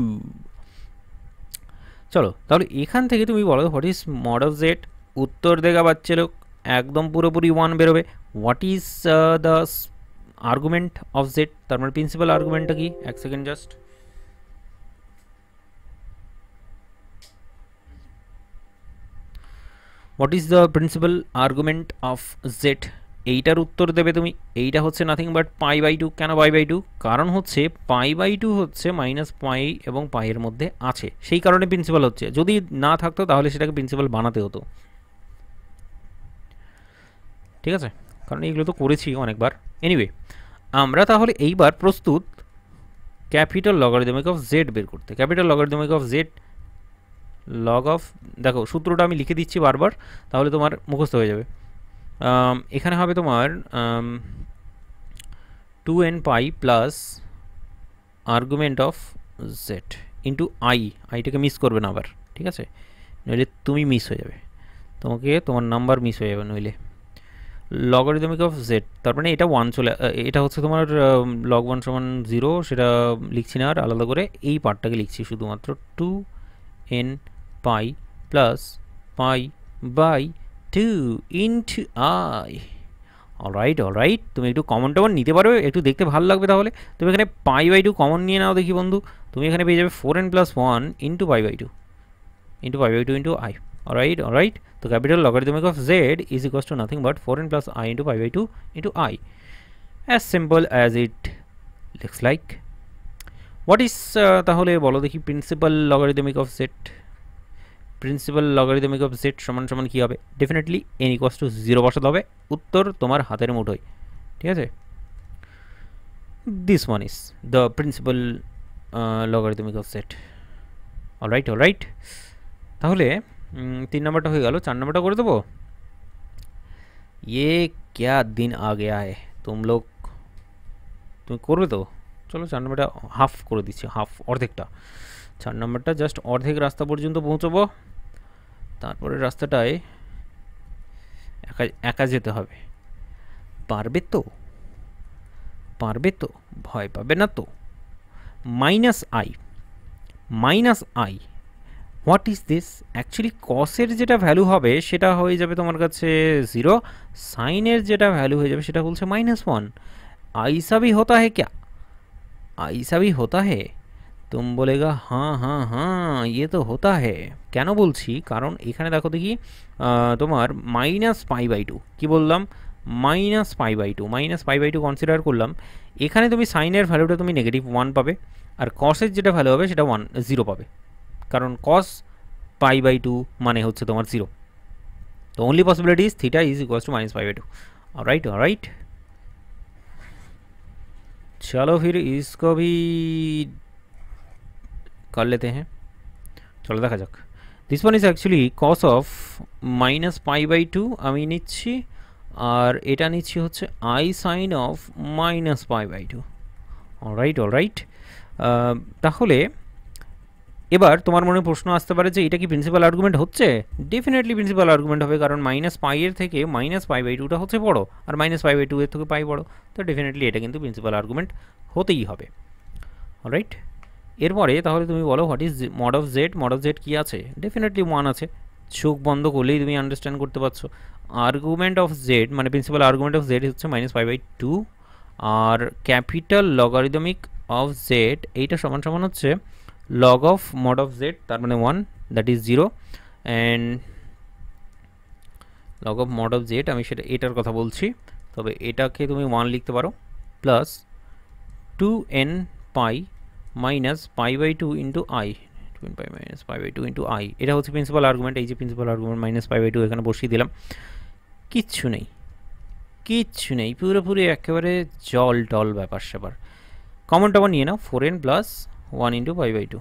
চলো তাহলে এখান থেকে তুমি বলো what is mod of z উত্তর দেখা পাচ্ছিল একদম পুরোপুরি ওয়ান বেরোবে what is the argument of z তার মানে প্রিন্সিপাল আর্গুমেন্টটা কি এক second just what is the principal argument of z এইটার উত্তর দেবে তুমি এইটা হচ্ছে nothing but pi by two কেন পাই বাই টু কারণ হচ্ছে পাই বাই টু হচ্ছে মাইনাস পাই এবং পাইয়ের মধ্যে আছে সেই কারণে প্রিন্সিপাল হচ্ছে যদি না থাকতো তাহলে সেটাকে প্রিন্সিপাল বানাতে হতো ঠিক আছে কারণ এইগুলো তো করেছি অনেকবার এনিওয়ে আমরা তাহলে এইবার প্রস্তুত ক্যাপিটাল লগারিদমিক অফ জেড বের করতে capital logarithmic of z log of দেখো সূত্রটা আমি লিখে দিচ্ছি বারবার তাহলে তোমার মুখস্থ হয়ে যাবে এখানে হবে তোমার two N pi plus argument of z into i আইটাকে মিস করবে না আবার ঠিক আছে নইলে তুমি মিস হয়ে যাবে তোমাকে তোমার নাম্বার মিস হয়ে যাবে নইলে লগারিদমিক অফ জেড তার মানে এটা ওয়ান চলে এটা হচ্ছে তোমার লগ ওয়ান সমান জিরো সেটা লিখছি না আর আলাদা করে এই পার্টটাকে লিখছি শুধুমাত্র two N pi plus pi by two into i all right all right তুমি একটু কমন টমন নিতে পারবে একটু দেখতে ভালো লাগবে তাহলে তুমি এখানে পাই বাই টু কমন নিয়ে নাও দেখি বন্ধু তুমি এখানে পেয়ে যাবে four n plus one into pi by two into pi by two into i alright right the capital logarithmic of z is equals to nothing but 4n plus i into pi by 2 into i as simple as it looks like what is uh, তাহলে বলো দেখি principal logarithmic of z principal logarithmic of z সমান সমান কী হবে definitely n equals to zero বসাতে হবে উত্তর তোমার হাতের মুঠোয় ঠিক আছে this one is the principal logarithmic of z alright alright তাহলে তিন নম্বরটা হয়ে গেল চার নম্বরটা করে দেবো ইয়ে ক্যা দিন আ গেয়া হ্যায় তুম তুমি করবে তো চলো চার নম্বরটা হাফ করে দিচ্ছি হাফ অর্ধেকটা চার নম্বরটা জাস্ট অর্ধেক রাস্তা পর্যন্ত পৌঁছবো তারপরে রাস্তাটায় একা একা যেতে হবে পারবে তো পারবে তো ভয় পাবে না তো minus i minus i what is this actually কসের যেটা ভ্যালু হবে সেটা হয়ে যাবে তোমার কাছে জিরো সাইনের যেটা ভ্যালু হয়ে যাবে সেটা বলছে মাইনাস ওয়ান আইসাবি হতা হে ক্যা আইসাবি হতা হে होता है তুম বলেগা হাঁ হাঁ হাঁ ইয়ে তো হতা হে কেন বলছি কারণ এখানে দেখো দেখি তোমার মাইনাস পাই বাই টু কী বললাম minus pi by two minus pi by two consider করলাম এখানে তুমি সাইনের ভ্যালুটা তুমি নেগেটিভ ওয়ান পাবে আর কসের যেটা ভ্যালু হবে সেটা ওয়ান জিরো পাবে কারণ কস পাই বাই টু মানে হচ্ছে তোমার জিরো তো only possibility is theta is equal to minus pi by two right right चलो फिर इसको भी कर लेते हैं চলো দেখা যাক this one is actually cos of minus pi by two আমি নিচ্ছি আর এটা নিচ্ছি হচ্ছে i sine of minus pi by two alright alright তাহলে এবার তোমার মনে প্রশ্ন আসতে পারে যে এটা কি প্রিন্সিপাল আর্গুমেন্ট হচ্ছে ডেফিনেটলি প্রিন্সিপাল আর্গুমেন্ট হবে কারণ মাইনাস পাইয়ের থেকে মাইনাস পাই বাই টুটা হচ্ছে বড়ো আর মাইনাস পাই বাই টু এর থেকে পাই বড়ো তো ডেফিনেটলি এটা কিন্তু প্রিন্সিপাল আর্গুমেন্ট হতেই হবে রাইট এরপরে তাহলে তুমি বলো what is mod of z mod of z কী আছে ডেফিনেটলি ওয়ান আছে চোখ বন্ধ করলেই তুমি আন্ডারস্ট্যান্ড করতে পারছো আর্গুমেন্ট অফ জেড মানে প্রিন্সিপাল আর্গুমেন্ট অফ জেড হচ্ছে মাইনাস ফাইভ বাই টু আর ক্যাপিটাল লগারিদমিক অফ জেড এইটা সমান সমান হচ্ছে log of mod of z তার মানে 1 that is 0 and log of mod of z আমি সেটা এটার কথা বলছি তবে এটাকে তুমি 1 লিখতে পারো plus 2n pi minus pi by two into i two n pi minus pi by two into i এটা হচ্ছে প্রিন্সিপাল আর্গুমেন্ট এই যে principal argument minus pi by two এখানে বসিয়ে দিলাম কিচ্ছু নেই কিচ্ছু নেই পুরোপুরি একেবারে জল টল ব্যাপার স্যাপার কমন টমন নিয়ে নাও four n plus one into five by two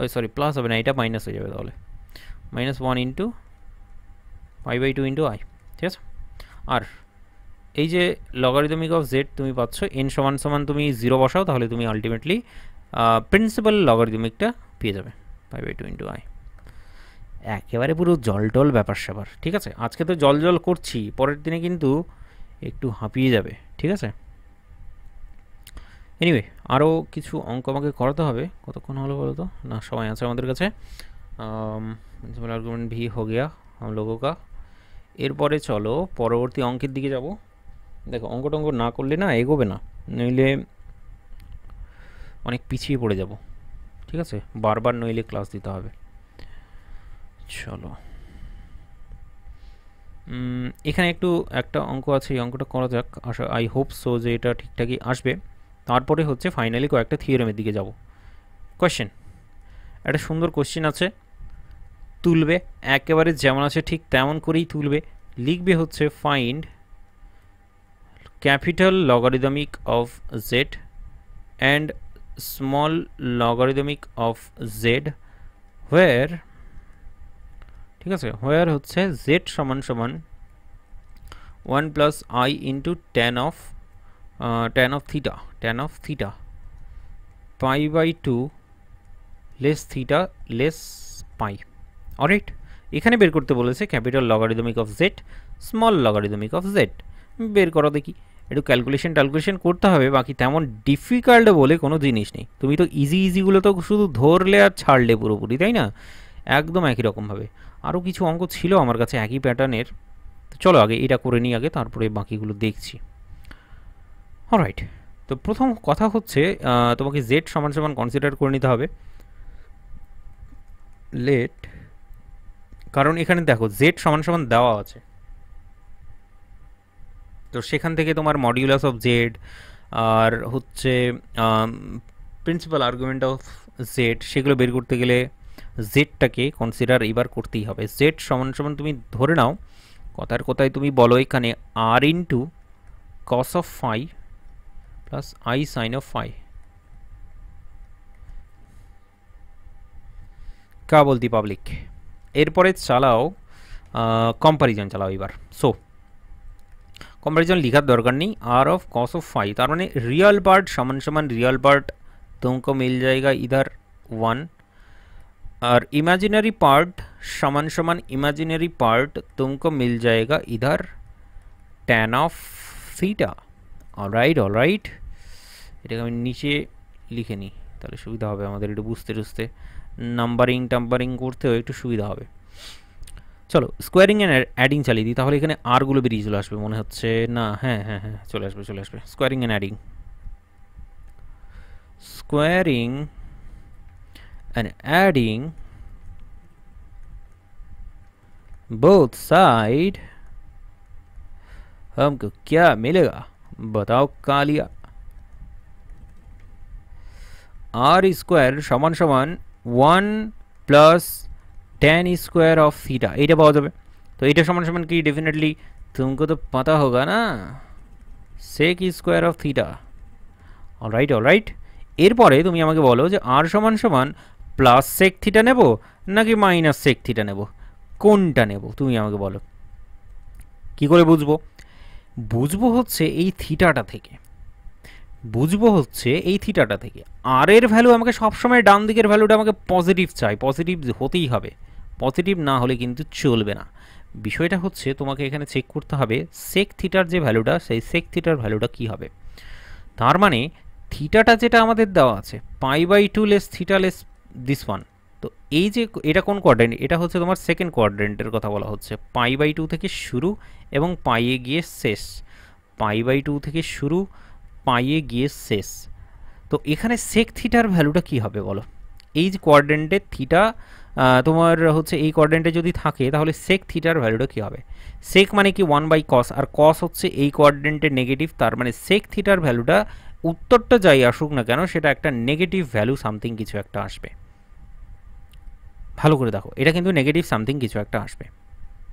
ওই সরি প্লাস হবে না এটা মাইনাস হয়ে যাবে তাহলে minus one into five by two into i ঠিক আছে আর এই যে লগারিদমিক অফ জেড তুমি পাচ্ছ এন সমান সমান তুমি জিরো বসাও তাহলে তুমি আলটিমেটলি প্রিন্সিপাল লগারিদমিকটা পেয়ে যাবে five by two into i একেবারে পুরো জলটল ব্যাপার স্যাপার ঠিক আছে আজকে তো জল জল করছি পরের দিনে কিন্তু একটু হাঁপিয়ে যাবে ঠিক আছে এনিওয়ে আরও কিছু অঙ্ক আমাকে করাতে হবে কতক্ষণ হলো বলো তো না সবাই আছে আমাদের কাছে আর্গুমেন্ট ভি হো গিয়া হাম কা এরপরে চলো পরবর্তী অঙ্কের দিকে যাব দেখো অঙ্ক টঙ্ক না করলে না এগোবে না নইলে অনেক পিছিয়ে পড়ে যাব ঠিক আছে বারবার নইলে ক্লাস দিতে হবে চলো এখানে একটু একটা অঙ্ক আছে এই অঙ্কটা করা যাক আশা আই হোপ সো যে এটা ঠিকঠাকই আসবে তারপরে হচ্ছে ফাইনালি কয়েকটা থিওরেমের দিকে যাব কোয়েশ্চেন একটা সুন্দর কোশ্চেন আছে তুলবে একেবারে যেমন আছে ঠিক তেমন করেই তুলবে লিখবে হচ্ছে find capital logarithmic of Z and small logarithmic of Z where ঠিক আছে হোয়ার হচ্ছে জেড সমান সমান one plus I into ten of Uh, tan of theta tan of theta pi by 2 less theta less pi alright এখানে বের করতে বলেছে capital logarithmic of z small logarithmic of z বের করো দেখি একটু ক্যালকুলেশন ট্যালকুলেশন করতে হবে বাকি তেমন ডিফিকাল্ট বলে কোনো জিনিস নেই তুমি তো ইজি ইজিগুলো তো শুধু ধরলে আর ছাড়লে পুরোপুরি তাই না একদম একই রকমভাবে আরও কিছু অঙ্ক ছিল আমার কাছে একই প্যাটার্নের তো চলো আগে এটা করে নিই আগে তারপরে বাকিগুলো দেখছি অলরাইট তো প্রথম কথা হচ্ছে তোমাকে জেড সমান সমান কনসিডার করে নিতে হবে লেট কারণ এখানে দেখো জেড সমান সমান দেওয়া আছে তো সেখান থেকে তোমার মডিউলাস অফ জেড আর হচ্ছে প্রিন্সিপাল আর্গুমেন্ট অফ জেড সেগুলো বের করতে গেলে জেডটাকে কনসিডার এবার করতেই হবে জেড সমান সমান তুমি ধরে নাও কথার কথায় তুমি বলো এখানে r into cos of five plus i sine of phi কা বলতি পাবলিক এরপরে চালাও কম্প্যারিজন চালাও এবার সো কম্প্যারিজন লেখার দরকার নেই r of cos of phi তার মানে রিয়েল পার্ट সমান সমান রিয়েল पार्ट तुमको मिल जाएगा इधर वन और इमेजिनरी पार्ट समान समान इमेजिनरी पार्ट तुमको मिल जाएगा इधर tan of theta alright alright এটাকে আমি নিচে লিখে নিই তাহলে সুবিধা হবে আমাদের একটু বুঝতে টুঝতে নাম্বারিং টাম্বারিং করতেও একটু সুবিধা হবে চলো স্কোয়ারিং অ্যান্ড অ্যাডিং চালিয়ে দিই তাহলে এখানে আরগুলো বেরিয়ে চলে আসবে মনে হচ্ছে না হ্যাঁ হ্যাঁ হ্যাঁ, হ্যাঁ চলে আসবে চলে আসবে squaring and adding squaring and adding both side हमको क्या মিলেগা বতাও কালিয়া আর স্কোয়ার সমান সমান one plus tan square of theta এইটা পাওয়া যাবে তো এইটা সমান সমান কি ডেফিনেটলি তুমকো তো পাতা হোগা না sec square of theta all right all right এরপরে তুমি আমাকে বলো যে আর সমান সমান প্লাস সেক থিটা নেব নাকি মাইনাস সেক থিটা নেব কোনটা নেব তুমি আমাকে বলো কি করে বুঝবো বুঝবো হচ্ছে এই থিটাটা থেকে বুঝবো হচ্ছে এই থিটাটা থেকে আর এর ভ্যালু আমাকে সবসময় ডান দিকের ভ্যালুটা আমাকে পজিটিভ চাই পজিটিভ হতেই হবে পজিটিভ না হলে কিন্তু চলবে না বিষয়টা হচ্ছে তোমাকে এখানে চেক করতে হবে সেক থিটার যে ভ্যালুটা সেই সেক থিটার ভ্যালুটা কি হবে তার মানে থিটাটা যেটা আমাদের দেওয়া আছে pi by two less theta less this one তো এই যে এটা কোন কোয়াড্রেন্ট এটা হচ্ছে তোমার সেকেন্ড কোয়াড্রেন্টের কথা বলা হচ্ছে পাই বাই টু থেকে শুরু এবং পাইয়ে গিয়ে শেষ পাই বাই টু থেকে শুরু পাইয়ে গিয়ে শেষ তো এখানে সেক থিটার ভ্যালুটা কি হবে বলো এই যে কোয়ার্ডেন্টে থিটা তোমার হচ্ছে এই কোয়ার্ডেন্টে যদি থাকে তাহলে সেক থিটার ভ্যালুটা কী হবে সেক মানে কি ওয়ান বাই কস আর কস হচ্ছে এই কোয়ার্ডেন্টের নেগেটিভ তার মানে সেক থিটার ভ্যালুটা উত্তরটা যাই আসুক না কেন সেটা একটা নেগেটিভ ভ্যালু সামথিং কিছু একটা আসবে ভালো করে দেখো এটা কিন্তু নেগেটিভ সামথিং কিছু একটা আসবে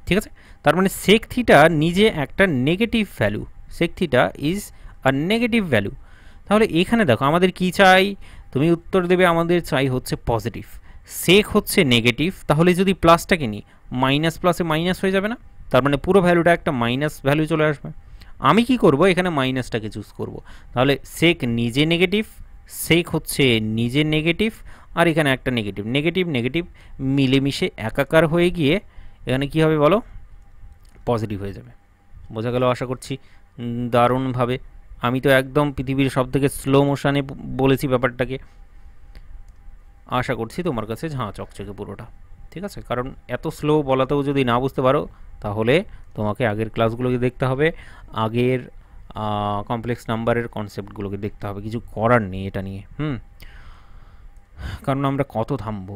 ঠিক আছে তার মানে সেক থিটা নিজে একটা negative value sec theta is a negative value তাহলে এখানে দেখো আমাদের কি চাই তুমি উত্তর দেবে আমাদের চাই হচ্ছে পজিটিভ সেক হচ্ছে নেগেটিভ তাহলে যদি প্লাসটাকে নিই মাইনাস প্লাসে মাইনাস হয়ে যাবে না তার মানে পুরো ভ্যালুটা একটা মাইনাস ভ্যালু চলে আসবে আমি কি করব এখানে মাইনাসটাকে চুজ করব তাহলে সেক নিজে নেগেটিভ সেক হচ্ছে নিজে নেগেটিভ আর এখানে একটা নেগেটিভ নেগেটিভ নেগেটিভ মিলেমিশে একাকার হয়ে গিয়ে এখানে কি হবে বলো পজিটিভ হয়ে যাবে বোঝা গেল আশা করছি দারুণভাবে আমি তো একদম পৃথিবীর সব থেকে স্লো মোশানে বলেছি ব্যাপারটাকে আশা করছি তোমার কাছে ঝাঁ চকচকে পুরোটা ঠিক আছে কারণ এত স্লো বলাতেও যদি না বুঝতে পারো তাহলে তোমাকে আগের ক্লাসগুলোকে দেখতে হবে আগের কমপ্লেক্স নাম্বারের কনসেপ্টগুলোকে দেখতে হবে কিছু করার নেই এটা নিয়ে হুম কারণ আমরা কত থামবো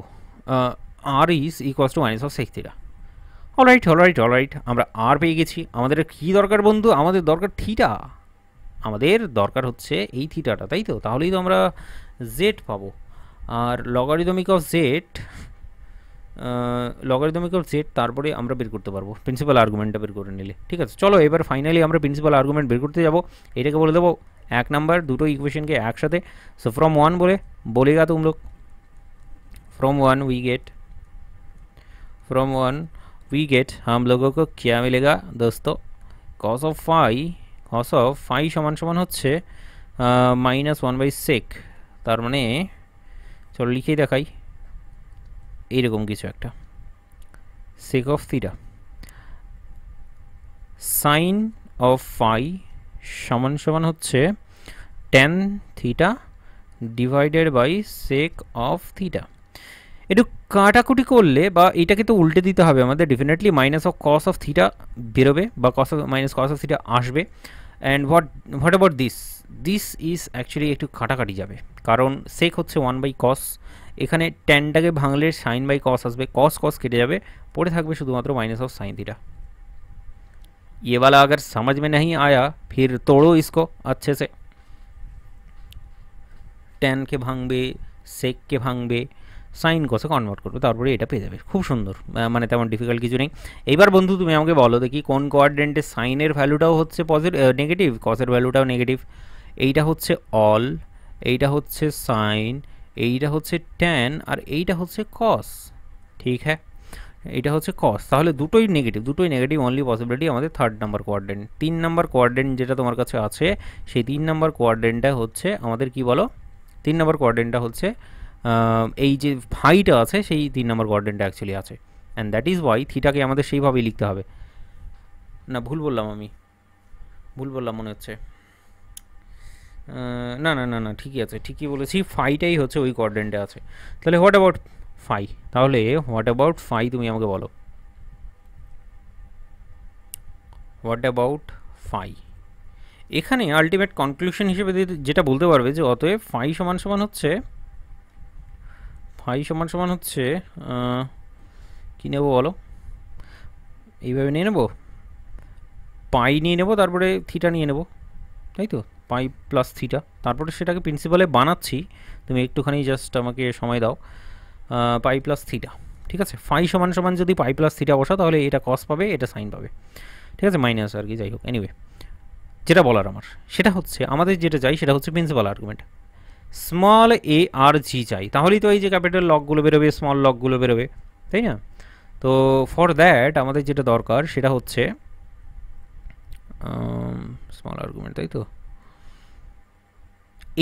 r is equals to minus of sec theta alright alright alright আমরা আর পেয়ে গেছি আমাদের কি দরকার বন্ধু আমাদের দরকার থিটা আমাদের দরকার হচ্ছে এই থিটাটা তাই তো তাহলেই তো আমরা জেড পাবো আর logarithmic of z logarithmic of z তারপরে আমরা বের করতে পারবো প্রিন্সিপাল আর্গুমেন্টটা বের করে নিলে ঠিক আছে চলো এবার ফাইনালি আমরা প্রিন্সিপাল আর্গুমেন্ট বের করতে যাবো এটাকে বলে দেবো এক নাম্বার দুটো ইকুয়েশনকে একসাথে সো ফ্রম ওয়ান বলে বলেগা তুম লোক from one we get from one we get হাম লোক को क्या मिलेगा दोस्तों cos of cos of phi সমান সমান হচ্ছে মাইনাস ওয়ান বাই সেক তার মানে চলো লিখেই দেখাই এইরকম কিছু একটা sec of theta sine of phi সমান সমান হচ্ছে tan theta divided by sec of theta একটু কাটাকুটি করলে বা এটাকে তো উল্টে দিতে হবে আমাদের definitely minus of cos of theta বেরোবে বা cos of minus cos of theta আসবে and what what about this this is actually একটু কাটাকাটি যাবে কারণ সেক হচ্ছে ওয়ান বাই কস এখানে ট্যানটাকে ভাঙলে সাইন বাই কস আসবে কস কস কেটে যাবে পড়ে থাকবে শুধুমাত্র মাইনাস অফ সাইন থিটা ये वाला अगर समझ में नहीं आया फिर तोड़ो इसको अच्छे से टेन के भांगे सेक के সাইন কসে কনভার্ট করবে তারপরে এটা পেয়ে যাবে খুব সুন্দর মানে তেমন ডিফিকাল্ট কিছু নেই এইবার বন্ধু তুমি আমাকে বলো দেখি কোন কোয়াড্রেন্টে সাইনের ভ্যালুটাও হচ্ছে পজিটিভ নেগেটিভ কসের ভ্যালুটাও নেগেটিভ এইটা হচ্ছে অল এইটা হচ্ছে সাইন এইটা হচ্ছে ট্যান আর এইটা হচ্ছে কস ঠিক হ্যাঁ এটা হচ্ছে কস তাহলে দুটোই নেগেটিভ দুটোই নেগেটিভ অনলি পসিবিলিটি আমাদের থার্ড নাম্বার কোয়ার্ডেন্ট তিন নাম্বার কোয়ার্ডেন্ট যেটা তোমার কাছে আছে সেই তিন নাম্বার কোয়ার্ডেন্টটা হচ্ছে আমাদের কি বলো তিন নাম্বার কোয়ার্ডেন্টটা হচ্ছে এই যে ফাইটা আছে সেই তিন নম্বর গর্ডেনটা অ্যাকচুয়ালি আছে অ্যান্ড দ্যাট ইজ ওয়াই থিটাকে আমাদের সেইভাবেই লিখতে হবে না ভুল বললাম আমি ভুল বললাম মনে হচ্ছে না না না না ঠিকই আছে ঠিকই বলেছি ফাইটাই হচ্ছে ওই গর্ডেনটা আছে তাহলে হোয়াট অ্যাবাউট ফাই তাহলে হোয়াট অ্যাবাউট ফাই তুমি আমাকে বলো হোয়াট অ্যাবাউট ফাই এখানে আলটিমেট কনক্লুশন হিসেবে যেটা বলতে পারবে যে অতএব ফাই সমান সমান হচ্ছে ফাই সমান সমান হচ্ছে কী নেবো বলো এইভাবে নিয়ে নেব পাই নিয়ে নেবো তারপরে থিটা নিয়ে নেব তাই তো পাই প্লাস থিটা তারপরে সেটাকে প্রিন্সিপালে বানাচ্ছি তুমি একটুখানি জাস্ট আমাকে সময় দাও পাই প্লাস থিটা ঠিক আছে ফাই সমান সমান যদি পাই প্লাস থিটা বসা তাহলে এটা কস পাবে এটা সাইন পাবে ঠিক আছে মাইনাস আর কি যাই হোক এনিওয়ে যেটা বলার আমার সেটা হচ্ছে আমাদের যেটা চাই সেটা হচ্ছে principal argument small a R g চাই তাহলেই তো এই যে ক্যাপিটাল লকগুলো বেরোবে স্মল লকগুলো বেরোবে তাই না তো ফর দ্যাট আমাদের যেটা দরকার সেটা হচ্ছে স্মল আর্গুমেন্ট তাই তো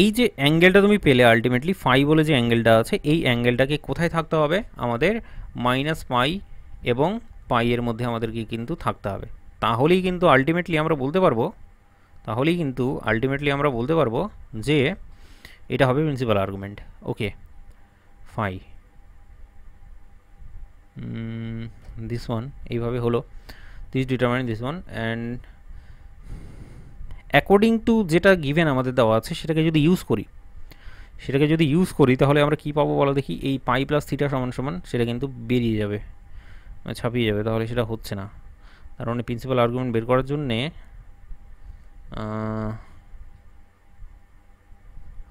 এই যে অ্যাঙ্গেলটা তুমি পেলে আলটিমেটলি ফাই বলে যে অ্যাঙ্গেলটা আছে এই অ্যাঙ্গেলটাকে কোথায় থাকতে হবে আমাদের মাইনাস পাই এবং পাইয়ের মধ্যে আমাদেরকে কিন্তু থাকতে হবে তাহলেই কিন্তু আলটিমেটলি আমরা বলতে পারবো তাহলেই কিন্তু আলটিমেটলি আমরা বলতে পারবো যে এটা হবে principal argument okay phi this one এইভাবে হলো this determine this one and according to যেটা গিভেন আমাদের দেওয়া আছে সেটাকে যদি ইউজ করি সেটাকে যদি ইউজ করি তাহলে আমরা কী পাবো বলো দেখি এই পাই প্লাস থিটা সমান সমান সেটা কিন্তু বেরিয়ে যাবে মানে ছাপিয়ে যাবে তাহলে সেটা হচ্ছে না তার মানে প্রিন্সিপাল আর্গুমেন্ট বের করার জন্যে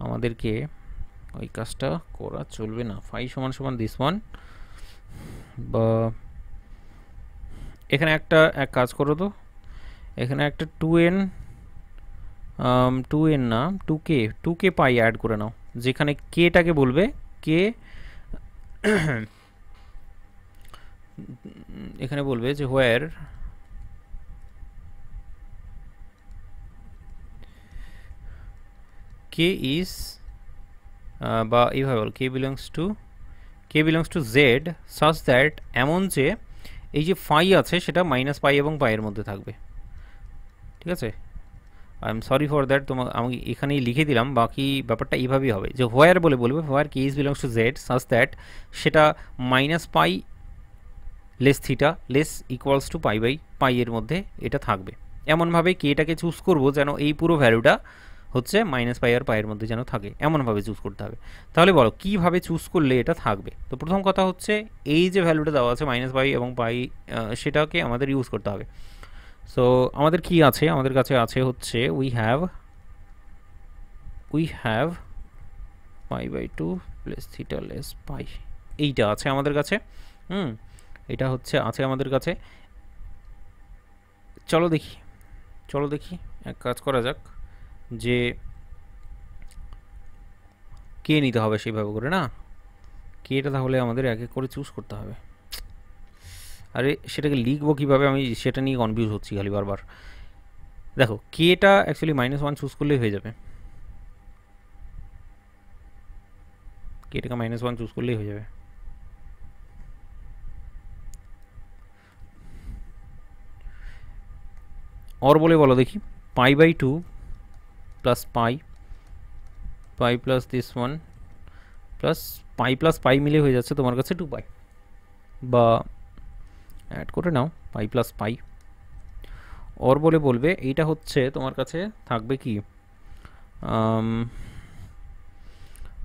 আমাদেরকে ওই কাজটা করা চলবে না ফাইভ সমান সমান দিস ওয়ান বা এখানে একটা এক কাজ করো তো এখানে একটা টু এন টু এন না two k two k pi add করে নাও যেখানে কেটাকে বলবে কে এখানে বলবে যে হোয়ার কে ইজ বা এইভাবে বল k belongs to k belongs to Z such that এমন যে এই যে ফাই আছে সেটা মাইনাস পাই এবং পাইয়ের মধ্যে থাকবে ঠিক আছে I am sorry for that তোমাকে আমি এখানেই লিখে দিলাম বাকি ব্যাপারটা এইভাবেই হবে যে হোয়ার বলে বলবে where k is belongs to Z such that সেটা minus pi less theta less equals to pi by pi এর মধ্যে এটা থাকবে এমনভাবে কে এটাকে চুজ করবো যেন এই পুরো ভ্যালুটা হচ্ছে মাইনাস পাই আর পায়ের মধ্যে যেন থাকে এমনভাবে চুজ করতে হবে তাহলে বলো কীভাবে চুজ করলে এটা থাকবে তো প্রথম কথা হচ্ছে এই যে ভ্যালুটা দেওয়া আছে মাইনাস পাই এবং পাই সেটাকে আমাদের ইউজ করতে হবে সো আমাদের কি আছে আমাদের কাছে আছে হচ্ছে we have we have pi by two plus theta less pi এইটা আছে আমাদের কাছে হুম এটা হচ্ছে আছে আমাদের কাছে চলো দেখি চলো দেখি এক কাজ করা যাক যে কে নিতে হবে সেইভাবে করে না কেটা তাহলে আমাদের এক এক করে চুজ করতে হবে আরে সেটাকে লিখবো কীভাবে আমি সেটা নিয়ে কনফিউজ হচ্ছি খালি বারবার দেখো কেটা অ্যাকচুয়ালি মাইনাস ওয়ান চুজ করলেই হয়ে যাবে কেটাকে মাইনাস ওয়ান চুজ করলেই হয়ে যাবে অর বলে বলো দেখি pi by two plus pi pi plus this one plus pi plus pi মিলে হয়ে যাচ্ছে তোমার কাছে 2 pi বা অ্যাড করে নাও pi plus pi অর বলে বলবে এইটা হচ্ছে তোমার কাছে থাকবে কি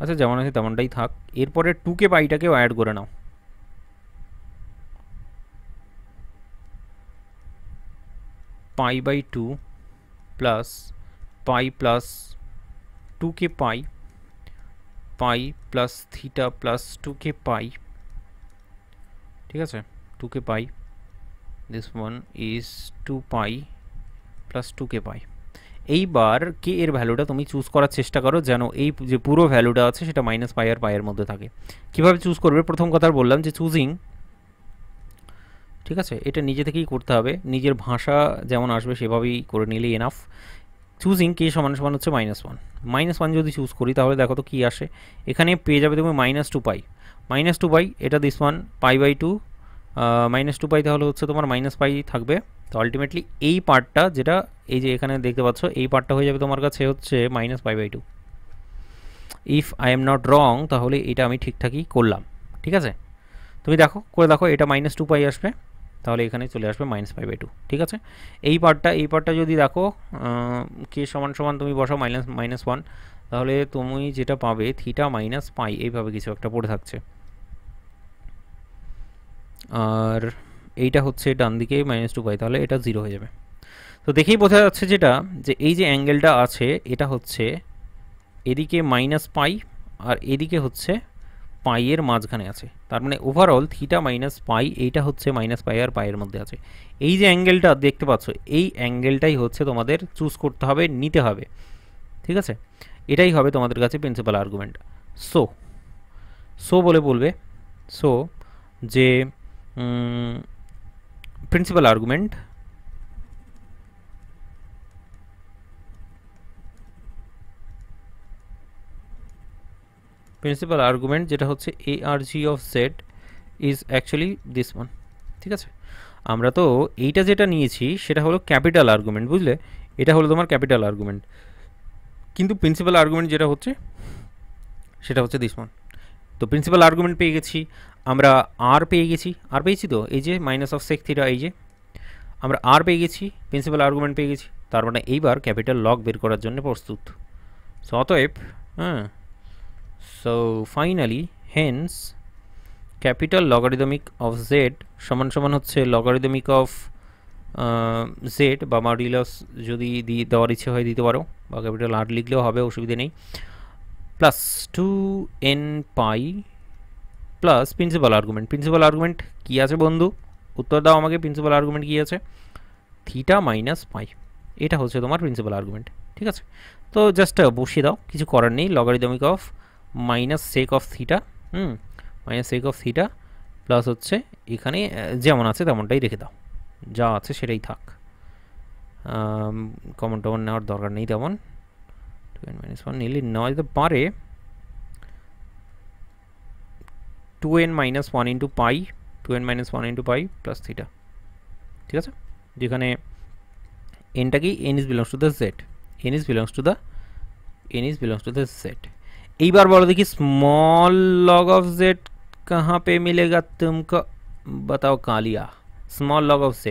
আচ্ছা যেমন আছে তেমনটাই থাক এরপরে কে টুকে পাইটাকেও অ্যাড করে নাও pi by two plus pi plus 2k pi pi plus theta plus 2k pi ঠিক আছে 2k pi this one is 2 pi plus 2k pi এইবার কে এর ভ্যালুটা তুমি চুজ করার চেষ্টা করো যেন এই যে পুরো ভ্যালুটা আছে সেটা মাইনাস পাই আর পাই এর মধ্যে থাকে কিভাবে চুজ করবে প্রথম কথা বললাম যে চুজিং ঠিক আছে এটা নিজে থেকেই করতে হবে নিজের ভাষা যেমন আসবে সেভাবেই করে নিলেই এনাফ চুজিং কে সমান সমান হচ্ছে মাইনাস ওয়ান মাইনাস ওয়ান যদি চুজ করি তাহলে দেখো তো কী আসে এখানে পেয়ে যাবে তুমি minus two pi minus two pi এটা this one pi by two minus two pi তাহলে হচ্ছে তোমার মাইনাস পাই থাকবে তো আলটিমেটলি এই পার্টটা যেটা এই যে এখানে দেখতে পাচ্ছ এই পার্টটা হয়ে যাবে তোমার কাছে হচ্ছে minus pi by two if I am not wrong তাহলে এটা আমি ঠিকঠাকই করলাম ঠিক আছে তুমি দেখো করে দেখো এটা মাইনাস টু পাই আসবে তাহলে এখানে চলে আসবে মাইনাস ফাইভ বাই টু ঠিক আছে এই পার্টটা এই পার্টটা যদি দেখো কে সমান সমান তুমি বসো মাইনাস মাইনাস ওয়ান তাহলে তুমি যেটা পাবে থিটা মাইনাস পাই এইভাবে কিছু একটা পড়ে থাকছে আর এইটা হচ্ছে ডান দিকে মাইনাস টু পাই তাহলে এটা জিরো হয়ে যাবে তো দেখেই বোঝা যাচ্ছে যেটা যে এই যে অ্যাঙ্গেলটা আছে এটা হচ্ছে এদিকে মাইনাস পাই আর এদিকে হচ্ছে পাইয়ের মাঝখানে আছে তার মানে ওভারঅল থিটা মাইনাস পাই এইটা হচ্ছে মাইনাস পাই আর পাইয়ের মধ্যে আছে এই যে অ্যাঙ্গেলটা দেখতে পাচ্ছ এই অ্যাঙ্গেলটাই হচ্ছে তোমাদের চুজ করতে হবে নিতে হবে ঠিক আছে এটাই হবে তোমাদের কাছে প্রিন্সিপাল আর্গুমেন্ট সো সো বলে বলবে সো যে প্রিন্সিপাল আর্গুমেন্ট প্রিন্সিপাল আর্গুমেন্ট যেটা হচ্ছে A R G of Z is actually this one ঠিক আছে আমরা তো এইটা যেটা নিয়েছি সেটা হলো ক্যাপিটাল আর্গুমেন্ট বুঝলে এটা হলো তোমার ক্যাপিটাল আর্গুমেন্ট কিন্তু প্রিন্সিপাল আর্গুমেন্ট যেটা হচ্ছে সেটা হচ্ছে দিস ওয়ান তো প্রিন্সিপাল আর্গুমেন্ট পেয়ে গেছি আমরা আর পেয়ে গেছি আর পেয়েছি তো এই যে মাইনাস অফ সেক থিটা এই যে আমরা আর পেয়ে গেছি প্রিন্সিপাল আর্গুমেন্ট পেয়ে গেছি তার মানে এইবার ক্যাপিটাল লক বের করার জন্য প্রস্তুত সো অতএব হ্যাঁ so finally hence capital logarithmic of z সমান সমান হচ্ছে logarithmic of z বা মডিউলাস যদি দেওয়ার ইচ্ছে হয় দিতে পারো বা ক্যাপিটাল আর লিখলেও হবে অসুবিধা নেই plus two N pi plus principal argument principal argument কী আছে বন্ধু উত্তর দাও আমাকে প্রিন্সিপাল আর্গুমেন্ট কী আছে থিটা মাইনাস পাই এটা হচ্ছে তোমার প্রিন্সিপাল আর্গুমেন্ট ঠিক আছে তো জাস্ট বসিয়ে দাও কিছু করার নেই logarithmic of minus sec of theta hmm minus sec of theta plus হচ্ছে এখানে যেমন আছে তেমনটাই রেখে দাও যা আছে সেটাই থাক কমন টমন নেওয়ার দরকার নেই তেমন টু এন মাইনাস ওয়ান নিলে নেওয়া যেতে পারে two n minus one into pi two n minus one into pi plus theta ঠিক আছে যেখানে এনটা কি n is belongs to the Z n is belongs to the n is belongs to the Z এইবার বলো দেখি স্মল লগ অফ z कहाँ पे मिलेगा तुमको बताओ কালিয়া small log of z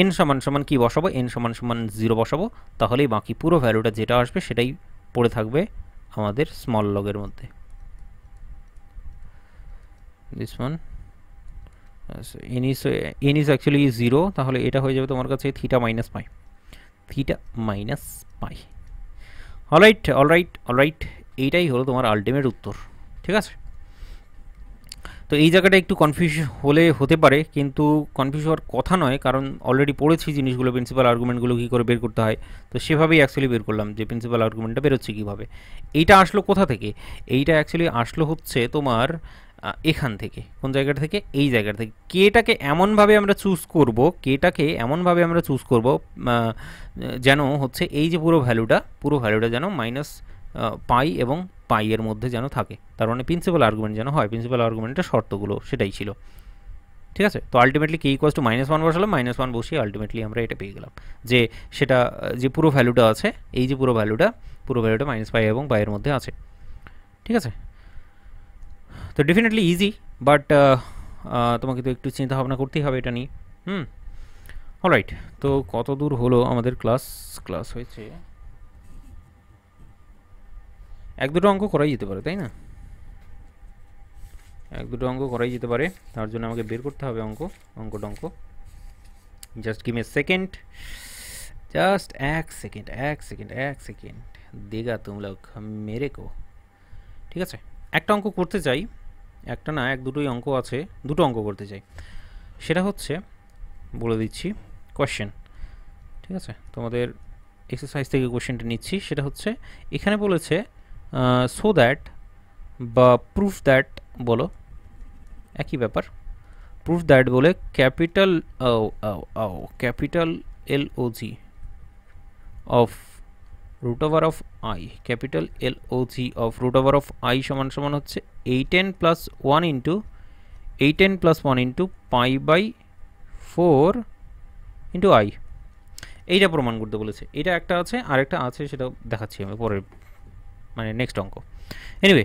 n সমান সমান কী বসাবো এন সমান সমান জিরো বসাবো তাহলেই বাকি পুরো ভ্যালুটা যেটা আসবে সেটাই পড়ে থাকবে আমাদের স্মল লগের মধ্যে this one n is n is actually zero তাহলে এটা হয়ে যাবে তোমার কাছে theta minus pi theta minus pi alright alright alright এইটাই হলো তোমার আলটিমেট উত্তর ঠিক আছে তো এই জায়গাটা একটু কনফিউজ হলে হতে পারে কিন্তু কনফিউজ হওয়ার কথা নয় কারণ অলরেডি পড়েছি জিনিসগুলো প্রিন্সিপাল আর্গুমেন্টগুলো কী করে বের করতে হয় তো সেভাবেই অ্যাকচুয়ালি বের করলাম যে প্রিন্সিপাল আর্গুমেন্টটা বেরোচ্ছে কীভাবে এইটা আসলো কোথা থেকে এইটা অ্যাকচুয়ালি আসলো হচ্ছে তোমার এখান থেকে কোন জায়গাটা থেকে এই জায়গাটা থেকে কেটাকে এমনভাবে আমরা চুজ করব কেটাকে এমনভাবে আমরা চুজ করব যেন হচ্ছে এই যে পুরো ভ্যালুটা পুরো ভ্যালুটা যেন মাইনাস পাই এবং পাই এর মধ্যে যেন থাকে তার মানে প্রিন্সিপাল আর্গুমেন্ট যেন হয় প্রিন্সিপাল আর্গুমেন্টের শর্তগুলো সেটাই ছিল ঠিক আছে তো ultimately k equals to minus one বসালাম মাইনাস ওয়ান বসিয়ে আলটিমেটলি আমরা এটা পেয়ে গেলাম যে সেটা যে পুরো ভ্যালুটা আছে এই যে পুরো ভ্যালুটা পুরো ভ্যালুটা মাইনাস পাই এবং পাইয়ের মধ্যে আছে ঠিক আছে তো ডেফিনেটলি ইজি বাট তোমাকে তো একটু চিন্তা ভাবনা করতেই হবে এটা নিয়ে হুম অলরাইট তো কত দূর হলো আমাদের ক্লাস ক্লাস হয়েছে এক দুটো অঙ্ক করাই যেতে পারে তাই না এক দুটো অঙ্ক করাই যেতে পারে তার জন্য আমাকে বের করতে হবে অঙ্ক অঙ্ক টঙ্ক জাস্ট গিম সেকেন্ড জাস্ট এক সেকেন্ড এক সেকেন্ড এক সেকেন্ড দেগা তুম লোক মেরে কো ঠিক আছে একটা অঙ্ক করতে চাই একটা না এক দুটোই অঙ্ক আছে দুটো অঙ্ক করতে চাই সেটা হচ্ছে বলে দিচ্ছি কোয়েশ্চেন ঠিক আছে তোমাদের এক্সারসাইজ থেকে কোয়েশ্চেনটা নিচ্ছি সেটা হচ্ছে এখানে বলেছে সো দ্যাট বা প্রুফ দ্যাট বলো একই ব্যাপার প্রুফ দ্যাট বলে capital capital L O G of root over of i capital L O G of root over of i সমান সমান হচ্ছে eight ten plus one into এই ten plus one into pi by four into i এইটা প্রমাণ করতে বলেছে এটা একটা আছে আর একটা আছে সেটা দেখাচ্ছি আমি পরের মানে নেক্সট অঙ্ক এনিওয়ে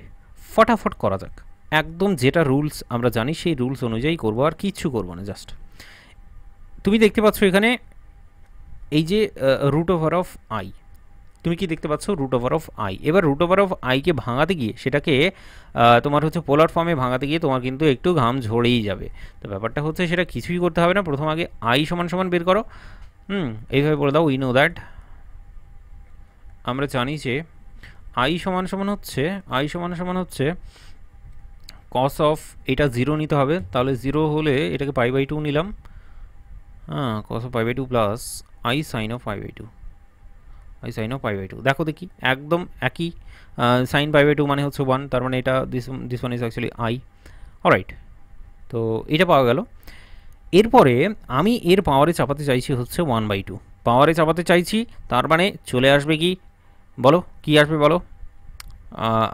ফটাফট করা যাক একদম যেটা রুলস আমরা জানি সেই রুলস অনুযায়ী করবো আর কিচ্ছু করবো না জাস্ট তুমি দেখতে পাচ্ছ এখানে এই যে রুট ওভার অফ আই তুমি কি দেখতে পাচ্ছ রুট ওভার অফ আই এবার রুট ওভার অফ আইকে ভাঙাতে গিয়ে সেটাকে তোমার হচ্ছে পোলার ফর্মে ভাঙাতে গিয়ে তোমার কিন্তু একটু ঘাম ঝরেই যাবে তো ব্যাপারটা হচ্ছে সেটা কিছুই করতে হবে না প্রথম আগে আই সমান সমান বের করো হুম এইভাবে বলে দাও উই নো দ্যাট আমরা জানি যে আই সমান সমান হচ্ছে আই সমান সমান হচ্ছে কস অফ এটা জিরো নিতে হবে তাহলে জিরো হলে এটাকে পাই বাই টু নিলাম হ্যাঁ cos of pi by two plus i sine of pi by two i sine of pi by two দেখো দেখি একদম একই সাইন পাই বাই টু মানে হচ্ছে ওয়ান তার মানে এটা this this one is actually i alright তো এটা পাওয়া গেল এরপরে আমি এর পাওয়ারে চাপাতে চাইছি হচ্ছে ওয়ান বাই টু পাওয়ারে চাপাতে চাইছি তার মানে চলে আসবে কি বলো কি আসবে বলো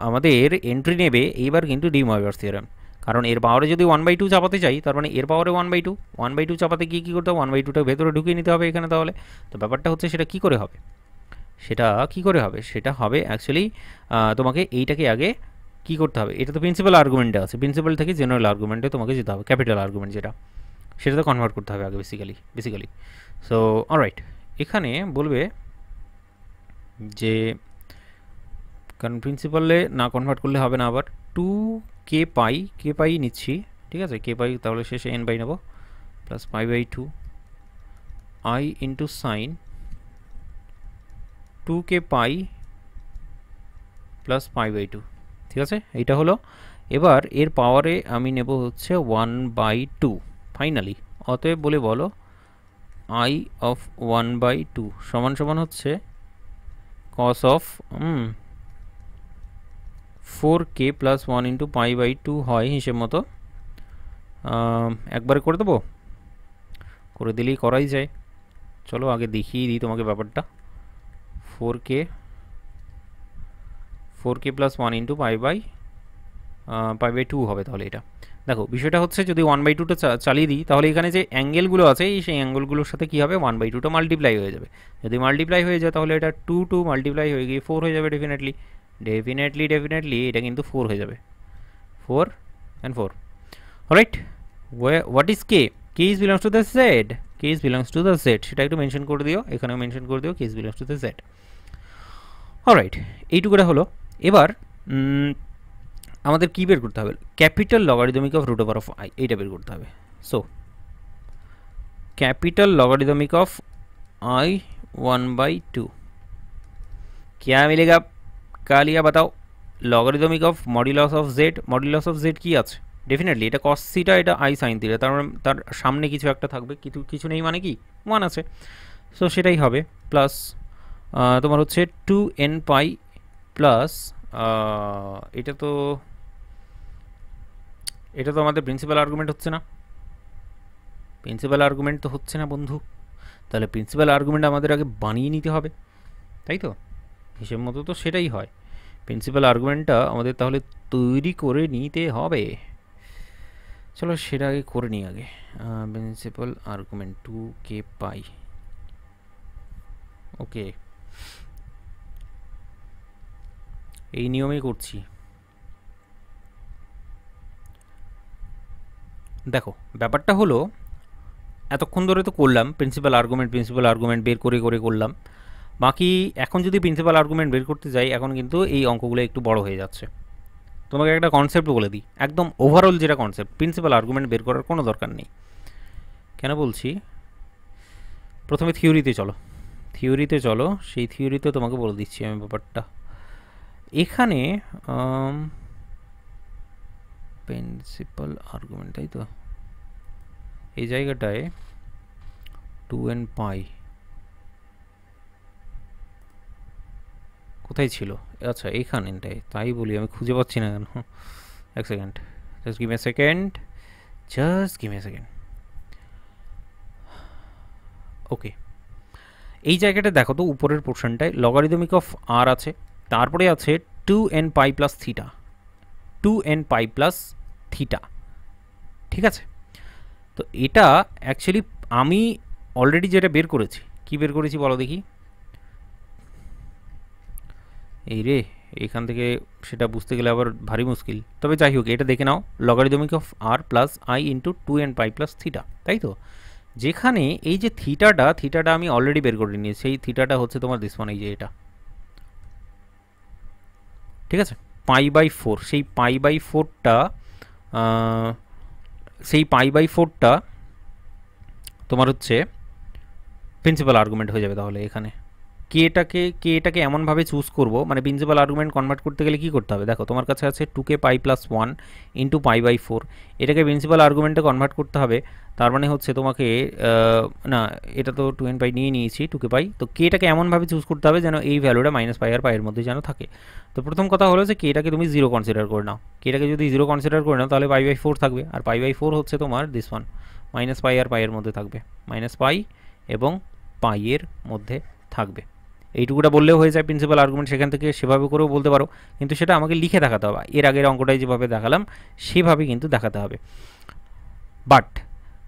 আমাদের এন্ট্রি নেবে এইবার কিন্তু ডি ময়বার্স থিওরাম কারণ এর পাওয়ারে যদি ওয়ান বাই টু চাপাতে চাই তার মানে এর পাওয়ারে one by two one by two চাপাতে গিয়ে কী করতে হবে ওয়ান বাই টুটা ভেতরে ঢুকিয়ে নিতে হবে এখানে তাহলে তো ব্যাপারটা হচ্ছে সেটা কি করে হবে সেটা কি করে হবে সেটা হবে অ্যাকচুয়ালি তোমাকে এইটাকে আগে কি করতে হবে এটা তো প্রিন্সিপাল আর্গুমেন্টে আছে প্রিন্সিপাল থেকে জেনারেল আর্গুমেন্টে তোমাকে যেতে হবে ক্যাপিটাল আর্গুমেন্ট যেটা সেটা তো কনভার্ট করতে হবে আগে বেসিক্যালি বেসিক্যালি সো অলরাইট এখানে বলবে যে কারণ প্রিন্সিপালে না কনভার্ট করলে হবে না আবার টু কে পাই কে পাই নিচ্ছি ঠিক আছে কে পাই তাহলে শেষে এন বাই নেব plus pi by two i into sine two k pi plus pi by two ঠিক আছে এইটা হলো এবার এর পাওয়ারে আমি নেব হচ্ছে ওয়ান বাই টু ফাইনালি অতএব বলে বলো i of one by two সমান সমান হচ্ছে cos of hmm 4k plus 1 into pi by 2 হয় হিসেব মতো একবার করে দেবো করে দিলেই করাই যায় চলো আগে দেখিয়ে দিই তোমাকে ব্যাপারটা four k four k plus one by uh, by by by two হবে তাহলে এটা দেখো বিষয়টা হচ্ছে যদি ওয়ান বাই টুটা চালিয়ে দিই তাহলে এখানে যে অ্যাঙ্গেলগুলো আছে এই সেই অ্যাঙ্গেলগুলোর সাথে কী হবে ওয়ান বাই টুটা মাল্টিপ্লাই হয়ে যাবে যদি মাল্টিপ্লাই হয়ে যায় তাহলে এটা টু টু মাল্টিপ্লাই হয়ে গিয়ে ফোর হয়ে যাবে ডেফিনেটলি ডেফিনেটলি ডেফিনেটলি এটা কিন্তু ফোর হয়ে যাবে four and four right what is k k is belongs to the set k is belongs to the set সেটা একটু মেনশন করে দিও এখানেও মেনশন করে দিও k is belongs to the set alright এইটুকুটা হলো এবার আমাদের কী বের করতে হবে capital logarithmic of root over of i এইটা বের করতে হবে so capital logarithmic of i one by two ক্যা মিলেগা का लिया বাতাও logarithmic of modulus of z modulus of z কী আছে ডেফিনেটলি এটা কস সিটা এটা আই সাইন থিটা তার মানে তার সামনে কিছু একটা থাকবে কিন্তু কিছু নেই মানে কি ওয়ান আছে সো সেটাই হবে প্লাস তোমার হচ্ছে টু এন পাই প্লাস এটা তো এটা তো আমাদের প্রিন্সিপাল আর্গুমেন্ট হচ্ছে না প্রিন্সিপাল আর্গুমেন্ট তো হচ্ছে না বন্ধু তাহলে প্রিন্সিপাল আর্গুমেন্ট আমাদের আগে বানিয়ে নিতে হবে তাই তো হিসেব মতো তো সেটাই হয় প্রিন্সিপাল আর্গুমেন্টটা আমাদের তাহলে তৈরি করে নিতে হবে চলো সেটা আগে করে নিই আগে principal argument two k pi okay এই নিয়মেই করছি দেখো ব্যাপারটা হলো এতক্ষণ ধরে তো করলাম প্রিন্সিপাল আর্গুমেন্ট প্রিন্সিপাল আর্গুমেন্ট বের করে করে করলাম বাকি এখন যদি প্রিন্সিপাল আর্গুমেন্ট বের করতে যাই এখন কিন্তু এই অঙ্কগুলো একটু বড় হয়ে যাচ্ছে তোমাকে একটা কনসেপ্ট বলে দিই একদম ওভারঅল যেটা কনসেপ্ট প্রিন্সিপাল আর্গুমেন্ট বের করার কোনো দরকার নেই কেন বলছি প্রথমে থিওরিতে চলো থিওরিতে চলো সেই থিওরিতে তোমাকে বলে দিচ্ছি আমি ব্যাপারটা এখানে প্রিন্সিপাল আর্গুমেন্ট তাই তো এই জায়গাটায় টু এন পাই কোথায় ছিল আচ্ছা এইখানটায় তাই বলি আমি খুঁজে পাচ্ছি না কেন এক second just gimme a second just gimme a second okay এই জায়গাটা দেখো তো উপরের পোর্শনটায় লগারিদমিক অফ আর আছে তারপরে আছে two N pi plus theta two N pi plus theta ঠিক আছে তো এটা অ্যাকচুয়ালি আমি অলরেডি যেটা বের করেছি কি বের করেছি বলো দেখি এই রে এখান থেকে সেটা বুঝতে গেলে আবার ভারী মুশকিল তবে যাই হোক এটা দেখে নাও logarithmic of r plus I into two N pi plus theta তাই তো যেখানে এই যে থিটাটা থিটাটা আমি অলরেডি বের করে নিয়েছি সেই থিটাটা হচ্ছে তোমার দিস এই যে এটা ঠিক আছে π/4 সেই π/4 টা আ সেই π/4 টা তোমার হচ্ছে প্রিন্সিপাল আর্গুমেন্ট হয়ে যাবে তাহলে এখানে কেটাকে কেটাকে এমনভাবে চুজ করবো মানে প্রিন্সিপাল আর্গুমেন্ট কনভার্ট করতে গেলে কি করতে হবে দেখো তোমার কাছে আছে two k pi plus one into pi by four এটাকে প্রিন্সিপাল আর্গুমেন্টে কনভার্ট করতে হবে তার মানে হচ্ছে তোমাকে না এটা তো টু এন পাই নিয়ে নিয়েছি টু কে পাই তো কেটাকে এমনভাবে চুজ করতে হবে যেন এই ভ্যালুটা মাইনাস পাই আর পাইয়ের মধ্যে যেন থাকে তো প্রথম কথা হলো যে কেটাকে তুমি জিরো কনসিডার করে নাও কেটাকে যদি জিরো কনসিডার করে নাও তাহলে পাই বাই ফোর থাকবে আর পাই বাই ফোর হচ্ছে তোমার দিস ওয়ান মাইনাস পাই আর পাইয়ের মধ্যে থাকবে মাইনাস পাই এবং পাইয়ের মধ্যে থাকবে এইটুকুটা বললেও হয়ে যায় প্রিন্সিপাল আর্গুমেন্ট সেখান থেকে সেভাবে করেও বলতে পারো কিন্তু সেটা আমাকে লিখে দেখাতে হবে এর আগের অঙ্কটায় যেভাবে দেখালাম সেভাবে কিন্তু দেখাতে হবে বাট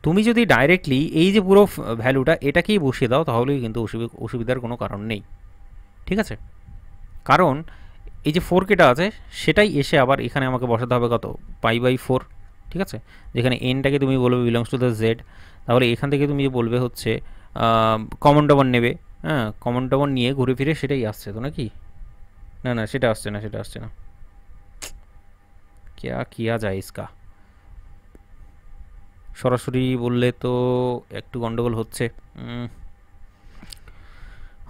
তুমি যদি ডাইরেক্টলি এই যে পুরো ভ্যালুটা এটাকেই বসিয়ে দাও তাহলেই কিন্তু অসুবিধার কোনো কারণ নেই ঠিক আছে কারণ এই যে ফোর কেটা আছে সেটাই এসে আবার এখানে আমাকে বসাতে হবে কত পাই বাই ফোর ঠিক আছে যেখানে এনটাকে তুমি বলবে বিলংস টু দ্য জেড তাহলে এখান থেকে তুমি যে বলবে হচ্ছে কমন ডবন নেবে হ্যাঁ কমন টমন নিয়ে ঘুরে ফিরে সেটাই আসছে তো নাকি না না সেটা আসছে না সেটা আসছে না কেয়া কিয়া যায় इसका সরাসরি বললে তো একটু গন্ডগোল হচ্ছে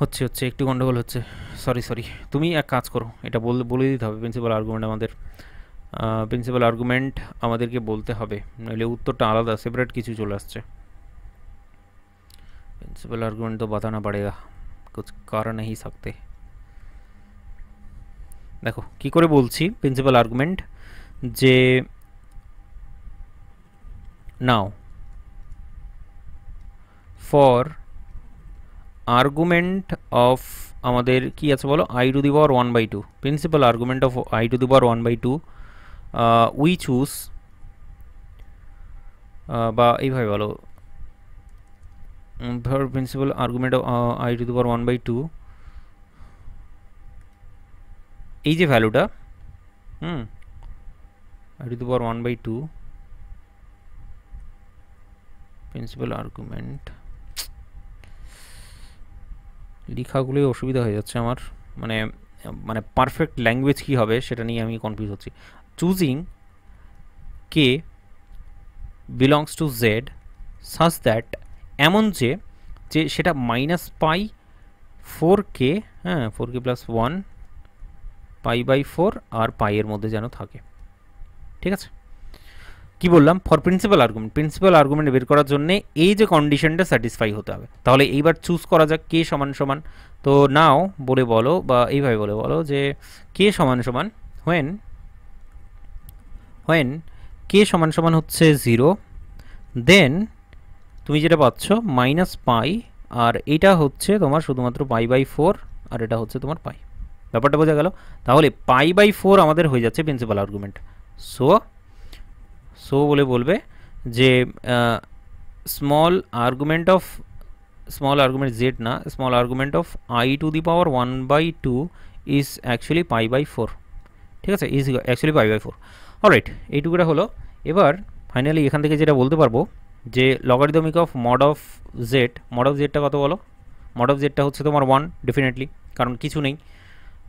হচ্ছে হচ্ছে একটু গন্ডগোল হচ্ছে সরি সরি তুমি এক কাজ করো এটা বলে বলে দিতে হবে প্রিন্সিপাল আর্গুমেন্ট আমাদের প্রিন্সিপাল আর্গুমেন্ট আমাদেরকে বলতে হবে নইলে উত্তরটা আলাদা সেপারেট কিছু চলে আসছে प्रिंसिपल आर्गूमेंट तो बताना पड़ेगा कुछ करा नहीं सकते দেখো কি করে বলছি প্রিন্সিপাল আর্গুমেন্ট যে নাও ফর আর্গুমেন্ট অফ আমাদের কি আছে বলো i to the power one by two principal argument of i to the power one by two we choose বা এইভাবে বলো third principle argument of uh, i to the power 1 by 2 এই যে ভ্যালুটা hmm i to the one by two principal argument লেখাগুলোই অসুবিধা হয়ে যাচ্ছে আমার মানে মানে পারফেক্ট ল্যাঙ্গুয়েজ কী হবে সেটা নিয়ে আমি কনফিউজ হচ্ছি choosing k belongs to Z such that এমন যে যে সেটা মাইনাস পাই ফোর কে হ্যাঁ four k plus one pi by four আর পাইয়ের মধ্যে যেন থাকে ঠিক আছে কি বললাম for principal argument principal argument বের করার জন্য এই যে কন্ডিশনটা স্যাটিসফাই হতে হবে তাহলে এইবার চুজ করা যাক কে সমান সমান তো নাও বলে বলো বা এইভাবে বলে বলো যে কে সমান সমান হোয়েন হোয়েন কে সমান সমান হচ্ছে জিরো দেন তুমি যেটা পাচ্ছ মাইনাস পাই আর এটা হচ্ছে তোমার শুধুমাত্র পাই বাই ফোর আর এটা হচ্ছে তোমার পাই ব্যাপারটা বোঝা গেল তাহলে পাই বাই ফোর আমাদের হয়ে যাচ্ছে প্রিন্সিপাল আর্গুমেন্ট সো সো বলে বলবে যে small argument of small argument z না small argument of i to the power one by two is actually pi by four ঠিক আছে is actually pi by four alright এইটুকুটা হলো এবার ফাইনালি এখান থেকে যেটা বলতে পারবো যে logarithmic of mod of z mod of জেডটা কত বলো মড অফ জেডটা হচ্ছে তোমার ওয়ান ডেফিনেটলি কারণ কিছু নেই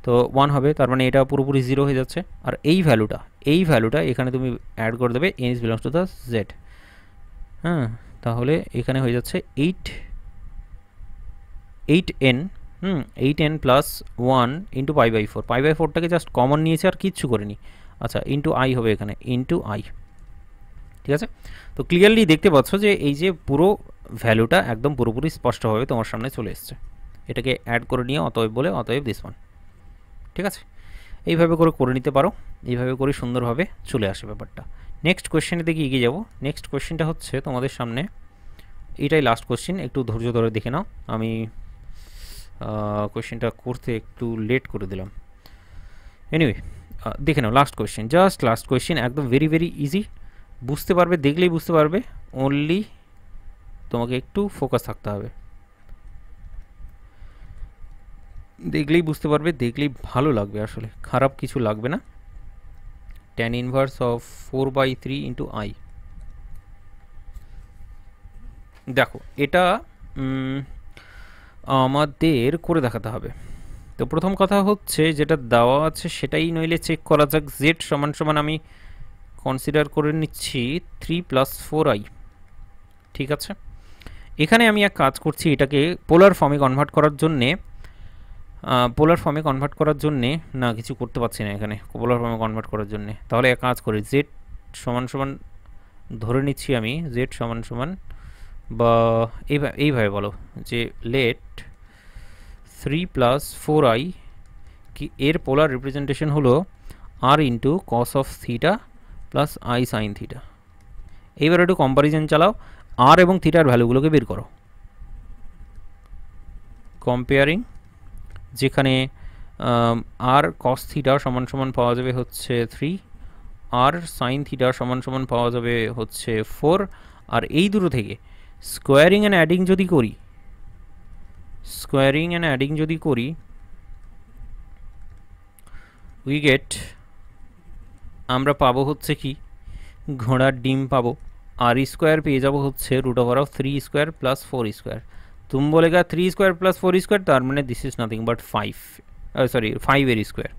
তো ওয়ান হবে তার মানে এটা পুরোপুরি জিরো হয়ে যাচ্ছে আর এই ভ্যালুটা এই ভ্যালুটা এখানে তুমি অ্যাড করে দেবে n is belongs to the Z হ্যাঁ তাহলে এখানে হয়ে যাচ্ছে eight eight n hmm eight n plus one into pi by four pi by ফোরটাকে জাস্ট কমন নিয়েছে আর কিচ্ছু করিনি আচ্ছা ইন্টু আই হবে এখানে ইন্টু আই ঠিক আছে তো ক্লিয়ারলি দেখতে পাচ্ছ যে এই যে পুরো ভ্যালুটা একদম পুরোপুরি স্পষ্টভাবে তোমার সামনে চলে এসছে এটাকে অ্যাড করে নিয়ে অতএব বলে অতএব দিস ওয়ান ঠিক আছে এইভাবে করে করে নিতে পারো এইভাবে করে সুন্দরভাবে চলে আসে ব্যাপারটা নেক্সট কোয়েশ্চেনে দিকে এগিয়ে যাবো নেক্সট কোয়েশ্চেনটা হচ্ছে তোমাদের সামনে এটাই লাস্ট কোয়েশ্চেন একটু ধৈর্য ধরে দেখে নাও আমি কোয়েশ্চেনটা করতে একটু লেট করে দিলাম এনিওয়ে দেখে নাও last question just last question একদম ভেরি ভেরি ইজি বুঝতে পারবে দেখলেই বুঝতে পারবে অনলি তোমাকে একটু ফোকাস থাকতে হবে দেখলেই বুঝতে পারবে দেখলেই ভালো লাগবে আসলে খারাপ কিছু লাগবে না tan inverse of four by three into i দেখো এটা আমাদের করে দেখাতে হবে তো প্রথম কথা হচ্ছে যেটা দেওয়া আছে সেটাই নইলে চেক করা যাক জেড সমান সমান আমি কনসিডার করে নিচ্ছি থ্রি প্লাস ফোর আই ঠিক আছে এখানে আমি এক কাজ করছি এটাকে পোলার ফর্মে কনভার্ট করার জন্যে পোলার ফর্মে কনভার্ট করার জন্যে না কিছু করতে পারছি না এখানে পোলার ফর্মে কনভার্ট করার জন্যে তাহলে এক কাজ করি জেড সমান সমান ধরে নিচ্ছি আমি জেড সমান সমান বা এইভাবে বলো যে let three plus four i কি এর পোলার রিপ্রেজেন্টেশন হলো r into cos of theta plus i sine theta এইবার একটু কম্পারিজন চালাও আর এবং থিটার ভ্যালুগুলোকে বের করো কম্পেয়ারিং যেখানে আর কস থিটা সমান সমান পাওয়া যাবে হচ্ছে থ্রি আর সাইন থিটা সমান সমান পাওয়া যাবে হচ্ছে ফোর আর এই দুটো থেকে স্কোয়ারিং অ্যান্ড অ্যাডিং যদি করি স্কোয়ারিং অ্যান্ড অ্যাডিং যদি করি উই গেট আমরা পাবো হচ্ছে কি ঘোড়ার ডিম পাবো আর স্কোয়ার পেয়ে যাবো হচ্ছে root over of three square plus four square তুম বলেগা three square plus four square তার মানে this is nothing but five sorry ফাইভের স্কোয়ার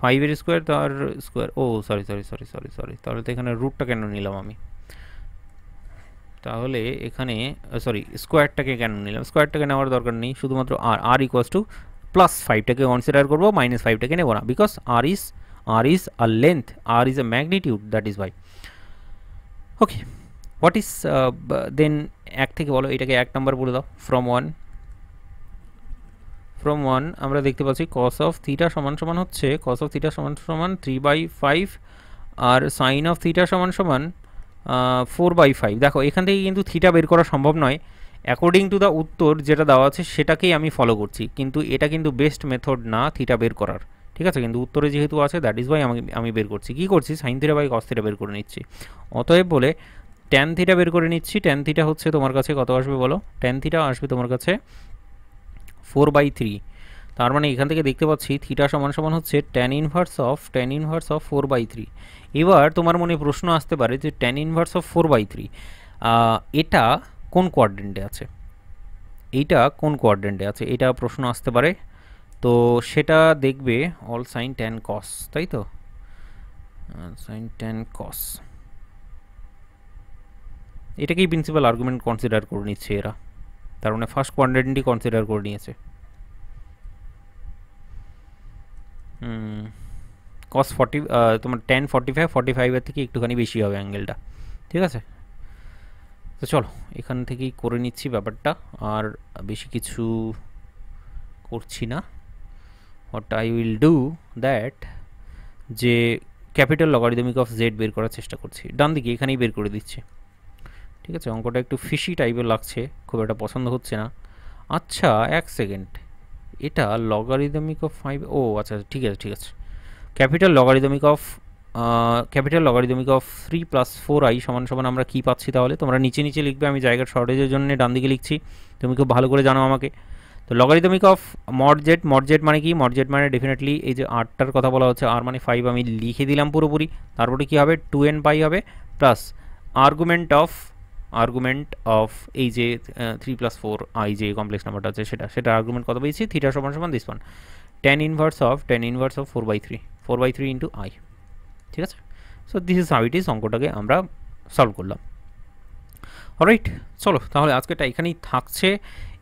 ফাইভের স্কোয়ার তার স্কোয়ার ও sorry sorry sorry sorry sorry তাহলে তো এখানে রুটটা কেন নিলাম আমি তাহলে এখানে সরি স্কোয়ারটাকে কেন নিলাম স্কোয়ারটাকে নেওয়ার দরকার নেই শুধুমাত্র r r equals to plus ফাইভটাকে কনসিডার করবো মাইনাস ফাইভটাকে নেবো না because r is r is a length r is a magnitude that is why okay what is uh, then এক থেকে বলো এটাকে এক নাম্বার বলে দাও ফ্রম ওয়ান ফ্রম ওয়ান আমরা দেখতে পাচ্ছি কস অফ থিটা সমান সমান হচ্ছে কস অফ থিটা সমান সমান থ্রি বাই ফাইভ আর সাইন অফ থিটা সমান সমান ফোর বাই ফাইভ দেখো এখান থেকে কিন্তু থিটা বের করা সম্ভব নয় অ্যাকর্ডিং টু দ্য উত্তর যেটা দেওয়া আছে সেটাকেই আমি ফলো করছি কিন্তু এটা কিন্তু বেস্ট মেথড না থিটা বের করার ঠিক আছে কিন্তু উত্তরে যেহেতু আছে দ্যাট ইজ ওয়াই আমি আমি বের করছি কী করছি sine theta by cos theta বের করে নিচ্ছি অতএব বলে ট্যান থিটা বের করে নিচ্ছি ট্যান থিটা হচ্ছে তোমার কাছে কত আসবে বলো ট্যান থিটা আসবে তোমার কাছে ফোর বাই থ্রি তার মানে এখান থেকে দেখতে পাচ্ছি থিটা সমান সমান হচ্ছে tan inverse of tan inverse of four by three এবার তোমার মনে প্রশ্ন আসতে পারে যে tan inverse of four by three এটা কোন কোয়ার্ডেন্টে আছে এইটা কোন কোয়ার্ডেন্টে আছে এটা প্রশ্ন আসতে পারে তো সেটা দেখবে অল সাইন ট্যান কস তাই তো সাইন ট্যান কস এটাকেই প্রিন্সিপাল আর্গুমেন্ট কনসিডার করে নিচ্ছে এরা তার মানে ফার্স্ট কোয়ান্টিটি কনসিডার করে নিয়েছে কস ফর্টি তোমার টেন ফর্টি ফাইভ ফর্টি ফাইভের থেকে একটুখানি বেশি হবে অ্যাঙ্গেলটা ঠিক আছে তো চলো এখান থেকেই করে নিচ্ছি ব্যাপারটা আর বেশি কিছু করছি না what I will do that যে ক্যাপিটাল লগারিদমিক অফ জেড বের করার চেষ্টা করছি ডান দিকে এখানেই বের করে দিচ্ছে ঠিক আছে অঙ্কটা একটু ফিশি টাইপের লাগছে খুব একটা পছন্দ হচ্ছে না আচ্ছা এক সেকেন্ড এটা লগারিদমিক অফ ফাইভ ও আচ্ছা, আচ্ছা ঠিক আছে ঠিক আছে capital logarithmic of capital logarithmic of three plus four i সমান সমান আমরা কী পাচ্ছি তাহলে তোমরা নিচে নিচে লিখবে আমি জায়গার শর্টেজের জন্য ডান দিকে লিখছি তুমি খুব ভালো করে জানো আমাকে তো লগারিদমিক অফ মরজেট মরজেট মানে কি মরজেট মানে ডেফিনেটলি এই যে আটটার কথা বলা হচ্ছে আর মানে ফাইভ আমি লিখে দিলাম পুরোপুরি তারপরে কি হবে টু এন পাই হবে plus argument of argument of এই যে থ্রি প্লাস ফোর আই যে কমপ্লেক্স নাম্বারটা আছে সেটা সেটা আর্গুমেন্ট কত পেয়েছি থিটা সমান সমান this one tan inverse of tan inverse of four by three four by three into i ঠিক আছে so this is how it অঙ্কটাকে আমরা সলভ করলাম অলরাইট চলো তাহলে আজকেটা এখানেই থাকছে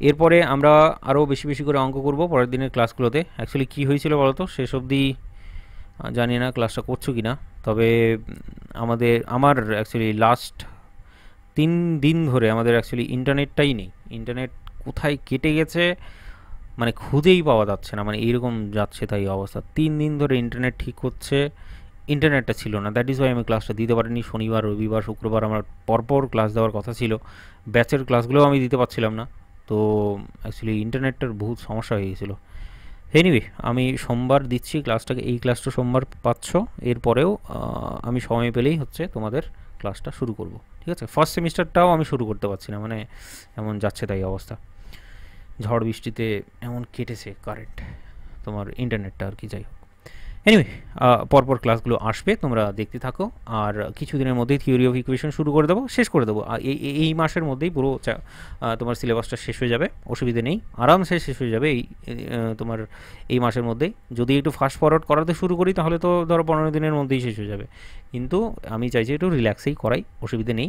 এরপরে আমরা আরও বেশি বেশি করে অঙ্ক করব পরের দিনের ক্লাসগুলোতে অ্যাকচুয়ালি কী হয়েছিল বলতো সেস অবধি জানি না ক্লাসটা করছো কি না তবে আমাদের আমার অ্যাকচুয়ালি লাস্ট তিন দিন ধরে আমাদের অ্যাকচুয়ালি ইন্টারনেটটাই নেই ইন্টারনেট কোথায় কেটে গেছে মানে খুঁজেই পাওয়া যাচ্ছে না মানে এইরকম যাচ্ছে তাই অবস্থা তিন দিন ধরে ইন্টারনেট ঠিক হচ্ছে ইন্টারনেটটা ছিল না দ্যাট ইজ ওয়াই আমি ক্লাসটা দিতে পারিনি শনিবার রবিবার শুক্রবার আমার পরপর ক্লাস দেওয়ার কথা ছিল ব্যাচের ক্লাসগুলোও আমি দিতে পারছিলাম না তো অ্যাকচুয়ালি ইন্টারনেটটার বহুত সমস্যা হয়ে গেছিলো এনিওয়ে আমি সোমবার দিচ্ছি ক্লাসটাকে এই ক্লাসটা সোমবার পাচ্ছ এরপরেও আমি সময় পেলেই হচ্ছে তোমাদের ক্লাসটা শুরু করব ঠিক আছে ফার্স্ট সেমিস্টারটাও আমি শুরু করতে পারছি না মানে এমন যাচ্ছে তাই অবস্থা ঝড় বৃষ্টিতে এমন কেটেছে কারেন্ট তোমার ইন্টারনেটটা আর কি যাই এনিওয়ে পরপর ক্লাসগুলো আসবে তোমরা দেখতে থাকো আর কিছুদিনের মধ্যেই থিওরি অফ ইকুয়েশন শুরু করে দেবো শেষ করে দেবো এই এই মাসের মধ্যেই পুরো তোমার সিলেবাসটা শেষ হয়ে যাবে অসুবিধে নেই আরামসে শেষ হয়ে যাবে এই তোমার এই মাসের মধ্যেই যদি একটু ফাস্ট ফরওয়ার্ড করাতে শুরু করি তাহলে তো ধরো পনেরো দিনের মধ্যেই শেষ হয়ে যাবে কিন্তু আমি চাইছি একটু রিল্যাক্সেই করাই অসুবিধে নেই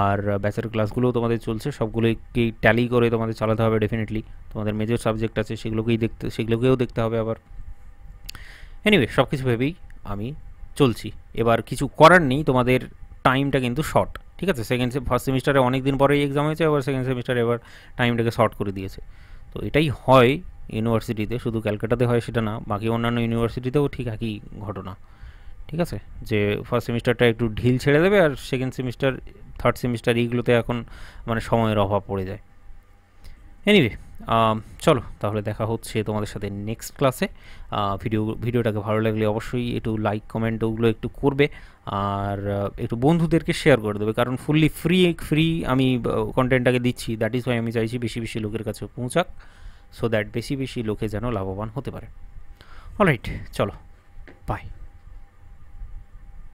আর ব্যাচের ক্লাসগুলোও তোমাদের চলছে সবগুলোকেই ট্যালি করে তোমাদের চালাতে হবে ডেফিনেটলি তোমাদের মেজর সাবজেক্ট আছে সেগুলোকেই দেখতে সেগুলোকেও দেখতে হবে আবার এনিওয়ে সব কিছু ভেবেই আমি চলছি এবার কিছু করার নেই তোমাদের টাইমটা কিন্তু শর্ট ঠিক আছে সেকেন্ড ফার্স্ট সেমিস্টারে অনেক দিন পরেই এক্সাম হয়েছে এবার সেকেন্ড সেমিস্টারে এবার টাইমটাকে শর্ট করে দিয়েছে তো এটাই হয় ইউনিভার্সিটিতে শুধু ক্যালকাটাতে হয় সেটা না বাকি অন্যান্য ইউনিভার্সিটিতেও ঠিক একই ঘটনা ঠিক আছে যে ফার্স্ট সেমিস্টারটা একটু ঢিল ছেড়ে দেবে আর সেকেন্ড সেমিস্টার থার্ড সেমিস্টার এইগুলোতে এখন মানে সময়ের অভাব পড়ে যায় এনিওয়ে um, চলো তাহলে দেখা হচ্ছে তোমাদের সাথে নেক্সট ক্লাসে ভিডিও ভিডিওটাকে ভালো লাগলে অবশ্যই একটু লাইক কমেন্ট ওগুলো একটু করবে আর একটু বন্ধুদেরকে শেয়ার করে দেবে কারণ ফুললি ফ্রি ফ্রি আমি কন্টেন্টটাকে দিচ্ছি দ্যাট ইজ ওয়াই আমি চাইছি বেশি বেশি লোকের কাছে পৌঁছাক সো দ্যাট বেশি বেশি লোকে যেন লাভবান হতে পারে অলরাইট চলো বাই